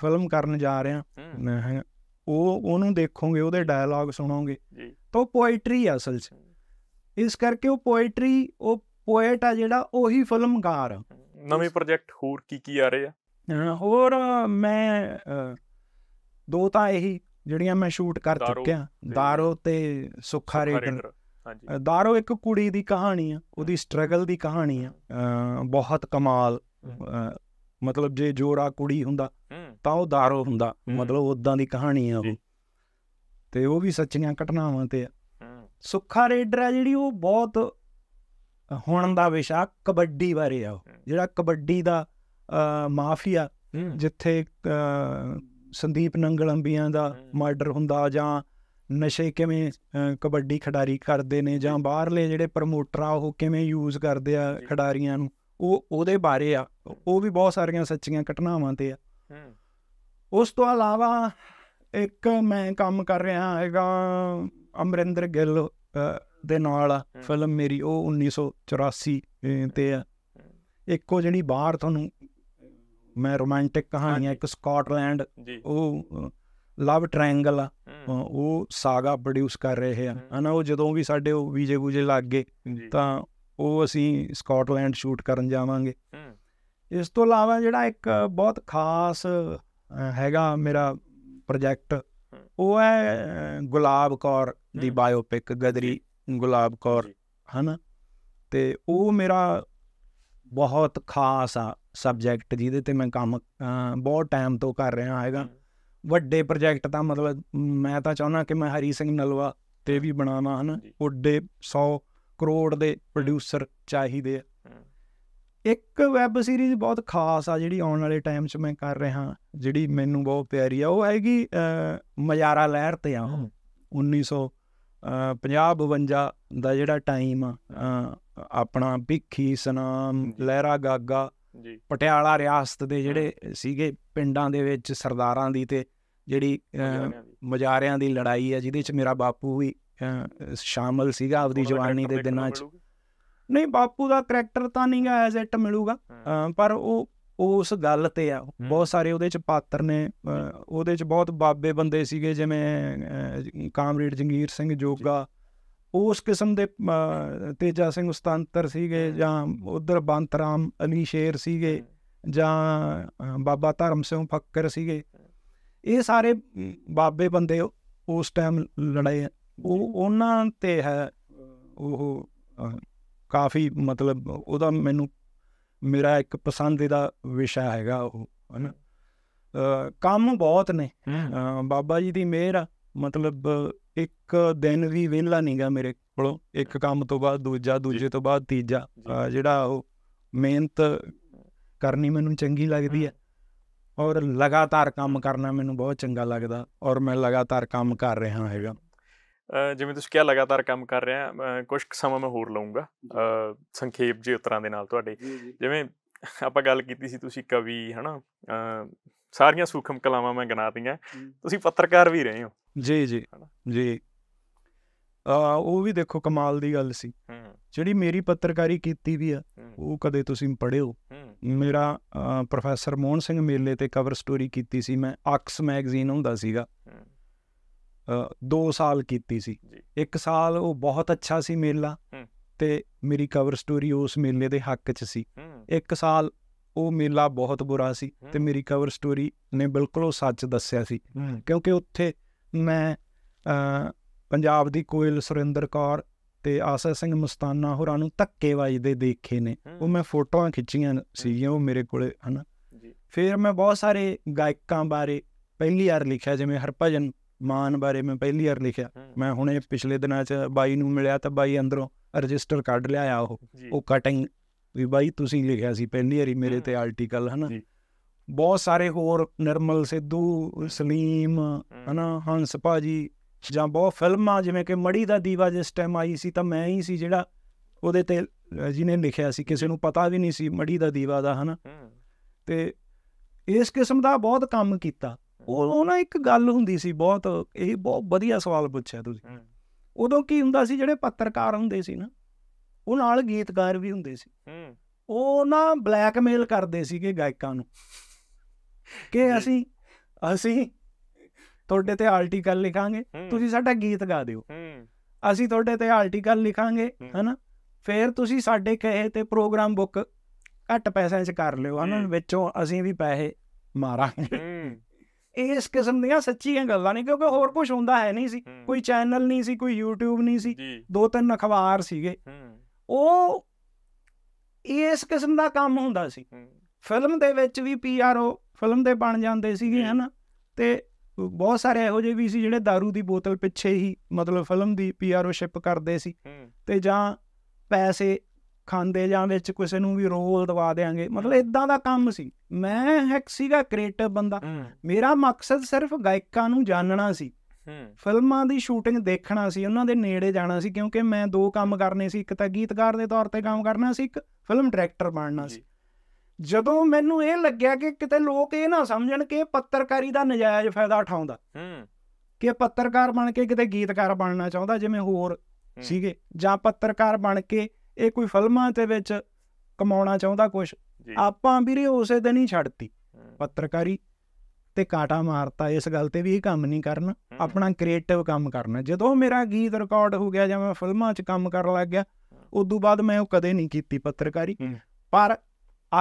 A: ਫਿਲਮ ਕਰਨ ਜਾ ਰਿਹਾ ਉਹ ਉਹਨੂੰ ਦੇਖੋਗੇ ਉਹਦੇ ਡਾਇਲੌਗ ਸੁਣੋਗੇ ਤਾਂ ਪੋਇਟਰੀ ਆ ਅਸਲ 'ਚ ਇਸ ਕਰਕੇ ਉਹ ਪੋਇਟਰੀ ਉਹ ਪੋਇਟ ਆ ਜਿਹੜਾ ਉਹੀ ਫਿਲਮਕਾਰ
B: ਨਵੇਂ ਪ੍ਰੋਜੈਕਟ ਹੋਰ ਕੀ ਕੀ ਆ ਰਹੇ
A: ਆ ਹੋਰ ਮੈਂ ਦੋ ਤਾਂ ਇਹੀ ਜਿਹੜੀਆਂ ਮੈਂ ਸ਼ੂਟ ਕਰ ਚੁੱਕਿਆ ਦਾਰੋ ਤੇ ਸੁੱਖਾ ਰੇਡਰ ਹਾਂਜੀ ਦਾਰੋ ਇੱਕ ਕੁੜੀ ਦੀ ਕਹਾਣੀ ਆ ਉਹਦੀ ਸਟਰਗਲ ਦੀ ਕਹਾਣੀ ਆ ਬਹੁਤ ਕਮਾਲ ਮਤਲਬ ਜੇ ਜੋੜਾ ਕੁੜੀ ਹੁੰਦਾ ਤਾਂ ਉਹ ਦਾਰੋ ਹੁੰਦਾ ਮਤਲਬ ਉਦਾਂ ਦੀ ਕਹਾਣੀ ਆ ਉਹ ਤੇ ਉਹ ਵੀ ਸੱਚੀਆਂ ਘਟਨਾਵਾਂ ਤੇ
C: ਸੁਖਾ
A: ਸੁੱਖਾ ਰੇਡਰ ਆ ਜਿਹੜੀ ਉਹ ਬਹੁਤ ਹੁਣ ਦਾ ਵਿਸ਼ਾ ਕਬੱਡੀ ਬਾਰੇ ਆ ਜਿਹੜਾ ਕਬੱਡੀ ਦਾ ਮਾਫੀਆ ਜਿੱਥੇ ਸੰਦੀਪ ਨੰਗਲੰਬੀਆਂ ਦਾ ਮਰਡਰ ਹੁੰਦਾ ਜਾਂ ਨਸ਼ੇ ਕਿਵੇਂ ਕਬੱਡੀ ਖਿਡਾਰੀ ਕਰਦੇ ਨੇ ਜਾਂ ਬਾਹਰਲੇ ਜਿਹੜੇ ਪ੍ਰਮੋਟਰ ਆ ਉਹ ਕਿਵੇਂ ਯੂਜ਼ ਕਰਦੇ ਆ ਖਿਡਾਰੀਆਂ ਨੂੰ ਉਹ ਉਹਦੇ ਬਾਰੇ ਆ ਉਹ ਵੀ ਬਹੁਤ ਸਾਰੀਆਂ ਸੱਚੀਆਂ ਘਟਨਾਵਾਂ ਤੇ ਆ ਉਸ ਤੋਂ ਇਲਾਵਾ ਇੱਕ ਮੈਂ ਕੰਮ ਕਰ ਰਿਹਾ ਹੈਗਾ ਅਮਰਿੰਦਰ ਗਿੱਲ ਦੇ ਨਾਲ ਫਿਲਮ ਮੇਰੀ ਉਹ 1984 ਤੇ ਆ ਇੱਕੋ ਜਿਹੜੀ ਬਾਹਰ ਤੁਹਾਨੂੰ ਮੈਂ ਰੋਮਾਂਟਿਕ ਕਹਾਣੀਆਂ ਇੱਕ ਸਕਾਟਲੈਂਡ ਉਹ ਲਵ ਟ੍ਰਾਇੰਗਲ ਆ ਉਹ ਸਾਗਾ ਪ੍ਰੋਡਿਊਸ ਕਰ ਰਹੇ ਆ ਹਨਾ ਉਹ ਜਦੋਂ ਵੀ ਸਾਡੇ ਉਹ ਵੀਜੇ ਬੂਜੇ ਲੱਗ ਗਏ ਤਾਂ ਉਹ ਅਸੀਂ ਸਕਾਟਲੈਂਡ ਸ਼ੂਟ ਕਰਨ ਜਾਵਾਂਗੇ ਇਸ ਤੋਂ ਇਲਾਵਾ ਜਿਹੜਾ ਇੱਕ ਬਹੁਤ ਖਾਸ ਹੈਗਾ ਮੇਰਾ ਪ੍ਰੋਜੈਕਟ ਉਹ ਹੈ ਗੁਲਾਬ ਕੌਰ ਦੀ ਬਾਇਓਪਿਕ ਗਦਰੀ ਗੁਲਾਬ ਕੌਰ ਹਨਾ ਤੇ ਉਹ ਮੇਰਾ ਬਹੁਤ ਖਾਸ ਆ ਸਬਜੈਕਟ ਜਿਹਦੇ ਤੇ ਮੈਂ ਕੰਮ ਬਹੁਤ ਟਾਈਮ ਤੋਂ ਕਰ ਰਿਹਾ ਹੈਗਾ ਵੱਡੇ ਪ੍ਰੋਜੈਕਟ ਤਾਂ ਮਤਲਬ ਮੈਂ ਤਾਂ ਚਾਹੁੰਦਾ ਕਿ ਮੈਂ ਹਰੀ ਸਿੰਘ ਨਲਵਾ ਤੇ ਵੀ ਬਣਾਵਾ ਹਨ ਉੱਡੇ 100 ਕਰੋੜ ਦੇ ਪ੍ਰੋਡਿਊਸਰ ਚਾਹੀਦੇ ਆ ਇੱਕ ਵੈਬ ਸੀਰੀਜ਼ ਬਹੁਤ ਖਾਸ ਆ ਜਿਹੜੀ ਆਉਣ ਵਾਲੇ ਟਾਈਮ 'ਚ ਮੈਂ ਕਰ ਰਿਹਾ ਜਿਹੜੀ ਮੈਨੂੰ ਬਹੁਤ ਪਿਆਰੀ ਆ ਉਹ ਹੈਗੀ ਮਜ਼ਾਰਾ ਲਹਿਰ ਤੇ ਆ 1900 50-52 ਦਾ ਜਿਹੜਾ ਟਾਈਮ ਆਪਣਾ ਭਿੱਖੀ ਸਨਾਮ ਲਹਿਰਾ ਗਾਗਾ ਜੀ ਪਟਿਆਲਾ ਰਿਆਸਤ ਦੇ ਜਿਹੜੇ ਸੀਗੇ ਪਿੰਡਾਂ ਦੇ ਵਿੱਚ ਸਰਦਾਰਾਂ ਦੀ ਤੇ ਜਿਹੜੀ ਮਜਾਰਿਆਂ ਦੀ ਲੜਾਈ ਹੈ ਜਿਹਦੇ ਵਿੱਚ ਮੇਰਾ ਬਾਪੂ ਵੀ ਸ਼ਾਮਲ ਸੀਗਾ ਆਪਦੀ ਜਵਾਨੀ ਦੇ ਦਿਨਾਂ 'ਚ ਨਹੀਂ ਬਾਪੂ ਦਾ ਕੈਰੈਕਟਰ ਤਾਂ ਨਹੀਂ ਐਜ਼ ਇਟ ਮਿਲੂਗਾ ਪਰ ਉਹ ਉਸ ਗੱਲ ਤੇ ਆ ਬਹੁਤ ਸਾਰੇ ਉਹਦੇ ਚ ਪਾਤਰ ਨੇ ਉਹਦੇ ਚ ਬਹੁਤ ਬਾਬੇ ਬੰਦੇ ਸੀਗੇ ਜਿਵੇਂ ਕਾਮਰੇਡ ਜੰਗੀਰ ਸਿੰਘ ਜੋਗਾ ਉਸ ਕਿਸਮ ਦੇ ਤੇਜਾ ਸਿੰਘ ਉਸਤੰਤਰ ਸੀਗੇ ਜਾਂ ਉਧਰ ਬੰਤਰਾਮ ਅਲੀ ਸ਼ੇਰ ਸੀਗੇ ਜਾਂ ਬਾਬਾ ਧਰਮ ਸਿੰਘ ਫੱਕਰ ਸੀਗੇ ਇਹ ਸਾਰੇ ਬਾਬੇ ਬੰਦੇ ਉਸ ਟਾਈਮ ਲੜੇ ਉਹ ਉਹਨਾਂ ਤੇ ਹੈ ਉਹ ਕਾਫੀ ਮਤਲਬ ਉਹਦਾ ਮੈਨੂੰ ਮੇਰਾ ਇੱਕ ਪਸੰਦੀਦਾ ਵਿਸ਼ਾ ਹੈਗਾ ਉਹ ਹਨਾ ਕੰਮ ਬਹੁਤ ਨੇ ਬਾਬਾ ਜੀ ਦੀ ਮਿਹਰ ਮਤਲਬ ਇੱਕ ਦਿਨ ਵੀ ਵਿਹਲਾ ਨਹੀਂਗਾ ਮੇਰੇ ਕੋਲੋਂ ਇੱਕ ਕੰਮ ਤੋਂ ਬਾਅਦ ਦੂਜਾ ਦੂਜੇ ਤੋਂ ਬਾਅਦ ਤੀਜਾ ਜਿਹੜਾ ਉਹ ਮਿਹਨਤ ਕਰਨੀ ਮੈਨੂੰ ਚੰਗੀ ਲੱਗਦੀ ਹੈ ਔਰ ਲਗਾਤਾਰ ਕੰਮ ਕਰਨਾ ਮੈਨੂੰ ਬਹੁਤ ਚੰਗਾ ਲੱਗਦਾ ਔਰ ਮੈਂ ਲਗਾਤਾਰ ਕੰਮ ਕਰ ਰਿਹਾ ਹੈਗਾ
B: ਜਿਵੇਂ ਤੁਸੀਂ ਕਿਹਾ ਲਗਾਤਾਰ ਕੰਮ ਕਰ ਰਿਹਾ ਕੁਝ ਸਮਾਂ ਮੈਂ ਹੋਰ ਲਵਾਂਗਾ ਸੰਖੇਪ ਜੀ ਉਤਰਾਂ ਦੇ ਨਾਲ ਤੁਹਾਡੇ ਜਿਵੇਂ ਆਪਾਂ ਗੱਲ ਕੀਤੀ ਸੀ ਤੁਸੀਂ ਕਵੀ ਹਨਾ ਸਾਰੀਆਂ ਸੂਖਮ ਕਲਾਵਾਂ ਮੈਂ ਗਿਣਾਤੀਆਂ ਤੁਸੀਂ ਪੱਤਰਕਾਰ ਵੀ ਰਹੇ ਹੋ
A: ਜੀ ਜੀ ਜੀ ਆ ਉਹ ਵੀ ਦੇਖੋ ਕਮਾਲ ਦੀ ਗੱਲ ਸੀ ਜਿਹੜੀ ਮੇਰੀ ਪੱਤਰਕਾਰੀ ਕੀਤੀ ਵੀ ਆ ਉਹ ਕਦੇ ਤੁਸੀਂ ਪੜਿਓ ਮੇਰਾ ਪ੍ਰੋਫੈਸਰ ਮੋਹਨ ਸਿੰਘ ਮੇਲੇ ਤੇ ਕਵਰ ਸਟੋਰੀ ਕੀਤੀ ਸੀ ਮੈਂ ਅਕਸ ਮੈਗਜ਼ੀਨ ਹੁੰਦਾ ਸੀਗਾ 2 ਸਾਲ ਕੀਤੀ ਸੀ ਇੱਕ ਸਾਲ ਉਹ ਬਹੁਤ ਅੱਛਾ ਸੀ ਮੇਲਾ ਤੇ ਮੇਰੀ ਕਵਰ ਸਟੋਰੀ ਉਸ ਮੇਲੇ ਦੇ ਹੱਕ 'ਚ ਸੀ ਇੱਕ ਸਾਲ ਉਹ ਮੇਲਾ ਬਹੁਤ ਬੁਰਾ ਸੀ ਤੇ ਮੇਰੀ ਕਵਰ ਸਟੋਰੀ ਨੇ ਬਿਲਕੁਲ ਉਹ ਸੱਚ ਦੱਸਿਆ ਸੀ ਕਿਉਂਕਿ ਉੱਥੇ ਮੈਂ ਪੰਜਾਬ ਦੀ ਕੋਇਲ ਸੁਰਿੰਦਰ ਕੌਰ ਤੇ ਆਸਾ ਸਿੰਘ ਮਸਤਾਨਾ ਹੋਰਾਂ ਨੂੰ ਧੱਕੇ ਵੱਜਦੇ ਦੇਖੇ ਨੇ ਉਹ ਮੈਂ ਫੋਟੋਆਂ ਖਿੱਚੀਆਂ ਸੀਗੀਆਂ ਉਹ ਮੇਰੇ ਕੋਲੇ ਹਨਾ ਫਿਰ ਮੈਂ ਬਹੁਤ ਸਾਰੇ ਗਾਇਕਾਂ ਬਾਰੇ ਪਹਿਲੀ ਵਾਰ ਲਿਖਿਆ ਜਿਵੇਂ ਹਰਭਜਨ ਮਾਨ ਬਾਰੇ ਮੈਂ ਪਹਿਲੀ ਵਾਰ ਲਿਖਿਆ ਮੈਂ ਹੁਣੇ ਪਿਛਲੇ ਦਿਨਾਂ 'ਚ ਬਾਈ ਨੂੰ ਮਿਲਿਆ ਤਾਂ ਬਾਈ ਅੰਦਰੋਂ ਰਜਿਸਟਰ ਕੱਢ ਲਿਆ ਆ ਉਹ ਉਹ ਕਟਿੰਗ ਵੀ ਬਾਈ ਤੁਸੀਂ ਲਿਖਿਆ ਸੀ ਪਹਿਲੀ ਵਾਰੀ ਮੇਰੇ ਤੇ ਆਰਟੀਕਲ ਹਨਾ ਬਹੁਤ ਸਾਰੇ ਹੋਰ ਨਰਮਲ ਸਿੱਧੂ ਸਲੀਮ ਹਨਾ ਹੰਸ ਭਾਜੀ ਜਾਂ ਬਹੁਤ ਫਿਲਮਾਂ ਜਿਵੇਂ ਕਿ ਮੜੀ ਦਾ ਦੀਵਾ ਜਿਸ ਟਾਈਮ ਆਈ ਸੀ ਤਾਂ ਮੈਂ ਹੀ ਸੀ ਜਿਹੜਾ ਉਹਦੇ ਤੇ ਜਿਹਨੇ ਲਿਖਿਆ ਸੀ ਕਿਸੇ ਨੂੰ ਪਤਾ ਵੀ ਨਹੀਂ ਸੀ ਮੜੀ ਦਾ ਦੀਵਾ ਦਾ ਹਨਾ ਤੇ ਇਸ ਕਿਸਮ ਦਾ ਬਹੁਤ ਕੰਮ ਕੀਤਾ ਉਹ ਨਾ ਇੱਕ ਗੱਲ ਹੁੰਦੀ ਸੀ ਬਹੁਤ ਇਹ ਬਹੁਤ ਵਧੀਆ ਸਵਾਲ ਪੁੱਛਿਆ ਤੁਸੀਂ ਉਦੋਂ ਕੀ ਹੁੰਦਾ ਸੀ ਜਿਹੜੇ ਪੱਤਰਕਾਰ ਹੁੰਦੇ ਸੀ ਨਾ ਉਹ ਨਾਲ ਗੀਤਕਾਰ ਵੀ ਹੁੰਦੇ ਸੀ ਉਹ ਨਾ ਬਲੈਕਮੇਲ ਕਰਦੇ ਸੀਗੇ ਗਾਇਕਾਂ ਨੂੰ ਕਿ ਅਸੀਂ ਅਸੀਂ ਤੁਹਾਡੇ ਤੇ ਆਰਟੀਕਲ ਲਿਖਾਂਗੇ ਤੁਸੀਂ ਸਾਡਾ ਗੀਤ ਗਾ ਦਿਓ ਅਸੀਂ ਤੁਹਾਡੇ ਤੇ ਆਰਟੀਕਲ ਲਿਖਾਂਗੇ ਹਨਾ ਫੇਰ ਤੁਸੀਂ ਸਾਡੇ ਕਹੇ ਤੇ ਪ੍ਰੋਗਰਾਮ ਬੁੱਕ ਘੱਟ ਪੈਸਿਆਂ 'ਚ ਕਰ ਲਿਓ ਹਨਾ ਵਿੱਚੋਂ ਅਸੀਂ ਵੀ ਪੈਸੇ ਮਾਰਾਂਗੇ ਇਸ ਕਿਸਮ ਦੀਆਂ ਸੱਚੀਆਂ ਗੱਲਾਂ ਨੇ ਕਿਉਂਕਿ ਹੋਰ ਕੁਝ ਹੁੰਦਾ ਹੈ ਨਹੀਂ ਸੀ ਕੋਈ ਚੈਨਲ ਨਹੀਂ ਸੀ ਕੋਈ YouTube ਨਹੀਂ ਸੀ ਦੋ ਤਿੰਨ ਅਖਬਾਰ ਸੀਗੇ ਉਹ ਇਸ ਕਿਸਮ ਦਾ ਕੰਮ ਹੁੰਦਾ ਸੀ ਫਿਲਮ ਦੇ ਵਿੱਚ ਵੀ ਪੀਆਰਓ ਫਿਲਮ ਦੇ ਬਣ ਜਾਂਦੇ ਸੀਗੇ ਹਨ ਤੇ ਬਹੁਤ ਸਾਰੇ ਇਹੋ ਜਿਹੇ ਵੀ ਸੀ ਜਿਹੜੇ दारू ਦੀ ਬੋਤਲ ਪਿੱਛੇ ਹੀ ਮਤਲਬ ਫਿਲਮ ਦੀ ਪੀਆਰਓ ਸ਼ਿਪ ਕਰਦੇ ਸੀ ਤੇ ਜਾਂ ਪੈਸੇ ਖਾਂਦੇ ਜਾਂ ਵਿੱਚ ਕਿਸੇ ਨੂੰ ਵੀ ਰੋਲ ਦਵਾ ਦੇਾਂਗੇ ਮਤਲਬ ਇਦਾਂ ਦਾ ਕੰਮ ਸੀ ਮੈਂ ਹੈਕ ਸੀਗਾ ਕ੍ਰੀਏਟਿਵ ਬੰਦਾ ਮੇਰਾ ਮਕਸਦ ਸਿਰਫ ਗਾਇਕਾਂ ਨੂੰ ਜਾਣਨਾ ਸੀ ਫਿਲਮਾਂ ਦੀ ਸ਼ੂਟਿੰਗ ਦੇਖਣਾ ਸੀ ਉਹਨਾਂ ਦੇ ਨੇੜੇ ਜਾਣਾ ਸੀ ਕਿਉਂਕਿ ਮੈਂ ਦੋ ਕੰਮ ਕਰਨੇ ਸੀ ਇੱਕ ਤਾਂ ਗੀਤਕਾਰ ਦੇ ਤੌਰ ਤੇ ਕੰਮ ਕਰਨਾ ਸੀ ਇੱਕ ਫਿਲਮ ਡਾਇਰੈਕਟਰ ਬਣਨਾ ਸੀ ਜਦੋਂ ਮੈਨੂੰ ਇਹ ਲੱਗਿਆ ਕਿ ਕਿਤੇ ਲੋਕ ਇਹ ਨਾ ਸਮਝਣ ਕਿ ਪੱਤਰਕਾਰੀ ਦਾ ਨਜਾਇਜ਼ ਫਾਇਦਾ ਉਠਾਉਂਦਾ ਕਿ ਪੱਤਰਕਾਰ ਬਣ ਕੇ ਕਿਤੇ ਗੀਤਕਾਰ ਬਣਨਾ ਚਾਹੁੰਦਾ ਜਿਵੇਂ ਹੋਰ ਸੀਗੇ ਜਾਂ ਪੱਤਰਕਾਰ ਬਣ ਕੇ ਇਹ ਕੋਈ ਫਿਲਮਾਂ ਤੇ ਵਿੱਚ ਕਮਾਉਣਾ ਚਾਹੁੰਦਾ ਕੁਝ ਆਪਾਂ ਵੀਰੇ ਉਸੇ ਦਿਨ ਹੀ ਛੱਡਤੀ ਪੱਤਰਕਾਰੀ ਤੇ ਕਾਟਾ ਮਾਰਤਾ ਇਸ ਗੱਲ ਤੇ ਵੀ ਇਹ ਕੰਮ ਨਹੀਂ ਕਰਨ ਆਪਣਾ ਕ੍ਰੀਏਟਿਵ ਕੰਮ ਕਰਨਾ ਜਦੋਂ ਮੇਰਾ ਗੀਤ ਰਿਕਾਰਡ ਹੋ ਗਿਆ ਜਾਂ ਮੈਂ ਫਿਲਮਾਂ 'ਚ ਕੰਮ ਕਰਨ ਲੱਗ ਗਿਆ ਉਦੋਂ ਬਾਅਦ ਮੈਂ ਉਹ ਕਦੇ ਨਹੀਂ ਕੀਤੀ ਪੱਤਰਕਾਰੀ ਪਰ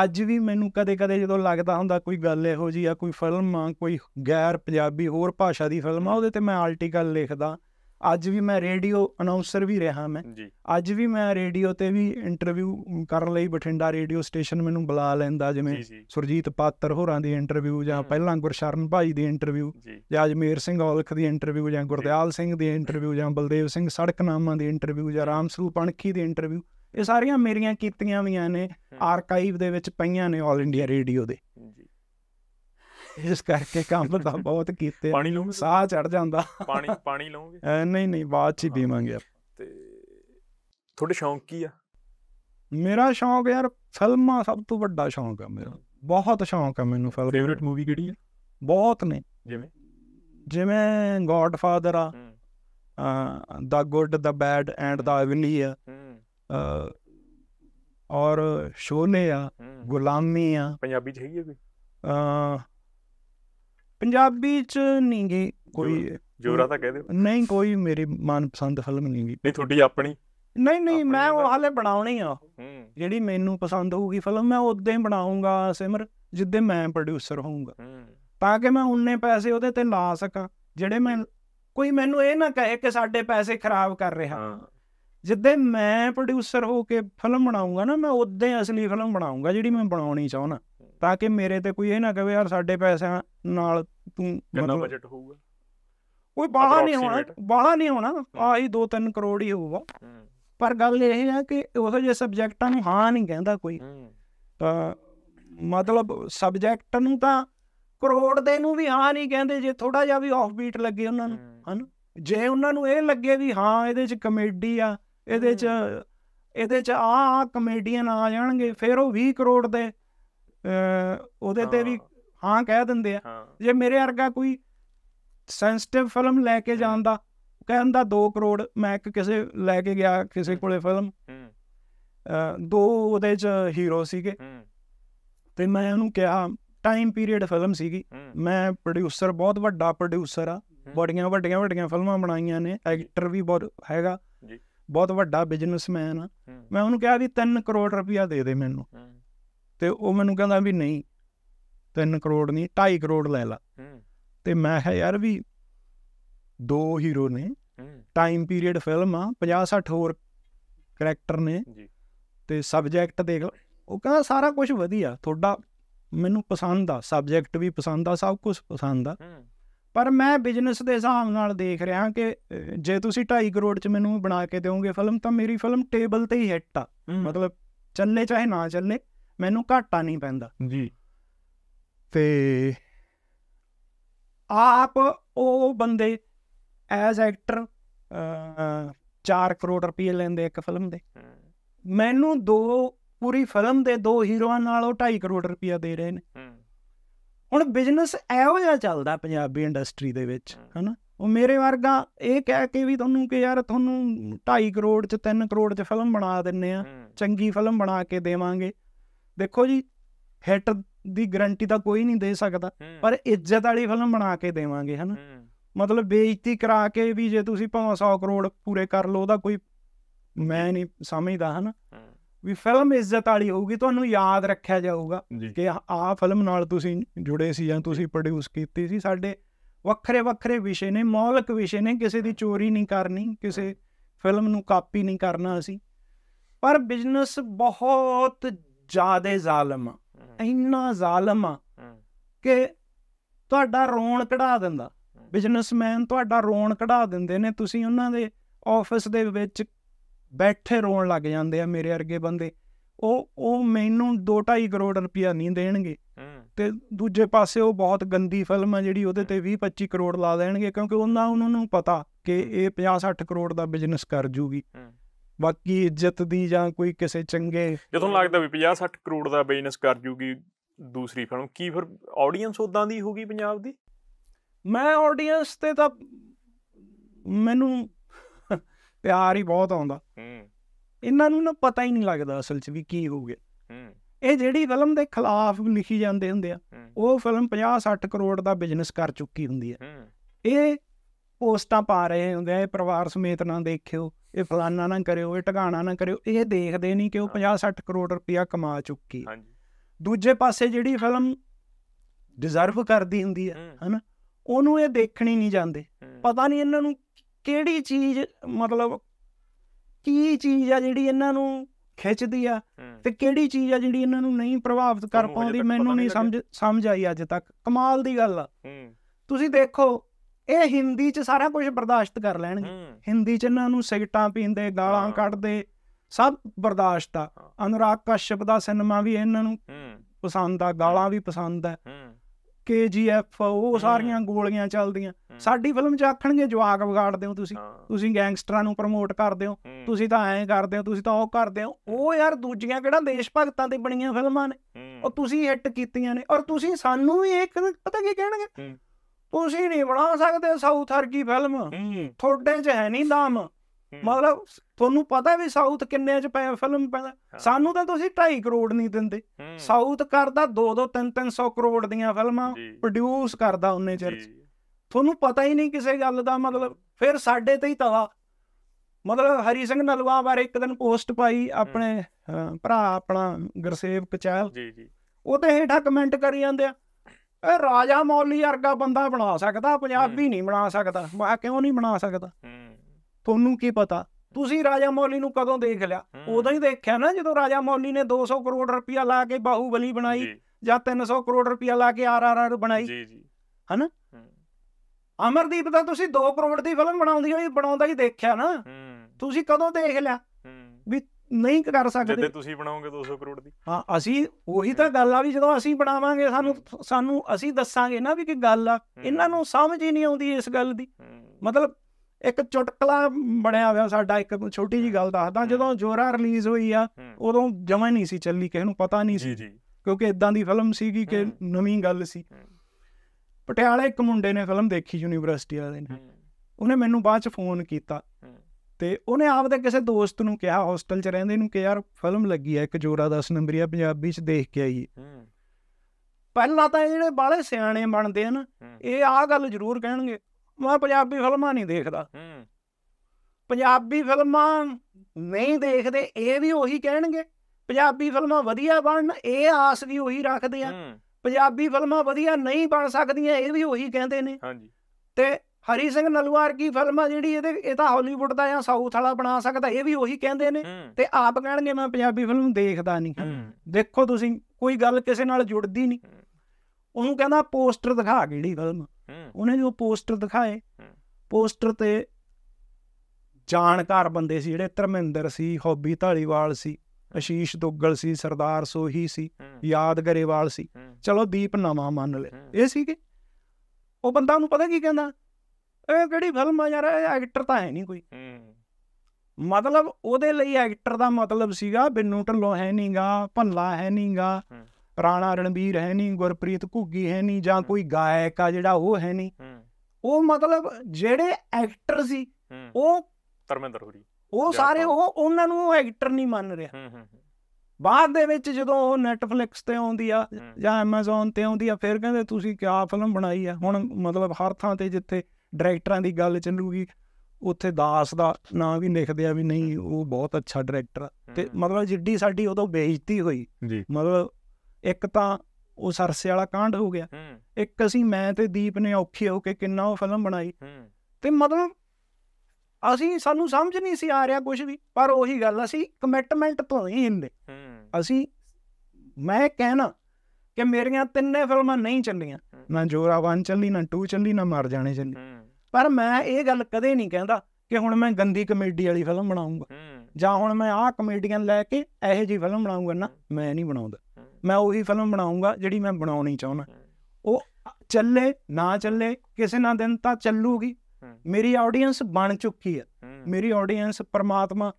A: ਅੱਜ ਵੀ ਮੈਨੂੰ ਕਦੇ-ਕਦੇ ਜਦੋਂ ਲੱਗਦਾ ਹੁੰਦਾ ਕੋਈ ਗੱਲ ਇਹੋ ਜੀ ਆ ਕੋਈ ਫਿਲਮ ਆ ਕੋਈ ਗੈਰ ਪੰਜਾਬੀ ਹੋਰ ਭਾਸ਼ਾ ਦੀ ਫਿਲਮ ਆ ਉਹਦੇ ਤੇ ਮੈਂ ਆਰਟੀਕਲ ਲਿਖਦਾ ਅੱਜ ਵੀ ਮੈਂ ਰੇਡੀਓ ਅਨਾਉਂਸਰ ਵੀ ਰਿਹਾ ਮੈਂ ਅੱਜ ਵੀ ਮੈਂ ਰੇਡੀਓ ਤੇ ਵੀ ਇੰਟਰਵਿਊ ਕਰਨ ਲਈ ਬਠਿੰਡਾ ਰੇਡੀਓ ਸਟੇਸ਼ਨ ਮੈਨੂੰ ਬੁਲਾ ਲੈਂਦਾ ਜਿਵੇਂ ਸੁਰਜੀਤ ਪਾਤਰ ਹੋਰਾਂ ਦੀ ਇੰਟਰਵਿਊ ਜਾਂ ਪਹਿਲਾਂ ਗੁਰਸ਼ਰਨ ਭਾਈ ਦੀ ਇੰਟਰਵਿਊ ਜਾਂ ਅਜਮੇਰ ਸਿੰਘ ਔਲਖ ਦੀ ਇੰਟਰਵਿਊ ਜਾਂ ਗੁਰਦਿਆਲ ਸਿੰਘ ਦੀ ਇੰਟਰਵਿਊ ਜਾਂ ਬਲਦੇਵ ਸਿੰਘ ਸੜਕਨਾਮਾ ਦੀ ਇੰਟਰਵਿਊ ਜਾਂ ਸਰੂਪ ਅਣਖੀ ਦੀ ਇੰਟਰਵਿਊ ਇਹ ਸਾਰੀਆਂ ਮੇਰੀਆਂ ਕੀਤੀਆਂ ਵੀਆਂ ਨੇ ਆਰਕਾਈਵ ਦੇ ਵਿੱਚ ਪਈਆਂ ਨੇ 올 ਇੰਡੀਆ ਰੇਡੀਓ ਦੇ [LAUGHS] ਇਸ ਕਰਕੇ ਕੰਮ ਤਾਂ ਬਹੁਤ ਕੀਤੇ ਪਾਣੀ ਲਉਂ ਸਾਹ ਚੜ ਜਾਂਦਾ ਪਾਣੀ [LAUGHS] ਪਾਣੀ ਲਉਂਗੇ ਨਹੀਂ ਨਹੀਂ ਬਾਅਦ ਚ ਹੀ ਪੀਵਾਂਗੇ
B: ਤੇ ਤੁਹਾਡੇ ਸ਼ੌਂਕ ਕੀ ਆ
A: ਮੇਰਾ ਸ਼ੌਂਕ ਯਾਰ ਫਿਲਮਾਂ ਸਭ ਤੋਂ ਵੱਡਾ ਸ਼ੌਂਕ ਆ ਮੇਰਾ ਬਹੁਤ ਸ਼ੌਂਕ ਆ ਮੈਨੂੰ ਫਿਲਮ ਫੇਵਰਿਟ ਮੂਵੀ ਕਿਹੜੀ ਆ ਬਹੁਤ ਨੇ ਜਿਵੇਂ ਜਿਵੇਂ ਗੋਡਫਾਦਰ ਆ the good the bad and the ਇਵਨੀ ਆ ਔਰ ਸ਼ੋਨੇ ਆ ਗੁਲਾਮੀ ਆ ਪੰਜਾਬੀ ਚ ਹੈਗੀ ਆ ਕੋਈ ਪੰਜਾਬੀ ਚ ਨਹੀਂ ਗਈ ਕੋਈ ਜੋਰਾ ਤਾਂ ਕਹਦੇ ਨਹੀਂ ਕੋਈ ਮੇਰੀ ਮਨਪਸੰਦ ਫਿਲਮ ਨਹੀਂ ਗਈ ਨਹੀਂ
B: ਤੁਹਾਡੀ ਆਪਣੀ
A: ਨਹੀਂ ਨਹੀਂ ਮੈਂ ਉਹ ਹਾਲੇ ਬਣਾਉਣੀ ਆ ਜਿਹੜੀ ਮੈਨੂੰ ਪਸੰਦ ਹੋਊਗੀ ਫਿਲਮ ਮੈਂ ਉਦੋਂ ਹੀ ਬਣਾਉਂਗਾ ਸਿਮਰ ਜਿੱਦੇ ਮੈਂ ਪ੍ਰੋਡਿਊਸਰ ਹੋਊਂਗਾ ਤਾਂ ਕਿ ਮੈਂ ਉਹਨੇ ਪੈਸੇ ਉਹਦੇ ਤੇ ਲਾ ਸਕਾਂ ਜਿਹੜੇ ਮੈਂ ਕੋਈ ਮੈਨੂੰ ਇਹ ਨਾ ਕਹੇ ਕਿ ਸਾਡੇ ਪੈਸੇ ਖਰਾਬ ਕਰ ਰਿਹਾ ਜਿੱਦੇ ਮੈਂ ਪ੍ਰੋਡਿਊਸਰ ਹੋ ਕੇ ਫਿਲਮ ਬਣਾਉਂਗਾ ਨਾ ਮੈਂ ਉਦੋਂ ਹੀ ਅਸਲੀ ਫਿਲਮ ਬਣਾਉਂਗਾ ਜਿਹੜੀ ਮੈਂ ਬਣਾਉਣੀ ਚਾਹਣਾ ਤਾਂ ਕਿ ਮੇਰੇ ਤੇ ਕੋਈ ਇਹ ਨਾ ਕਹੇ ਯਾਰ ਸਾਡੇ ਪੈਸਿਆਂ ਨਾਲ ਤੂੰ ਕਿੰਨਾ ਬਜਟ ਹੋਊਗਾ ਕੋਈ ਬਾਹਾਂ ਨਹੀਂ ਹੋਣਾ ਬਾਹਾਂ ਨਹੀਂ ਹੋਣਾ ਆਹੀ 2-3 ਕਰੋੜ ਹੀ ਹੋਊਗਾ ਪਰ ਗੱਲ ਇਹ ਹੈ ਕਿ ਉਹੋ ਜਿਹੇ ਸਬਜੈਕਟਾਂ ਨੂੰ ਹਾਂ ਨਹੀਂ ਕਹਿੰਦਾ ਕੋਈ ਤਾਂ ਮਤਲਬ ਸਬਜੈਕਟ ਨੂੰ ਤਾਂ ਕਰੋੜ ਦੇ ਨੂੰ ਵੀ ਹਾਂ ਨਹੀਂ ਕਹਿੰਦੇ ਜੇ ਥੋੜਾ ਜਿਹਾ ਵੀ ਆਫ ਬੀਟ ਲੱਗੇ ਉਹਨਾਂ ਨੂੰ ਹਨ ਜੇ ਉਹਨਾਂ ਨੂੰ ਇਹ ਲੱਗੇ ਵੀ ਹਾਂ ਇਹਦੇ 'ਚ ਕਮੇਡੀ ਆ ਇਹਦੇ 'ਚ ਇਹਦੇ 'ਚ ਆ ਆ ਕਮੇਡੀਅਨ ਆ ਜਾਣਗੇ ਫਿਰ ਉਹ 20 ਕਰੋੜ ਦੇ ਉਹਦੇ ਤੇ ਵੀ ਹਾਂ ਕਹਿ ਦਿੰਦੇ ਆ ਜੇ ਮੇਰੇ ਵਰਗਾ ਕੋਈ ਸੈਂਸਿਟਿਵ ਫਿਲਮ ਲੈ ਕੇ ਜਾਂਦਾ ਕਹਿੰਦਾ 2 ਕਰੋੜ ਮੈਂ ਇੱਕ ਕਿਸੇ ਲੈ ਕੇ ਗਿਆ ਕਿਸੇ ਕੋਲੇ ਫਿਲਮ ਦੋ ਉਹਦੇ ਚ ਹੀਰੋ ਸੀਗੇ ਤੇ ਮੈਂ ਉਹਨੂੰ ਕਿਹਾ ਟਾਈਮ ਪੀਰੀਅਡ ਫਿਲਮ ਸੀਗੀ ਮੈਂ ਪ੍ਰੋਡਿਊਸਰ ਬਹੁਤ ਵੱਡਾ ਪ੍ਰੋਡਿਊਸਰ ਆ ਬੜੀਆਂ ਵੱਡੀਆਂ ਵੱਡੀਆਂ ਫਿਲਮਾਂ ਬਣਾਈਆਂ ਨੇ ਐਕਟਰ ਵੀ ਬਹੁਤ ਹੈਗਾ ਜੀ ਬਹੁਤ ਵੱਡਾ ਬਿਜ਼ਨਸਮੈਨ ਆ ਮੈਂ ਉਹਨੂੰ ਕਿਹਾ ਵੀ 3 ਕਰੋੜ ਰੁਪਇਆ ਦੇ ਦੇ ਮੈਨੂੰ ਤੇ ਉਹ ਮੈਨੂੰ ਕਹਿੰਦਾ ਵੀ ਨਹੀਂ 3 ਕਰੋੜ ਨਹੀਂ 2.5 ਕਰੋੜ ਲੈ ਲੈ ਤੇ ਮੈਂ ਕਿਹਾ ਯਾਰ ਵੀ ਦੋ ਹੀਰੋ ਨੇ ਟਾਈਮ ਪੀਰੀਅਡ ਫਿਲਮ ਆ 50 60 ਹੋਰ ਕੈਰੈਕਟਰ ਨੇ ਜੀ ਤੇ ਸਬਜੈਕਟ ਦੇਖ ਉਹ ਕਹਿੰਦਾ ਸਾਰਾ ਕੁਝ ਵਧੀਆ ਤੁਹਾਡਾ ਮੈਨੂੰ ਪਸੰਦ ਆ ਸਬਜੈਕਟ ਵੀ ਪਸੰਦ ਆ ਸਭ ਕੁਝ ਪਸੰਦ ਆ ਪਰ ਮੈਂ ਬਿਜ਼ਨਸ ਦੇ ਹਿਸਾਬ ਨਾਲ ਦੇਖ ਰਿਹਾ ਹਾਂ ਕਿ ਜੇ ਤੁਸੀਂ 2.5 ਕਰੋੜ ਚ ਮੈਨੂੰ ਬਣਾ ਕੇ ਦਿਓਗੇ ਫਿਲਮ ਤਾਂ ਮੇਰੀ ਫਿਲਮ ਟੇਬਲ ਤੇ ਹੀ ਹਿੱਟ ਆ ਮਤਲਬ ਚੱਲੇ ਚਾਹੇ ਨਾ ਚੱਲੇ ਮੈਨੂੰ ਘਾਟਾ ਨਹੀਂ ਪੈਂਦਾ
C: ਜੀ ਤੇ
A: ਆਪ ਉਹ ਬੰਦੇ ਐਜ਼ ਐਕਟਰ 4 ਕਰੋੜ ਰੁਪਏ ਲੈਂਦੇ ਇੱਕ ਫਿਲਮ ਦੇ ਮੈਨੂੰ ਦੋ ਪੂਰੀ ਫਿਲਮ ਦੇ ਦੋ ਹੀਰੋਆਂ ਨਾਲ ਉਹ 2.5 ਕਰੋੜ ਰੁਪਏ ਦੇ ਰਹੇ ਨੇ ਹੁਣ ਬਿਜ਼ਨਸ ਐਵੇਂ ਜਿਹਾ ਚੱਲਦਾ ਪੰਜਾਬੀ ਇੰਡਸਟਰੀ ਦੇ ਵਿੱਚ ਹਨਾ ਉਹ ਮੇਰੇ ਵਰਗਾ ਇਹ ਕਹਿ ਕੇ ਵੀ ਤੁਹਾਨੂੰ ਕਿ ਯਾਰ ਤੁਹਾਨੂੰ 2.5 ਕਰੋੜ ਚ 3 ਕਰੋੜ ਚ ਫਿਲਮ ਬਣਾ ਦਿੰਨੇ ਆ ਚੰਗੀ ਫਿਲਮ ਬਣਾ ਕੇ ਦੇਵਾਂਗੇ ਦੇਖੋ ਜੀ ਹਿੱਟ ਦੀ ਗਾਰੰਟੀ ਤਾਂ ਕੋਈ ਨਹੀਂ ਦੇ ਸਕਦਾ ਪਰ ਇੱਜ਼ਤ ਵਾਲੀ ਫਿਲਮ ਬਣਾ ਕੇ ਦੇਵਾਂਗੇ ਹਨ ਮਤਲਬ ਬੇਇੱਜ਼ਤੀ ਕਰਾ ਕੇ ਵੀ ਜੇ ਤੁਸੀਂ ਭਾਵੇਂ 100 ਕਰੋੜ ਪੂਰੇ ਕਰ ਲਓ ਉਹਦਾ ਕੋਈ ਮੈਂ ਨਹੀਂ ਸਮਝਦਾ ਹਨ ਵੀ ਫਿਲਮ ਇੱਜ਼ਤ ਵਾਲੀ ਹੋਊਗੀ ਤੁਹਾਨੂੰ ਯਾਦ ਰੱਖਿਆ ਜਾਊਗਾ ਕਿ ਆਹ ਫਿਲਮ ਨਾਲ ਤੁਸੀਂ ਜੁੜੇ ਸੀ ਜਾਂ ਤੁਸੀਂ ਪ੍ਰੋਡਿਊਸ ਕੀਤੀ ਸੀ ਸਾਡੇ ਵੱਖਰੇ ਵੱਖਰੇ ਵਿਸ਼ੇ ਨੇ ਮੌਲਿਕ ਵਿਸ਼ੇ ਨੇ ਕਿਸੇ ਦੀ ਚੋਰੀ ਨਹੀਂ ਕਰਨੀ ਕਿਸੇ ਫਿਲਮ ਨੂੰ ਕਾਪੀ ਨਹੀਂ ਕਰਨਾ ਅਸੀਂ ਪਰ ਬਿਜ਼ਨਸ ਬਹੁਤ ਜਿਆਦੇ ਜ਼ਾਲਮ ਇੰਨਾ ਜ਼ਾਲਮ ਆ ਕਿ ਤੁਹਾਡਾ ਰੋਣ ਕਢਾ ਦਿੰਦਾ ਬਿਜ਼ਨਸਮੈਨ ਤੁਹਾਡਾ ਰੋਣ ਕਢਾ ਦਿੰਦੇ ਨੇ ਤੁਸੀਂ ਉਹਨਾਂ ਦੇ ਆਫਿਸ ਦੇ ਵਿੱਚ ਬੈਠੇ ਰੋਣ ਲੱਗ ਜਾਂਦੇ ਆ ਮੇਰੇ ਵਰਗੇ ਬੰਦੇ ਉਹ ਉਹ ਮੈਨੂੰ 2.5 ਕਰੋੜ ਰੁਪਇਆ ਨਹੀਂ ਦੇਣਗੇ ਤੇ ਦੂਜੇ ਪਾਸੇ ਉਹ ਬਹੁਤ ਗੰਦੀ ਫਿਲਮ ਆ ਜਿਹੜੀ ਉਹਦੇ ਤੇ 20 25 ਕਰੋੜ ਲਾ ਦੇਣਗੇ ਕਿਉਂਕਿ ਉਹਨਾਂ ਉਹਨਾਂ ਨੂੰ ਪਤਾ ਕਿ ਇਹ 50 60 ਕਰੋੜ ਦਾ ਬਿਜ਼ਨਸ ਕਰ ਜੂਗੀ ਬਾਕੀ ਇੱਜ਼ਤ ਦੀ ਜਾਂ ਕੋਈ ਕਿਸੇ ਚੰਗੇ
B: ਜਦੋਂ ਲੱਗਦਾ ਵੀ 50 60 ਕਰੋੜ ਦਾ ਬਿਜ਼ਨਸ ਕਰ ਜੂਗੀ ਦੂਸਰੀ ਫਿਲਮ ਕੀ ਫਿਰ ਆਡੀਅנס
A: ਉਦਾਂ ਦੀ ਹੋਗੀ ਪੰਜਾਬ ਦੀ ਮੈਂ ਆਡੀਅנס ਤੇ ਤਾਂ ਮੈਨੂੰ ਪਿਆਰ ਹੀ ਬਹੁਤ ਆਉਂਦਾ ਹੂੰ ਇਹਨਾਂ ਨੂੰ ਨਾ ਪਤਾ ਹੀ ਨਹੀਂ ਲੱਗਦਾ ਅਸਲ 'ਚ ਵੀ ਕੀ ਹੋ ਗਿਆ ਹੂੰ ਇਹ ਜਿਹੜੀ ਫਿਲਮ ਦੇ ਖਿਲਾਫ ਲਿਖੀ ਜਾਂਦੇ ਹੁੰਦੇ ਆ ਉਹ ਫਿਲਮ 50 60 ਕਰੋੜ ਦਾ ਬਿਜ਼ਨਸ ਕਰ ਚੁੱਕੀ ਹੁੰਦੀ ਹੈ
C: ਹੂੰ
A: ਇਹ ਪੋਸਟਾਂ ਪਾ ਰਹੇ ਹੁੰਦੇ ਆ ਇਹ ਪਰਿਵਾਰ ਸਮੇਤ ਨਾ ਦੇਖਿਓ ਇਹ ਫਲਾਨਾ ਨਾ ਕਰਿਓ ਇਹ ਟਿਕਾਣਾ ਨਾ ਕਰਿਓ ਇਹ ਦੇਖਦੇ ਨਹੀਂ ਕਿ ਉਹ 50-60 ਕਰੋੜ ਰੁਪਇਆ ਕਮਾ ਚੁੱਕੀ ਹਾਂਜੀ ਦੂਜੇ ਪਾਸੇ ਜਿਹੜੀ ਫਿਲਮ ਡਿਜ਼ਰਵ ਕਰਦੀ ਹੁੰਦੀ ਹੈ ਹਨਾ ਉਹਨੂੰ ਇਹ ਦੇਖਣੀ ਨਹੀਂ ਜਾਂਦੇ ਪਤਾ ਨਹੀਂ ਇਹਨਾਂ ਨੂੰ ਕਿਹੜੀ ਚੀਜ਼ ਮਤਲਬ ਕੀ ਚੀਜ਼ ਆ ਜਿਹੜੀ ਇਹਨਾਂ ਨੂੰ ਖਿੱਚਦੀ ਆ ਤੇ ਕਿਹੜੀ ਚੀਜ਼ ਆ ਜਿਹੜੀ ਇਹਨਾਂ ਨੂੰ ਨਹੀਂ ਪ੍ਰਭਾਵਿਤ ਕਰ ਪਾਉਂਦੀ ਮੈਨੂੰ ਨਹੀਂ ਸਮਝ ਸਮਝ ਆਈ ਅੱਜ ਤੱਕ ਕਮਾਲ ਦੀ ਗੱਲ ਆ ਤੁਸੀਂ ਦੇਖੋ ਇਹ ਹਿੰਦੀ 'ਚ ਸਾਰਾ ਕੁਝ ਬਰਦਾਸ਼ਤ ਕਰ ਲੈਣਗੇ ਹਿੰਦੀ 'ਚ ਇਹਨਾਂ ਨੂੰ ਸਿਗਟਾਂ ਪੀਂਦੇ ਗਾਲਾਂ ਕੱਢਦੇ ਸਭ ਬਰਦਾਸ਼ਤ ਆ ਅਨੁਰਾਗ ਕਸ਼ਯਪ ਦਾ ਸਿਨੇਮਾ ਵੀ ਇਹਨਾਂ ਨੂੰ ਪਸੰਦ ਆ ਗਾਲਾਂ ਵੀ ਪਸੰਦ ਆ ਕੇਜੀਐਫ ਉਹ ਸਾਰੀਆਂ ਗੋਲੀਆਂ ਚੱਲਦੀਆਂ ਸਾਡੀ ਫਿਲਮ 'ਚ ਆਖਣਗੇ ਜਵਾਕ ਵਿਗਾੜਦੇ ਹੋ ਤੁਸੀਂ ਤੁਸੀਂ ਗੈਂਗਸਟਰਾਂ ਨੂੰ ਪ੍ਰਮੋਟ ਕਰਦੇ ਹੋ ਤੁਸੀਂ ਤਾਂ ਐਂ ਕਰਦੇ ਹੋ ਤੁਸੀਂ ਤਾਂ ਉਹ ਕਰਦੇ ਹੋ ਉਹ ਯਾਰ ਦੂਜੀਆਂ ਕਿਹੜਾ ਦੇਸ਼ ਭਗਤਾਂ ਦੇ ਬਣੀਆਂ ਫਿਲਮਾਂ ਨੇ ਉਹ ਤੁਸੀਂ ਹਿੱਟ ਕੀਤੀਆਂ ਨੇ ਔਰ ਤੁਸੀਂ ਸਾਨੂੰ ਵੀ ਇੱਕ ਪਤਾ ਕੀ ਕਹਿਣਗੇ ਤੁਸੀਂ ਨਹੀਂ ਬਣਾ ਸਕਦੇ ਸਾਊਥ ਅਰਗੀ ਫਿਲਮ ਤੁਹਾਡੇ 'ਚ ਹੈ ਨਹੀਂ ਦਮ ਮਤਲਬ ਤੁਹਾਨੂੰ ਪਤਾ ਵੀ ਸਾਊਥ ਕਿੰਨੇ 'ਚ ਪਏ ਫਿਲਮ ਪੈਂਦਾ ਸਾਨੂੰ ਤਾਂ ਤੁਸੀਂ 2.5 ਕਰੋੜ ਨਹੀਂ ਦਿੰਦੇ ਸਾਊਥ ਕਰਦਾ 2-2 3-300 ਕਰੋੜ ਦੀਆਂ ਫਿਲਮਾਂ ਪ੍ਰੋਡਿਊਸ ਕਰਦਾ ਉਹਨੇ ਚਿਰ ਤੁਹਾਨੂੰ ਪਤਾ ਹੀ ਨਹੀਂ ਕਿਸੇ ਗੱਲ ਦਾ ਮਤਲਬ ਫਿਰ ਸਾਡੇ ਤੇ ਹੀ ਤਵਾ ਮਤਲਬ ਹਰੀ ਸਿੰਘ ਨਲਵਾ ਬਾਰੇ ਇੱਕ ਦਿਨ ਪੋਸਟ ਪਾਈ ਆਪਣੇ ਭਰਾ ਆਪਣਾ ਗਰਸੇਵ ਕਚੈਲ ਜੀ ਜੀ ਉਹ ਤੇ ਹੇਠਾਂ ਕਮੈਂਟ ਕਰੀ ਜਾਂਦੇ ਆ ਇਹ ਰਾਜਾ ਮੌਲੀ ਵਰਗਾ ਬੰਦਾ ਬਣਾ ਸਕਦਾ ਪੰਜਾਬੀ ਨਹੀਂ ਬਣਾ ਸਕਦਾ ਮੈਂ ਕਿਉਂ ਨਹੀਂ ਬਣਾ ਸਕਦਾ ਤੁਹਾਨੂੰ ਕੀ ਪਤਾ ਤੁਸੀਂ ਰਾਜਾ ਮੌਲੀ ਨੂੰ ਕਦੋਂ ਦੇਖ ਲਿਆ ਉਦੋਂ ਹੀ ਦੇਖਿਆ ਨਾ ਜਦੋਂ ਰਾਜਾ ਮੌਲੀ ਨੇ 200 ਕਰੋੜ ਰੁਪਇਆ ਲਾ ਕੇ ਬਾਹੂਬਲੀ ਬਣਾਈ ਜਾਂ 300 ਕਰੋੜ ਰੁਪਇਆ ਲਾ ਕੇ ਆਰਆਰਆਰ ਬਣਾਈ ਜੀ ਜੀ ਹਨਾ ਅਮਰਦੀਪ ਦਾ ਤੁਸੀਂ 2 ਕਰੋੜ ਦੀ ਫਿਲਮ ਬਣਾਉਂਦੀ ਹੋਈ ਬਣਾਉਂਦਾ ਹੀ ਦੇਖਿਆ ਨਾ ਤੁਸੀਂ ਕਦੋਂ ਦੇਖ ਲਿਆ ਵੀ ਨਹੀਂ ਕਰ ਸਕਦੇ ਜਦੋਂ ਤੁਸੀਂ
B: ਬਣਾਓਗੇ 200 ਕਰੋੜ ਦੀ
A: ਹਾਂ ਅਸੀਂ ਉਹੀ ਤਾਂ ਗੱਲ ਆ ਵੀ ਜਦੋਂ ਅਸੀਂ ਬਣਾਵਾਂਗੇ ਸਾਨੂੰ ਸਾਨੂੰ ਅਸੀਂ ਦੱਸਾਂਗੇ ਨਾ ਵੀ ਕੀ ਗੱਲ ਆ ਇਹਨਾਂ ਨੂੰ ਸਮਝ ਹੀ ਨਹੀਂ ਆਉਂਦੀ ਇਸ ਗੱਲ ਦੀ ਮਤਲਬ ਇੱਕ ਚੁਟਕਲਾ ਬਣਿਆ ਹੋਇਆ ਸਾਡਾ ਇੱਕ ਛੋਟੀ ਜੀ ਗੱਲ ਦੱਸਦਾ ਜਦੋਂ ਜੋਰਾ ਰਿਲੀਜ਼ ਹੋਈ ਆ ਉਦੋਂ ਜਮਾ ਨਹੀਂ ਸੀ ਚੱਲੀ ਕਿਸੇ ਨੂੰ ਪਤਾ ਨਹੀਂ ਸੀ ਕਿਉਂਕਿ ਇਦਾਂ ਦੀ ਫਿਲਮ ਸੀਗੀ ਕਿ ਨਵੀਂ ਗੱਲ ਸੀ ਪਟਿਆਲਾ ਇੱਕ ਮੁੰਡੇ ਨੇ ਫਿਲਮ ਦੇਖੀ ਯੂਨੀਵਰਸਿਟੀ ਵਾਲੇ ਨੇ ਉਹਨੇ ਮੈਨੂੰ ਬਾਅਦ ਚ ਫੋਨ ਕੀਤਾ ਤੇ ਉਹਨੇ ਆਪਦੇ ਕਿਸੇ ਦੋਸਤ ਨੂੰ ਕਿਹਾ ਹੋਸਟਲ 'ਚ ਰਹਿੰਦੇ ਨੂੰ ਕਿ ਯਾਰ ਫਿਲਮ ਲੱਗੀ ਆ ਇੱਕ ਜੋਰਾ 10 ਨੰਬਰੀ ਆ ਪੰਜਾਬੀ 'ਚ ਦੇਖ ਕੇ ਆਈ ਪਹਿਲਾਂ ਤਾਂ ਜਿਹੜੇ ਬਾਲੇ ਸਿਆਣੇ ਬਣਦੇ ਹਨ ਇਹ ਆਹ ਗੱਲ ਜ਼ਰੂਰ ਕਹਿਣਗੇ ਮੈਂ ਪੰਜਾਬੀ ਫਿਲਮਾਂ ਨਹੀਂ ਦੇਖਦਾ ਪੰਜਾਬੀ ਫਿਲਮਾਂ ਨਹੀਂ ਦੇਖਦੇ ਇਹ ਵੀ ਉਹੀ ਕਹਿਣਗੇ ਪੰਜਾਬੀ ਫਿਲਮਾਂ ਵਧੀਆ ਬਣਨ ਇਹ ਆਸ ਵੀ ਉਹੀ ਰੱਖਦੇ ਆ ਪੰਜਾਬੀ ਫਿਲਮਾਂ ਵਧੀਆ ਨਹੀਂ ਬਣ ਸਕਦੀਆਂ ਇਹ ਵੀ ਉਹੀ ਕਹਿੰਦੇ ਨੇ ਹਾਂਜੀ ਤੇ ਹਰੀ ਸਿੰਘ ਨਲੂਆਰ ਕੀ ਫਿਲਮ ਆ ਜਿਹੜੀ ਇਹਦੇ ਇਹ ਤਾਂ ਹਾਲੀਵੁੱਡ ਦਾ ਜਾਂ ਸਾਊਥ ਵਾਲਾ ਬਣਾ ਸਕਦਾ ਇਹ ਵੀ ਉਹੀ ਕਹਿੰਦੇ ਨੇ ਤੇ ਆਪ ਕਹਿਣਗੇ ਮੈਂ ਪੰਜਾਬੀ ਫਿਲਮ ਦੇਖਦਾ ਨਹੀਂ ਦੇਖੋ ਤੁਸੀਂ ਕੋਈ ਗੱਲ ਕਿਸੇ ਨਾਲ ਜੁੜਦੀ ਨਹੀਂ ਉਹਨੂੰ ਕਹਿੰਦਾ ਪੋਸਟਰ ਦਿਖਾ ਕਿਹੜੀ ਫਿਲਮ ਉਹਨੇ ਜੋ ਪੋਸਟਰ ਦਿਖਾਏ ਪੋਸਟਰ ਤੇ ਜਾਣਕਾਰ ਬੰਦੇ ਸੀ ਜਿਹੜੇ ਧਰਮਿੰਦਰ ਸੀ ਹੌਬੀ ਢਾਲੀਵਾਲ ਸੀ ਅਸ਼ੀਸ਼ ਦੁੱਗਲ ਸੀ ਸਰਦਾਰ ਸੋਹੀ ਸੀ ਯਾਦਗਰੇਵਾਲ ਸੀ ਚਲੋ ਦੀਪ ਨਵਾਂ ਮੰਨ ਲੈ ਇਹ ਸੀਗੇ ਉਹ ਬੰਦਾ ਉਹਨੂੰ ਪਤਾ ਕੀ ਕਹਿੰਦਾ ਇਹ ਕਿਹੜੀ ਫਿਲਮ ਆ ਯਾਰ ਐਕਟਰ ਤਾਂ ਹੈ ਨਹੀਂ ਕੋਈ ਮਤਲਬ ਉਹਦੇ ਲਈ ਐਕਟਰ ਦਾ ਮਤਲਬ ਸੀਗਾ ਬਿੰਨੂ ਢੱਲੋਂ ਹੈ ਨਹੀਂਗਾ ਭੱਲਾ ਹੈ ਨਹੀਂਗਾ ਰਾਣਾ ਰਣਵੀਰ ਹੈ ਨਹੀਂ ਗੁਰਪ੍ਰੀਤ ਘੁੱਗੀ ਹੈ ਨਹੀਂ ਜਾਂ ਕੋਈ ਗਾਇਕ ਆ ਜਿਹੜਾ ਉਹ ਹੈ ਨਹੀਂ ਉਹ ਮਤਲਬ ਜਿਹੜੇ ਐਕਟਰ ਸੀ ਉਹ ਧਰਮਿੰਦਰ ਹੋਰੀ ਉਹ ਸਾਰੇ ਉਹ ਉਹਨਾਂ ਨੂੰ ਐਕਟਰ ਨਹੀਂ ਮੰਨ ਰਿਹਾ ਬਾਅਦ ਦੇ ਵਿੱਚ ਜਦੋਂ ਉਹ Netflix ਤੇ ਆਉਂਦੀ ਆ ਜਾਂ Amazon ਤੇ ਆਉਂਦੀ ਆ ਫਿਰ ਕਹਿੰਦੇ ਤੁਸੀਂ ਕਿਆ ਫਿਲਮ ਬਣਾਈ ਆ ਹੁਣ ਮਤਲਬ ਹਰ ਥਾਂ ਤੇ ਜਿੱਥੇ ਡਾਇਰੈਕਟਰਾਂ ਦੀ ਗੱਲ ਚੱਲੂਗੀ ਉੱਥੇ ਦਾਸ ਦਾ ਨਾਂ ਵੀ ਲਿਖਦੇ ਆ ਵੀ ਨਹੀਂ ਉਹ ਬਹੁਤ ਅੱਛਾ ਡਾਇਰੈਕਟਰ ਤੇ ਮਤਲਬ ਜਿੱਡੀ ਸਾਡੀ ਉਦੋਂ ਬੇਇੱਜ਼ਤੀ ਹੋਈ ਮਤਲਬ ਇੱਕ ਤਾਂ ਉਹ ਸਰਸੇ ਵਾਲਾ ਕਾਂਡ ਹੋ ਗਿਆ ਇੱਕ ਅਸੀਂ ਮੈਂ ਤੇ ਦੀਪ ਨੇ ਔਖੇ ਹੋ ਕੇ ਕਿੰਨਾ ਉਹ ਫਿਲਮ ਬਣਾਈ ਤੇ ਮਤਲਬ ਅਸੀਂ ਸਾਨੂੰ ਸਮਝ ਨਹੀਂ ਸੀ ਆ ਰਿਹਾ ਕੁਝ ਵੀ ਪਰ ਉਹੀ ਗੱਲ ਅਸੀਂ ਕਮਿਟਮੈਂਟ ਤੋਂ ਹੀ ਹਿੰਦੇ ਅਸੀਂ ਮੈਂ ਕਹਿਣਾ ਕਿ ਮੇਰੀਆਂ ਤਿੰਨੇ ਫਿਲਮਾਂ ਨਹੀਂ ਚੱਲੀਆਂ ਨਾ ਜੋਰਾ 1 ਚੱਲੀ ਨਾ 2 ਚੱਲੀ ਨਾ ਮਰ ਜਾਣੇ ਚੱਲੀ ਪਰ ਮੈਂ ਇਹ ਗੱਲ ਕਦੇ ਨਹੀਂ ਕਹਿੰਦਾ ਕਿ ਹੁਣ ਮੈਂ ਗੰਦੀ ਕਮੇਡੀ ਵਾਲੀ ਫਿਲਮ ਬਣਾਉਂਗਾ ਜਾਂ ਹੁਣ ਮੈਂ ਆਹ ਕਮੇਡੀਅਨ ਲੈ ਕੇ ਇਹੋ ਜੀ ਫਿਲਮ ਬਣਾਉਂਗਾ ਨਾ ਮੈਂ ਨਹੀਂ ਬਣਾਉਂਦਾ ਮੈਂ ਉਹੀ ਫਿਲਮ ਬਣਾਉਂਗਾ ਜਿਹੜੀ ਮੈਂ ਬਣਾਉਣੀ ਚਾਹੁੰਦਾ ਉਹ ਚੱਲੇ ਨਾ ਚੱਲੇ ਕਿਸੇ ਨਾ ਦਿਨ ਤਾਂ ਚੱਲੂਗੀ ਮੇਰੀ ਆਡੀਅנס ਬਣ ਚੁੱਕੀ ਹੈ ਮੇਰੀ ਆਡੀਅנס ਪਰਮਾਤਮਾ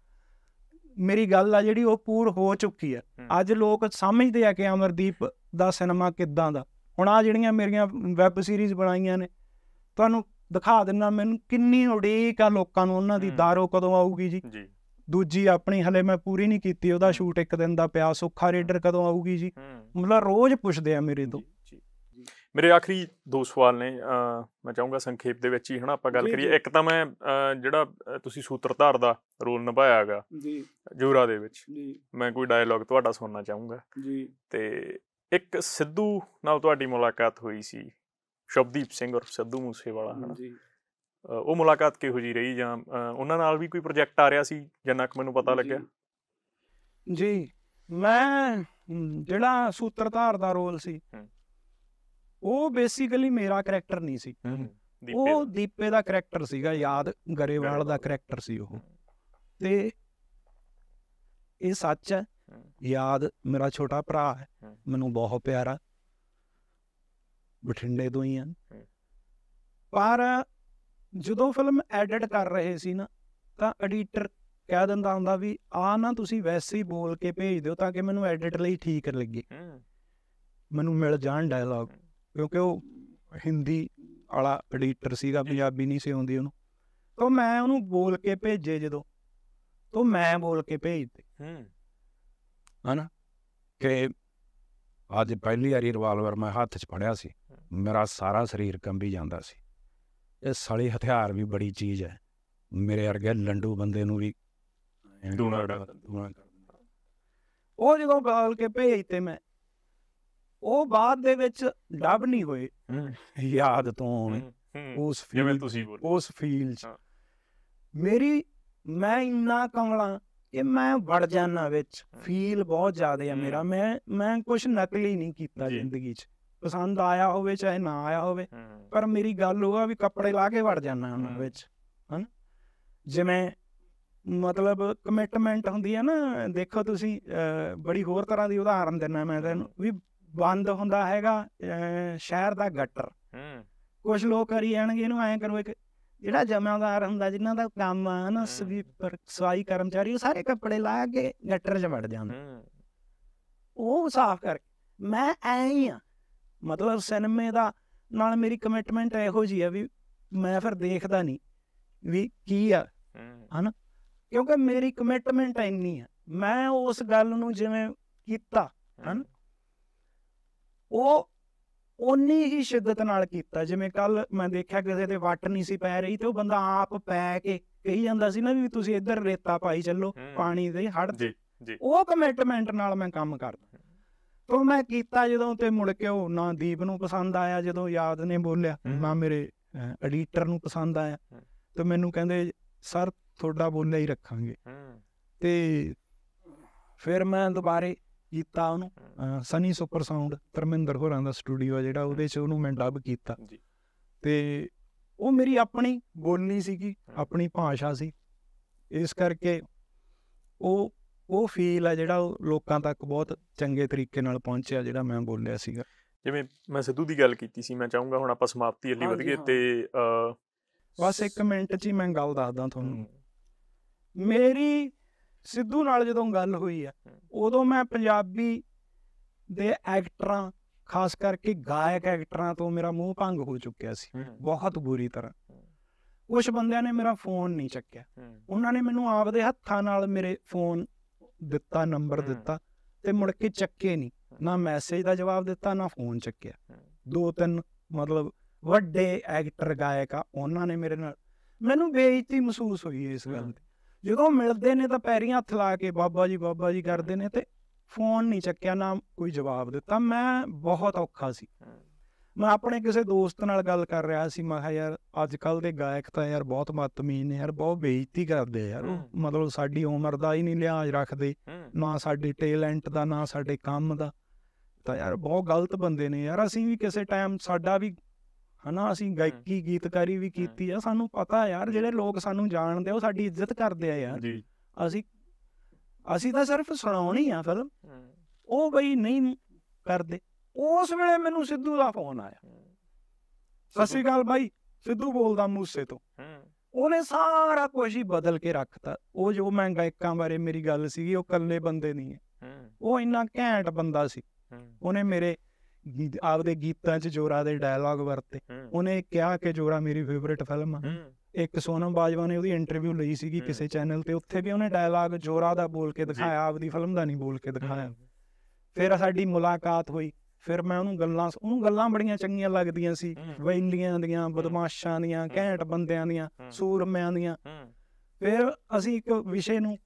A: ਮੇਰੀ ਗੱਲ ਆ ਜਿਹੜੀ ਉਹ ਪੂਰ ਹੋ ਚੁੱਕੀ ਹੈ ਅੱਜ ਲੋਕ ਸਮਝਦੇ ਆ ਕਿ ਅਮਰਦੀਪ ਦਾ ਸਿਨੇਮਾ ਕਿੱਦਾਂ ਦਾ ਹੁਣ ਆ ਜਿਹੜੀਆਂ ਮੇਰੀਆਂ ਵੈਬ ਸੀਰੀਜ਼ ਬਣਾਈਆਂ ਨੇ ਤੁਹਾਨੂੰ ਦਿਖਾ ਦਿੰਨਾ ਮੈਨੂੰ ਕਿੰਨੀ ਉਡੀਕ ਆ ਲੋਕਾਂ ਨੂੰ ਉਹਨਾਂ ਦੀ ਦਾਰੋ ਕਦੋਂ ਆਊਗੀ ਜੀ ਜੀ ਦੂਜੀ ਆਪਣੀ ਹਲੇ ਮੈਂ ਪੂਰੀ ਨਹੀਂ ਕੀਤੀ ਉਹਦਾ ਸ਼ੂਟ ਇੱਕ ਦਿਨ ਦਾ ਪਿਆ ਸੁੱਖਾ ਰੇਡਰ ਕਦੋਂ ਆਊਗੀ ਜੀ ਮਤਲਬ ਰੋਜ਼ ਪੁੱਛਦੇ ਆ ਮੇਰੇ ਤੋਂ
B: ਮੇਰੇ ਆਖਰੀ ਦੋ ਸਵਾਲ ਨੇ ਮੈਂ ਚਾਹੂੰਗਾ ਸੰਖੇਪ ਦੇ ਵਿੱਚ ਹੀ ਹਨਾ ਆਪਾਂ ਗੱਲ ਕਰੀਏ ਇੱਕ ਤਾਂ ਮੈਂ ਜਿਹੜਾ ਤੁਸੀਂ ਸੂਤਰਧਾਰ ਦਾ ਰੋਲ ਨਿਭਾਇਆ ਹੈਗਾ ਜੀ ਜੂਰਾ ਦੇ ਵਿੱਚ ਜੀ ਮੈਂ ਕੋਈ ਡਾਇਲੌਗ ਤੁਹਾਡਾ ਸੁਣਨਾ ਚਾਹੂੰਗਾ ਜੀ ਤੇ ਇੱਕ ਸਿੱਧੂ ਨਾਲ ਤੁਹਾਡੀ ਮੁਲਾਕਾਤ ਹੋਈ ਸੀ ਸ਼ਬਦੀਪ ਸਿੰਘ ਔਰ ਸਿੱਧੂ ਮੂਸੇਵਾਲਾ ਹਨ ਜੀ ਉਹ ਮੁਲਾਕਾਤ ਕਿਹੋ ਜੀ ਰਹੀ ਜਾਂ ਉਹਨਾਂ ਨਾਲ ਵੀ ਕੋਈ ਪ੍ਰੋਜੈਕਟ ਆ ਰਿਹਾ ਸੀ ਜਿੰਨਾ ਕਿ ਮੈਨੂੰ ਪਤਾ ਲੱਗਿਆ
A: ਜੀ ਮੈਂ ਜਿਹੜਾ ਸੂਤਰਧਾਰ ਦਾ ਰੋਲ ਸੀ ਉਹ ਬੇਸਿਕਲੀ ਮੇਰਾ ਕੈਰੈਕਟਰ ਨਹੀਂ ਸੀ ਉਹ ਦੀਪੇ ਦਾ ਕੈਰੈਕਟਰ ਸੀਗਾ ਯਾਦ ਗਰੇਵਾਲ ਦਾ ਕੈਰੈਕਟਰ ਸੀ ਉਹ ਤੇ ਇਹ ਸੱਚ ਹੈ ਯਾਦ ਮੇਰਾ ਛੋਟਾ ਭਰਾ ਹੈ ਮੈਨੂੰ ਬਹੁਤ ਪਿਆਰਾ ਬਠਿੰਡੇ ਤੋਂ ਹੀ ਆ ਪਰ ਜਦੋਂ ਫਿਲਮ ਐਡਿਟ ਕਰ ਰਹੇ ਸੀ ਨਾ ਤਾਂ ਐਡੀਟਰ ਕਹਿ ਦਿੰਦਾ ਹੁੰਦਾ ਵੀ ਆ ਨਾ ਤੁਸੀਂ ਵੈਸੇ ਹੀ ਬੋਲ ਕੇ ਭੇਜ ਦਿਓ ਤਾਂ ਕਿ ਮੈਨੂੰ ਐਡਿਟ ਲਈ ਠੀਕ ਲੱਗੇ ਮੈਨੂੰ ਮਿਲ ਜਾਣ ਡਾਇਲੌਗ ਕਿਉਂਕਿ ਉਹ ਹਿੰਦੀ ਵਾਲਾ ਐਡੀਟਰ ਸੀਗਾ ਪੰਜਾਬੀ ਨਹੀਂ ਸੀ ਆਉਂਦੀ ਉਹਨੂੰ ਤਾਂ ਮੈਂ ਉਹਨੂੰ ਬੋਲ ਕੇ ਭੇਜੇ ਜਦੋਂ ਤਾਂ ਮੈਂ ਬੋਲ ਕੇ ਭੇਜਦੇ ਹਾਂ ਹਨਾ ਕਿ ਅੱਜ ਪਹਿਲੀ ਵਾਰੀ ਰਿਵਾਲਵਰ ਮੈਂ ਹੱਥ 'ਚ ਫੜਿਆ ਸੀ ਮੇਰਾ ਸਾਰਾ ਸਰੀਰ ਕੰਬੀ ਜਾਂਦਾ ਸੀ ਇਹ ਸਲੇ ਹਥਿਆਰ ਵੀ ਬੜੀ ਚੀਜ਼ ਹੈ ਮੇਰੇ ਵਰਗੇ ਲੰਡੂ ਬੰਦੇ ਨੂੰ ਵੀ ਉਹ ਜਦੋਂ ਬਾਲ ਕੇ ਭੇਜ ਤੇ ਮੈਂ ਉਹ ਬਾਅਦ ਦੇ ਵਿੱਚ ਡੱਬ ਨਹੀਂ ਹੋਏ ਯਾਦ ਤੋਂ ਉਸ ਫੀਲ ਉਸ ਫੀਲ ਚ ਮੇਰੀ ਮੈਂ ਇੰਨਾ ਕੰਗਲਾ ਕਿ ਮੈਂ ਵੜ ਜਾਣਾ ਵਿੱਚ ਫੀਲ ਬਹੁਤ ਜ਼ਿਆਦਾ ਹੈ ਮੇਰਾ ਮੈਂ ਮੈਂ ਕੁਝ ਨਕਲੀ ਨਹੀਂ ਕੀਤਾ ਜ਼ਿੰਦਗੀ 'ਚ ਪਸੰਦ ਆਇਆ ਹੋਵੇ ਚਾਹੇ ਨਾ ਆਇਆ ਹੋਵੇ ਪਰ ਮੇਰੀ ਗੱਲ ਉਹ ਆ ਵੀ ਕੱਪੜੇ ਲਾ ਕੇ ਵੜ ਜਾਣਾ ਉਹਨਾਂ ਵਿੱਚ ਹਨ ਜਿਵੇਂ ਮਤਲਬ ਕਮਿਟਮੈਂਟ ਹੁੰਦੀ ਹੈ ਨਾ ਦੇਖੋ ਤੁਸੀਂ ਬੜੀ ਹੋਰ ਤਰ੍ਹਾਂ ਦੀ ਉਦਾਹਰਨ ਦਿੰਨਾ ਮੈਂ ਤੁਹਾਨੂੰ ਵੀ ਬੰਦ ਹੁੰਦਾ ਹੈਗਾ ਸ਼ਹਿਰ ਦਾ ਗੱਟਰ ਕੁਝ ਲੋਕ ਕਰੀ ਜਾਣਗੇ ਇਹਨੂੰ ਐਂ ਕਰੋ ਇੱਕ ਜਿਹੜਾ ਜਮਾਦਾਰ ਹੁੰਦਾ ਜਿਨ੍ਹਾਂ ਦਾ ਕੰਮ ਆ ਨਾ ਸਵੀਪਰ ਸਵਾਈ ਕਰਮਚਾਰੀ ਉਹ ਸਾਰੇ ਕੱਪੜੇ ਲਾ ਕੇ ਗੱਟਰ 'ਚ ਵੜ ਜਾਂਦੇ ਉਹ ਸਾਫ਼ ਕਰ ਮੈਂ ਐਂ ਹੀ ਆ ਮਤਲਬ ਸਿਨੇਮੇ ਦਾ ਨਾਲ ਮੇਰੀ ਕਮਿਟਮੈਂਟ ਇਹੋ ਜੀ ਆ ਵੀ ਮੈਂ ਫਿਰ ਦੇਖਦਾ ਨਹੀਂ ਵੀ ਕੀ ਆ ਹਨਾ ਕਿਉਂਕਿ ਮੇਰੀ ਕਮਿਟਮੈਂਟ ਇੰਨੀ ਆ ਮੈਂ ਉਸ ਗੱਲ ਨੂੰ ਜਿਵੇਂ ਕੀਤਾ ਹਨ ਉਹ ਉਨੀ ਹੀ ਸ਼ਿੱਦਤ ਨਾਲ ਕੀਤਾ ਜਿਵੇਂ ਕੱਲ ਮੈਂ ਦੇਖਿਆ ਕਿਸੇ ਤੇ ਵਟ ਨਹੀਂ ਸੀ ਪੈ ਰਹੀ ਤੇ ਉਹ ਬੰਦਾ ਆਪ ਪੈ ਕੇ ਕਹੀ ਜਾਂਦਾ ਸੀ ਨਾ ਵੀ ਤੁਸੀਂ ਇੱਧਰ ਰੇਤਾ ਪਾਈ ਚੱਲੋ ਪਾਣੀ ਦੇ ਹੜ ਜੀ ਜੀ ਉਹ ਕਮਿਟਮੈਂਟ ਨਾਲ ਮੈਂ ਕੰਮ ਕਰਦਾ ਤੋਂ ਮੈਂ ਕੀਤਾ ਜਦੋਂ ਤੇ ਮੁੜ ਕੇ ਉਹ ਨਾ ਦੀਪ ਨੂੰ ਪਸੰਦ ਆਇਆ ਜਦੋਂ ਯਾਦ ਨੇ ਬੋਲਿਆ ਨਾ ਮੇਰੇ ਐਡੀਟਰ ਨੂੰ ਪਸੰਦ ਆਇਆ ਤੇ ਮੈਨੂੰ ਕਹਿੰਦੇ ਸਰ ਤੁਹਾਡਾ ਬੋਲਿਆ ਹੀ ਰੱਖਾਂਗੇ ਤੇ ਫਿਰ ਮੈਂ ਦੁਬਾਰੇ ਕੀਤਾ ਉਹਨੂੰ ਸਨੀ ਸੁਪਰ ਸਾਊਂਡ ਪਰਮਿੰਦਰ ਹੋਰਾਂ ਦਾ ਸਟੂਡੀਓ ਆ ਜਿਹੜਾ ਉਹਦੇ 'ਚ ਉਹਨੂੰ ਮੈਂ ਡਬ ਕੀਤਾ ਤੇ ਉਹ ਮੇਰੀ ਆਪਣੀ ਬੋਲਣੀ ਸੀਗੀ ਆਪਣੀ ਭਾਸ਼ਾ ਸੀ ਇਸ ਕਰਕੇ ਉਹ ਉਹ ਫੀਲ ਆ ਜਿਹੜਾ ਉਹ ਲੋਕਾਂ ਤੱਕ ਬਹੁਤ ਚੰਗੇ ਤਰੀਕੇ ਨਾਲ ਪਹੁੰਚਿਆ ਜਿਹੜਾ ਮੈਂ ਬੋਲਿਆ ਸੀਗਾ
B: ਜਿਵੇਂ ਮੈਂ ਸਿੱਧੂ ਦੀ ਗੱਲ ਕੀਤੀ ਸੀ ਮੈਂ ਚਾਹੂੰਗਾ ਹੁਣ ਆਪਾਂ ਸਮਾਪਤੀ ਅੱਲੀ ਵਧੀਏ ਤੇ
A: ਬਸ ਇੱਕ ਮਿੰਟ 'ਚ ਹੀ ਮੈਂ ਗੱਲ ਦੱਸਦਾ ਤੁਹਾਨੂੰ ਮੇਰੀ ਸਿੱਧੂ ਨਾਲ ਜਦੋਂ ਗੱਲ ਹੋਈ ਆ ਉਦੋਂ ਮੈਂ ਪੰਜਾਬੀ ਦੇ ਐਕਟਰਾਂ ਖਾਸ ਕਰਕੇ ਗਾਇਕ ਐਕਟਰਾਂ ਤੋਂ ਮੇਰਾ ਮੂੰਹ ਭੰਗ ਹੋ ਚੁੱਕਿਆ ਸੀ ਬਹੁਤ ਬੁਰੀ ਤਰ੍ਹਾਂ ਕੁਝ ਬੰਦਿਆਂ ਨੇ ਮੇਰਾ ਫੋਨ ਨਹੀਂ ਚੱਕਿਆ ਉਹਨਾਂ ਨੇ ਮੈਨੂੰ ਆਪਦੇ ਹੱਥਾਂ ਨਾਲ ਮੇਰੇ ਫੋਨ ਦਿੱਤਾ ਨੰਬਰ ਦਿੱਤਾ ਤੇ ਮੁੜ ਕੇ ਚੱਕੇ ਨਹੀਂ ਨਾ ਮੈਸੇਜ ਦਾ ਜਵਾਬ ਦਿੱਤਾ ਨਾ ਫੋਨ ਚੱਕਿਆ ਦੋ ਤਿੰਨ ਮਤਲਬ ਵੱਡੇ ਐਕਟਰ ਗਾਇਕਾ ਉਹਨਾਂ ਨੇ ਮੇਰੇ ਨਾਲ ਮੈਨੂੰ ਬੇਇੱਜ਼ਤੀ ਮਹਿਸੂਸ ਹੋਈ ਇਸ ਗੱਲ ਤੇ ਜਦੋਂ ਮਿਲਦੇ ਨੇ ਤਾਂ ਪੈਰੀਂ ਹੱਥ ਲਾ ਕੇ ਬਾਬਾ ਜੀ ਬਾਬਾ ਜੀ ਕਰਦੇ ਨੇ ਤੇ ਫੋਨ ਨਹੀਂ ਚੱਕਿਆ ਨਾ ਕੋਈ ਜਵਾਬ ਦਿੱਤਾ ਮੈਂ ਬਹੁਤ ਔਖਾ ਸੀ ਮੈਂ ਆਪਣੇ ਕਿਸੇ ਦੋਸਤ ਨਾਲ ਗੱਲ ਕਰ ਰਿਹਾ ਸੀ ਮੈਂ ਕਿਹਾ ਯਾਰ ਅੱਜ ਕੱਲ ਦੇ ਗਾਇਕ ਤਾਂ ਯਾਰ ਬਹੁਤ ਮਤਮੀਨ ਨੇ ਯਾਰ ਬਹੁਤ ਬੇਇੱਜ਼ਤੀ ਕਰਦੇ ਯਾਰ ਮਤਲਬ ਸਾਡੀ ਉਮਰ ਦਾ ਹੀ ਨਹੀਂ ਲਿਹਾਜ਼ ਰੱਖਦੇ ਨਾ ਸਾਡੇ ਟੈਲੈਂਟ ਦਾ ਨਾ ਸਾਡੇ ਕੰਮ ਦਾ ਤਾਂ ਯਾਰ ਬਹੁਤ ਗਲਤ ਬੰਦੇ ਨੇ ਯਾਰ ਅਸੀਂ ਵੀ ਕਿਸੇ ਟਾਈਮ ਸਾਡਾ ਵੀ ਹਨਾ ਅਸੀਂ ਗਾਇਕੀ ਗੀਤਕਾਰੀ ਵੀ ਕੀਤੀ ਆ ਸਾਨੂੰ ਪਤਾ ਯਾਰ ਜਿਹੜੇ ਲੋਕ ਸਾਨੂੰ ਜਾਣਦੇ ਉਹ ਸਾਡੀ ਇੱਜ਼ਤ ਕਰਦੇ ਆ ਯਾਰ ਅਸੀਂ ਅਸੀਂ ਤਾਂ ਸਿਰਫ ਸੁਣਾਉਣੀ ਆ ਫਿਲਮ ਉਹ ਬਈ ਨਹੀਂ ਕਰਦੇ ਉਸ ਵੇਲੇ ਮੈਨੂੰ ਸਿੱਧੂ ਦਾ ਫੋਨ ਆਇਆ ਸਸੀ ਗੱਲ ਬਾਈ ਸਿੱਧੂ ਬੋਲਦਾ ਮੂਸੇ ਤੋਂ ਉਹਨੇ ਸਾਰਾ ਕੁਝ ਹੀ ਬਦਲ ਕੇ ਰੱਖਤਾ ਉਹ ਜੋ ਮੈਂ ਗਾਇਕਾਂ ਬਾਰੇ ਮੇਰੀ ਗੱਲ ਸੀਗੀ ਉਹ ਕੱਲੇ ਬੰਦੇ ਨਹੀਂ ਹੈ ਉਹ ਇੰਨਾ ਘੈਂਟ ਬੰਦਾ ਸੀ ਉਹਨੇ ਮੇਰੇ ਆਪਦੇ ਗੀਤਾਂ 'ਚ ਜੋਰਾ ਦੇ ਡਾਇਲੌਗ ਵਰਤੇ ਉਹਨੇ ਕਿਹਾ ਕਿ ਜੋਰਾ ਮੇਰੀ ਫੇਵਰਿਟ ਫਿਲਮ ਆ ਇੱਕ ਸੋਨਮ ਬਾਜਵਾ ਨੇ ਉਹਦੀ ਇੰਟਰਵਿਊ ਲਈ ਸੀਗੀ ਕਿਸੇ ਚੈਨਲ ਤੇ ਉੱਥੇ ਵੀ ਉਹਨੇ ਡਾਇਲੌਗ ਜੋਰਾ ਦਾ ਬੋਲ ਕੇ ਦਿਖਾਇਆ ਆਪਦੀ ਫਿਲਮ ਦਾ ਨਹੀਂ ਬੋਲ ਕੇ ਦਿਖਾਇਆ ਫਿਰ ਸਾਡੀ ਮੁਲਾਕਾਤ ਹੋਈ ਫਿਰ ਮੈਂ ਉਹਨੂੰ ਗੱਲਾਂ ਉਹਨੂੰ ਗੱਲਾਂ ਬੜੀਆਂ ਚੰਗੀਆਂ ਲੱਗਦੀਆਂ ਸੀ ਵੈਲੀਆਂ ਦੀਆਂ ਬਦਮਾਸ਼ਾਂ ਦੀਆਂ ਘੈਂਟ ਬੰਦਿਆਂ ਦੀਆਂ ਸੂਰਮਿਆਂ ਦੀਆਂ ਫਿਰ ਅਸੀਂ ਇੱਕ ਵਿਸ਼ੇ ਨੂੰ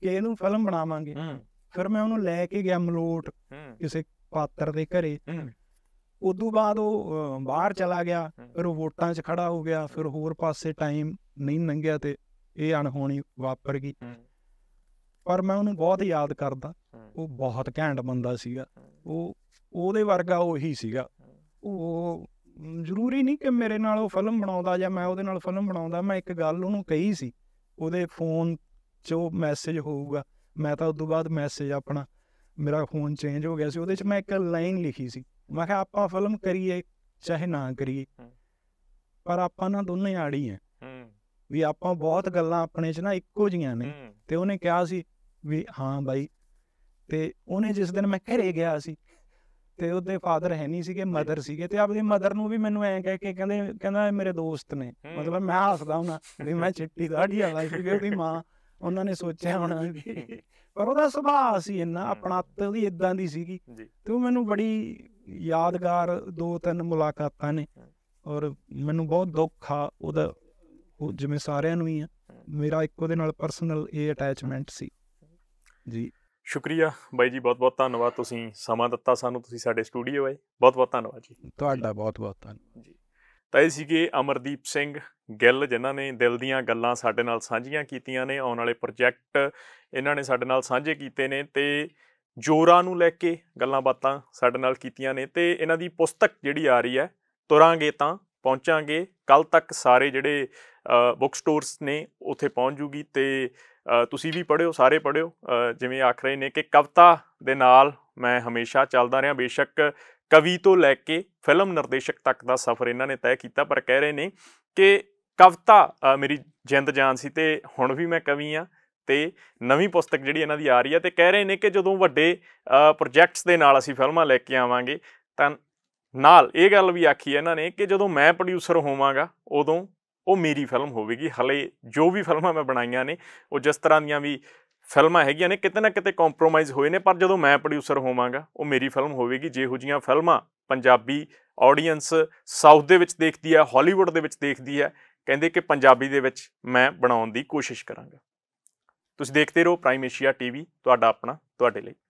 A: ਕਿ ਇਹਨੂੰ ਫਿਲਮ ਬਣਾਵਾਂਗੇ ਫਿਰ ਮੈਂ ਉਹਨੂੰ ਲੈ ਕੇ ਗਿਆ ਮਲੋਟ ਕਿਸੇ ਪਾਤਰ ਦੇ ਘਰੇ ਉਦੋਂ ਬਾਅਦ ਉਹ ਬਾਹਰ ਚਲਾ ਗਿਆ ਫਿਰ ਉਹ ਵੋਟਾਂ 'ਚ ਖੜਾ ਹੋ ਗਿਆ ਫਿਰ ਹੋਰ ਪਾਸੇ ਟਾਈਮ ਨਹੀਂ ਲੰਘਿਆ ਤੇ ਇਹ ਅਣਹੋਣੀ ਵਾਪਰ ਗਈ ਪਰ ਮੈਂ ਉਹਨੂੰ ਬਹੁਤ ਯਾਦ ਕਰਦਾ ਉਹ ਬਹੁਤ ਘੈਂਟ ਬੰਦਾ ਸੀਗਾ ਉਹ ਉਹਦੇ ਵਰਗਾ ਉਹੀ ਸੀਗਾ ਉਹ ਜ਼ਰੂਰੀ ਨਹੀਂ ਕਿ ਮੇਰੇ ਨਾਲ ਉਹ ਫਿਲਮ ਬਣਾਉਂਦਾ ਜਾਂ ਮੈਂ ਉਹਦੇ ਨਾਲ ਫਿਲਮ ਬਣਾਉਂਦਾ ਮੈਂ ਇੱਕ ਗੱਲ ਉਹਨੂੰ ਕਹੀ ਸੀ ਉਹਦੇ ਫੋਨ 'ਚ ਉਹ ਮੈਸੇਜ ਹੋਊਗਾ ਮੈਂ ਤਾਂ ਉਸ ਤੋਂ ਬਾਅਦ ਮੈਸੇਜ ਆਪਣਾ ਮੇਰਾ ਫੋਨ ਚੇਂਜ ਹੋ ਗਿਆ ਸੀ ਉਹਦੇ 'ਚ ਮੈਂ ਇੱਕ ਲਾਈਨ ਲਿਖੀ ਸੀ ਮੈਂ ਕਿਹਾ ਆਪਾਂ ਫਿਲਮ ਕਰੀਏ ਚਾਹੇ ਨਾ ਕਰੀਏ ਪਰ ਆਪਾਂ ਨਾ ਦੋਨੇ ਆੜੀ ਐ ਵੀ ਆਪਾਂ ਬਹੁਤ ਗੱਲਾਂ ਆਪਣੇ 'ਚ ਨਾ ਇੱਕੋ ਜੀਆਂ ਨੇ ਤੇ ਉਹਨੇ ਕਿਹਾ ਸੀ ਵੀ ਹਾਂ ਬਾਈ ਤੇ ਉਹਨੇ ਜਿਸ ਦਿਨ ਮੈਂ ਘਰੇ ਗਿਆ ਸੀ ਤੇ ਉਹਦੇ ਫਾਦਰ ਹੈ ਨਹੀਂ ਸੀਗੇ ਮਦਰ ਸੀਗੇ ਤੇ ਆਪਣੀ ਮਦਰ ਨੂੰ ਵੀ ਮੈਨੂੰ ਐਂ ਕਹਿ ਕੇ ਕਹਿੰਦੇ ਕਹਿੰਦਾ ਮੇਰੇ ਦੋਸਤ ਨੇ ਮਤਲਬ ਮੈਂ ਹੱਸਦਾ ਹੁਣਾ ਵੀ ਮੈਂ ਚਿੱਟੀ ਦਾੜੀ ਵਾਲਾ ਸੀਗੇ ਉਹਦੀ ਮਾਂ ਉਹਨਾਂ ਨੇ ਸੋਚਿਆ ਹੋਣਾ ਪਰ ਉਹਦਾ ਸੁਭਾਅ ਸੀ ਇੰਨਾ ਆਪਣਾਤ ਉਹਦੀ ਇਦਾਂ ਦੀ ਸੀਗੀ ਤੇ ਉਹ ਮੈਨੂੰ ਬੜੀ ਯਾਦਗਾਰ ਦੋ ਤਿੰਨ ਮੁਲਾਕਾਤਾਂ ਨੇ ਔਰ ਮੈਨੂੰ ਬਹੁਤ ਦੁੱਖ ਆ ਉਹਦਾ ਜਿਵੇਂ ਸਾਰਿਆਂ ਨੂੰ ਹੀ ਆ ਮੇਰਾ ਇੱਕ ਉਹਦੇ ਨਾਲ ਪਰਸਨਲ ਇਹ ਅਟੈਚਮੈਂਟ ਸੀ ਜੀ
B: ਸ਼ੁਕਰੀਆ ਬਾਈ ਜੀ ਬਹੁਤ ਬਹੁਤ ਧੰਨਵਾਦ ਤੁਸੀਂ ਸਮਾਂ ਦਿੱਤਾ ਸਾਨੂੰ ਤੁਸੀਂ ਸਾਡੇ ਸਟੂਡੀਓ ਆਏ ਬਹੁਤ ਬਹੁਤ ਧੰਨਵਾਦ ਜੀ
A: ਤੁਹਾਡਾ ਬਹੁਤ ਬਹੁਤ ਧੰਨਵਾਦ ਜੀ
B: ਤਾਂ ਇਹ ਸੀਗੇ ਅਮਰਦੀਪ ਸਿੰਘ ਗਿੱਲ ਜਿਨ੍ਹਾਂ ਨੇ ਦਿਲ ਦੀਆਂ ਗੱਲਾਂ ਸਾਡੇ ਨਾਲ ਸਾਂਝੀਆਂ ਕੀਤੀਆਂ ਨੇ ਆਉਣ ਵਾਲੇ ਪ੍ਰੋਜੈਕਟ ਇਹਨਾਂ ਨੇ ਸਾਡੇ ਨਾਲ ਸਾਂਝੇ ਕੀਤੇ ਨੇ ਤੇ ਜੋਰਾਂ ਨੂੰ ਲੈ ਕੇ ਗੱਲਾਂ ਬਾਤਾਂ ਸਾਡੇ ਨਾਲ ਕੀਤੀਆਂ ਨੇ ਤੇ ਇਹਨਾਂ ਦੀ ਪੁਸਤਕ ਜਿਹੜੀ ਆ ਰਹੀ ਹੈ ਤੁਰਾਂਗੇ ਤਾਂ ਪਹੁੰਚਾਂਗੇ ਕੱਲ ਤੱਕ ਸਾਰੇ ਜਿਹੜੇ ਬੁੱਕ ਸਟੋਰਸ ਨੇ ਉੱਥੇ ਪਹੁੰਚ ਜੂਗੀ ਤੇ ਤੁਸੀਂ ਵੀ ਪੜਿਓ ਸਾਰੇ ਪੜਿਓ ਜਿਵੇਂ ਆਖ ਰਹੇ ਨੇ ਕਿ ਕਵਤਾ ਦੇ ਨਾਲ ਮੈਂ ਹਮੇਸ਼ਾ ਚੱਲਦਾ ਰਿਹਾ ਬੇਸ਼ੱਕ ਕਵੀ ਤੋਂ ਲੈ ਕੇ ਫਿਲਮ ਨਿਰਦੇਸ਼ਕ ਤੱਕ ਦਾ ਸਫ਼ਰ ਇਹਨਾਂ ਨੇ ਤੈਅ ਕੀਤਾ ਪਰ ਕਹਿ ਰਹੇ ਨੇ ਕਿ ਕਵਤਾ ਮੇਰੀ ਜਿੰਦ ਜਾਨ ਸੀ ਤੇ ਹੁਣ ਵੀ ਮੈਂ ਕਵੀ ਆ ਤੇ ਨਵੀਂ ਪੁਸਤਕ ਜਿਹੜੀ ਇਹਨਾਂ ਦੀ ਆ ਰਹੀ ਹੈ ਤੇ ਕਹਿ ਰਹੇ ਨੇ ਕਿ ਜਦੋਂ ਵੱਡੇ ਪ੍ਰੋਜੈਕਟਸ ਦੇ ਨਾਲ ਅਸੀਂ ਫਿਲਮਾਂ ਲੈ ਕੇ ਆਵਾਂਗੇ ਤਾਂ ਨਾਲ ਇਹ ਗੱਲ ਵੀ ਆਖੀ ਇਹਨਾਂ ਨੇ ਕਿ ਜਦੋਂ ਮੈਂ ਪ੍ਰੋਡਿਊਸਰ ਹੋਵਾਂਗਾ ਉਦੋਂ ਉਹ ਮੇਰੀ ਫਿਲਮ ਹੋਵੇਗੀ ਹਲੇ ਜੋ ਵੀ ਫਿਲਮਾਂ ਮੈਂ ਬਣਾਈਆਂ ਨੇ ਉਹ ਜਿਸ ਤਰ੍ਹਾਂ ਦੀਆਂ ਵੀ ਫਿਲਮਾਂ ਹੈਗੀਆਂ ਨੇ ਕਿਤੇ ਨਾ ਕਿਤੇ ਕੰਪਰੋਮਾਈਜ਼ ਹੋਏ ਨੇ ਪਰ ਜਦੋਂ ਮੈਂ ਪ੍ਰੋਡਿਊਸਰ ਹੋਵਾਂਗਾ ਉਹ ਮੇਰੀ ਫਿਲਮ ਹੋਵੇਗੀ ਜਿਹੋ ਜੀਆਂ ਫਿਲਮਾਂ ਪੰਜਾਬੀ ਆਡੀਅנס ਸਾਊਥ ਦੇ ਵਿੱਚ ਦੇਖਦੀ ਹੈ ਹਾਲੀਵੁੱਡ ਦੇ ਵਿੱਚ ਦੇਖਦੀ ਹੈ ਕਹਿੰਦੇ ਕਿ ਪੰਜਾਬੀ ਦੇ ਵਿੱਚ ਮੈਂ ਬਣਾਉਣ ਦੀ ਕੋਸ਼ਿਸ਼ ਕਰਾਂਗਾ ਤੁਸੀਂ ਦੇਖਦੇ ਰਹੋ ਪ੍ਰਾਈਮ ਏਸ਼ੀਆ ਟੀਵੀ ਤੁਹਾਡਾ ਆਪਣਾ ਤੁਹਾਡੇ ਲਈ